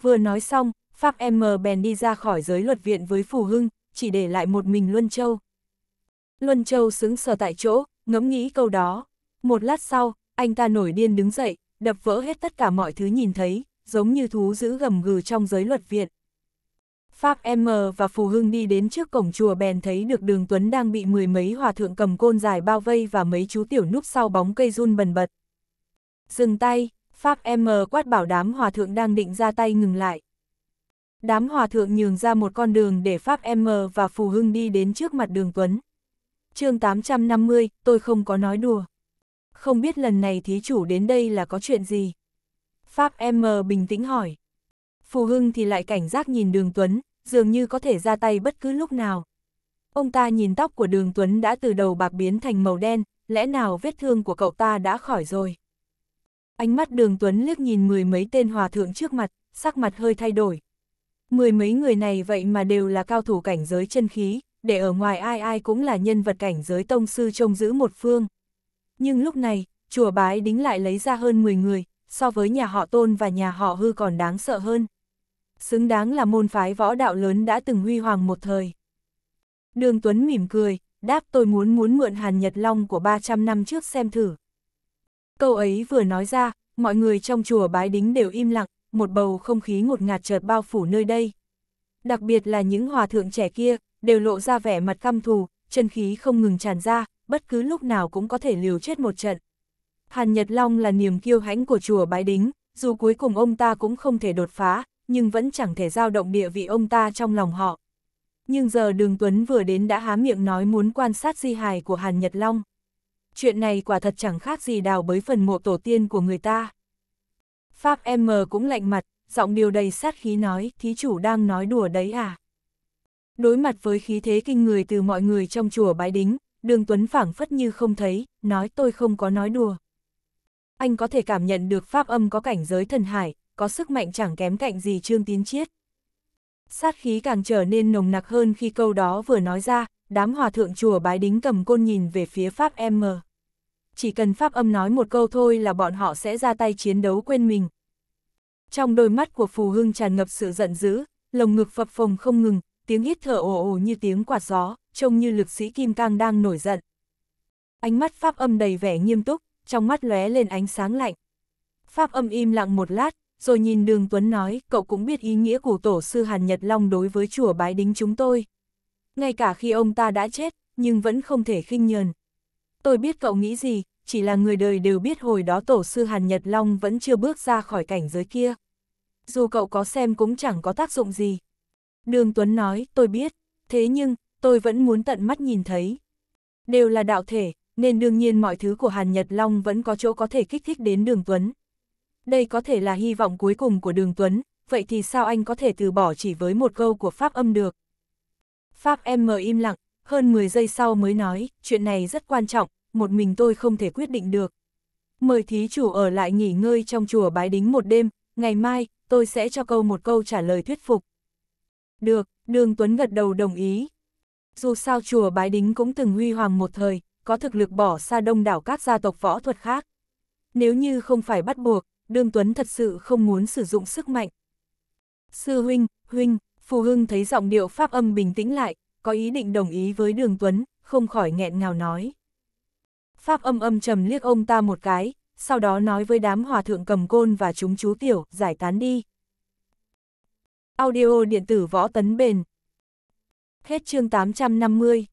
Vừa nói xong, Pháp M bèn đi ra khỏi giới luật viện với Phù Hưng, chỉ để lại một mình Luân Châu. Luân Châu xứng sờ tại chỗ, ngẫm nghĩ câu đó. Một lát sau, anh ta nổi điên đứng dậy, đập vỡ hết tất cả mọi thứ nhìn thấy, giống như thú giữ gầm gừ trong giới luật viện. Pháp M và Phù Hưng đi đến trước cổng chùa bèn thấy được đường Tuấn đang bị mười mấy hòa thượng cầm côn dài bao vây và mấy chú tiểu núp sau bóng cây run bần bật. Dừng tay, Pháp M quát bảo đám hòa thượng đang định ra tay ngừng lại. Đám hòa thượng nhường ra một con đường để Pháp M và Phù Hưng đi đến trước mặt đường Tuấn. chương 850, tôi không có nói đùa. Không biết lần này thí chủ đến đây là có chuyện gì? Pháp M bình tĩnh hỏi. Phù Hưng thì lại cảnh giác nhìn Đường Tuấn, dường như có thể ra tay bất cứ lúc nào. Ông ta nhìn tóc của Đường Tuấn đã từ đầu bạc biến thành màu đen, lẽ nào vết thương của cậu ta đã khỏi rồi. Ánh mắt Đường Tuấn liếc nhìn mười mấy tên hòa thượng trước mặt, sắc mặt hơi thay đổi. Mười mấy người này vậy mà đều là cao thủ cảnh giới chân khí, để ở ngoài ai ai cũng là nhân vật cảnh giới tông sư trông giữ một phương. Nhưng lúc này, chùa bái đính lại lấy ra hơn 10 người, so với nhà họ tôn và nhà họ hư còn đáng sợ hơn xứng đáng là môn phái võ đạo lớn đã từng huy hoàng một thời. Đường Tuấn mỉm cười, đáp tôi muốn muốn mượn Hàn Nhật Long của 300 năm trước xem thử. Câu ấy vừa nói ra, mọi người trong chùa bái đính đều im lặng, một bầu không khí ngột ngạt chợt bao phủ nơi đây. Đặc biệt là những hòa thượng trẻ kia, đều lộ ra vẻ mặt căm thù, chân khí không ngừng tràn ra, bất cứ lúc nào cũng có thể liều chết một trận. Hàn Nhật Long là niềm kiêu hãnh của chùa bái đính, dù cuối cùng ông ta cũng không thể đột phá, nhưng vẫn chẳng thể giao động địa vị ông ta trong lòng họ. Nhưng giờ Đường Tuấn vừa đến đã há miệng nói muốn quan sát di hài của Hàn Nhật Long. Chuyện này quả thật chẳng khác gì đào bới phần mộ tổ tiên của người ta. Pháp M cũng lạnh mặt, giọng điều đầy sát khí nói, thí chủ đang nói đùa đấy à. Đối mặt với khí thế kinh người từ mọi người trong chùa bái đính, đường Tuấn phảng phất như không thấy, nói tôi không có nói đùa. Anh có thể cảm nhận được pháp âm có cảnh giới thần hải, có sức mạnh chẳng kém cạnh gì Trương tiến Chiết. Sát khí càng trở nên nồng nặc hơn khi câu đó vừa nói ra, đám hòa thượng chùa bái đính cầm côn nhìn về phía Pháp M. Chỉ cần Pháp âm nói một câu thôi là bọn họ sẽ ra tay chiến đấu quên mình. Trong đôi mắt của Phù Hưng tràn ngập sự giận dữ, lồng ngực phập phồng không ngừng, tiếng hít thở ồ ồ như tiếng quạt gió, trông như lực sĩ Kim Cang đang nổi giận. Ánh mắt Pháp âm đầy vẻ nghiêm túc, trong mắt lóe lên ánh sáng lạnh. Pháp âm im lặng một lát, rồi nhìn đường Tuấn nói, cậu cũng biết ý nghĩa của tổ sư Hàn Nhật Long đối với chùa bái đính chúng tôi. Ngay cả khi ông ta đã chết, nhưng vẫn không thể khinh nhờn. Tôi biết cậu nghĩ gì, chỉ là người đời đều biết hồi đó tổ sư Hàn Nhật Long vẫn chưa bước ra khỏi cảnh giới kia. Dù cậu có xem cũng chẳng có tác dụng gì. Đường Tuấn nói, tôi biết, thế nhưng, tôi vẫn muốn tận mắt nhìn thấy. Đều là đạo thể, nên đương nhiên mọi thứ của Hàn Nhật Long vẫn có chỗ có thể kích thích đến đường Tuấn đây có thể là hy vọng cuối cùng của Đường Tuấn, vậy thì sao anh có thể từ bỏ chỉ với một câu của Pháp âm được? Pháp em mờ im lặng, hơn 10 giây sau mới nói, chuyện này rất quan trọng, một mình tôi không thể quyết định được. Mời thí chủ ở lại nghỉ ngơi trong chùa bái đính một đêm, ngày mai, tôi sẽ cho câu một câu trả lời thuyết phục. Được, Đường Tuấn gật đầu đồng ý. Dù sao chùa bái đính cũng từng huy hoàng một thời, có thực lực bỏ xa đông đảo các gia tộc võ thuật khác. Nếu như không phải bắt buộc, Đương Tuấn thật sự không muốn sử dụng sức mạnh. Sư huynh, huynh, Phù Hưng thấy giọng điệu pháp âm bình tĩnh lại, có ý định đồng ý với Đường Tuấn, không khỏi nghẹn ngào nói. Pháp âm âm trầm liếc ông ta một cái, sau đó nói với đám hòa thượng cầm côn và chúng chú tiểu, giải tán đi. Audio điện tử võ tấn bền. Hết chương 850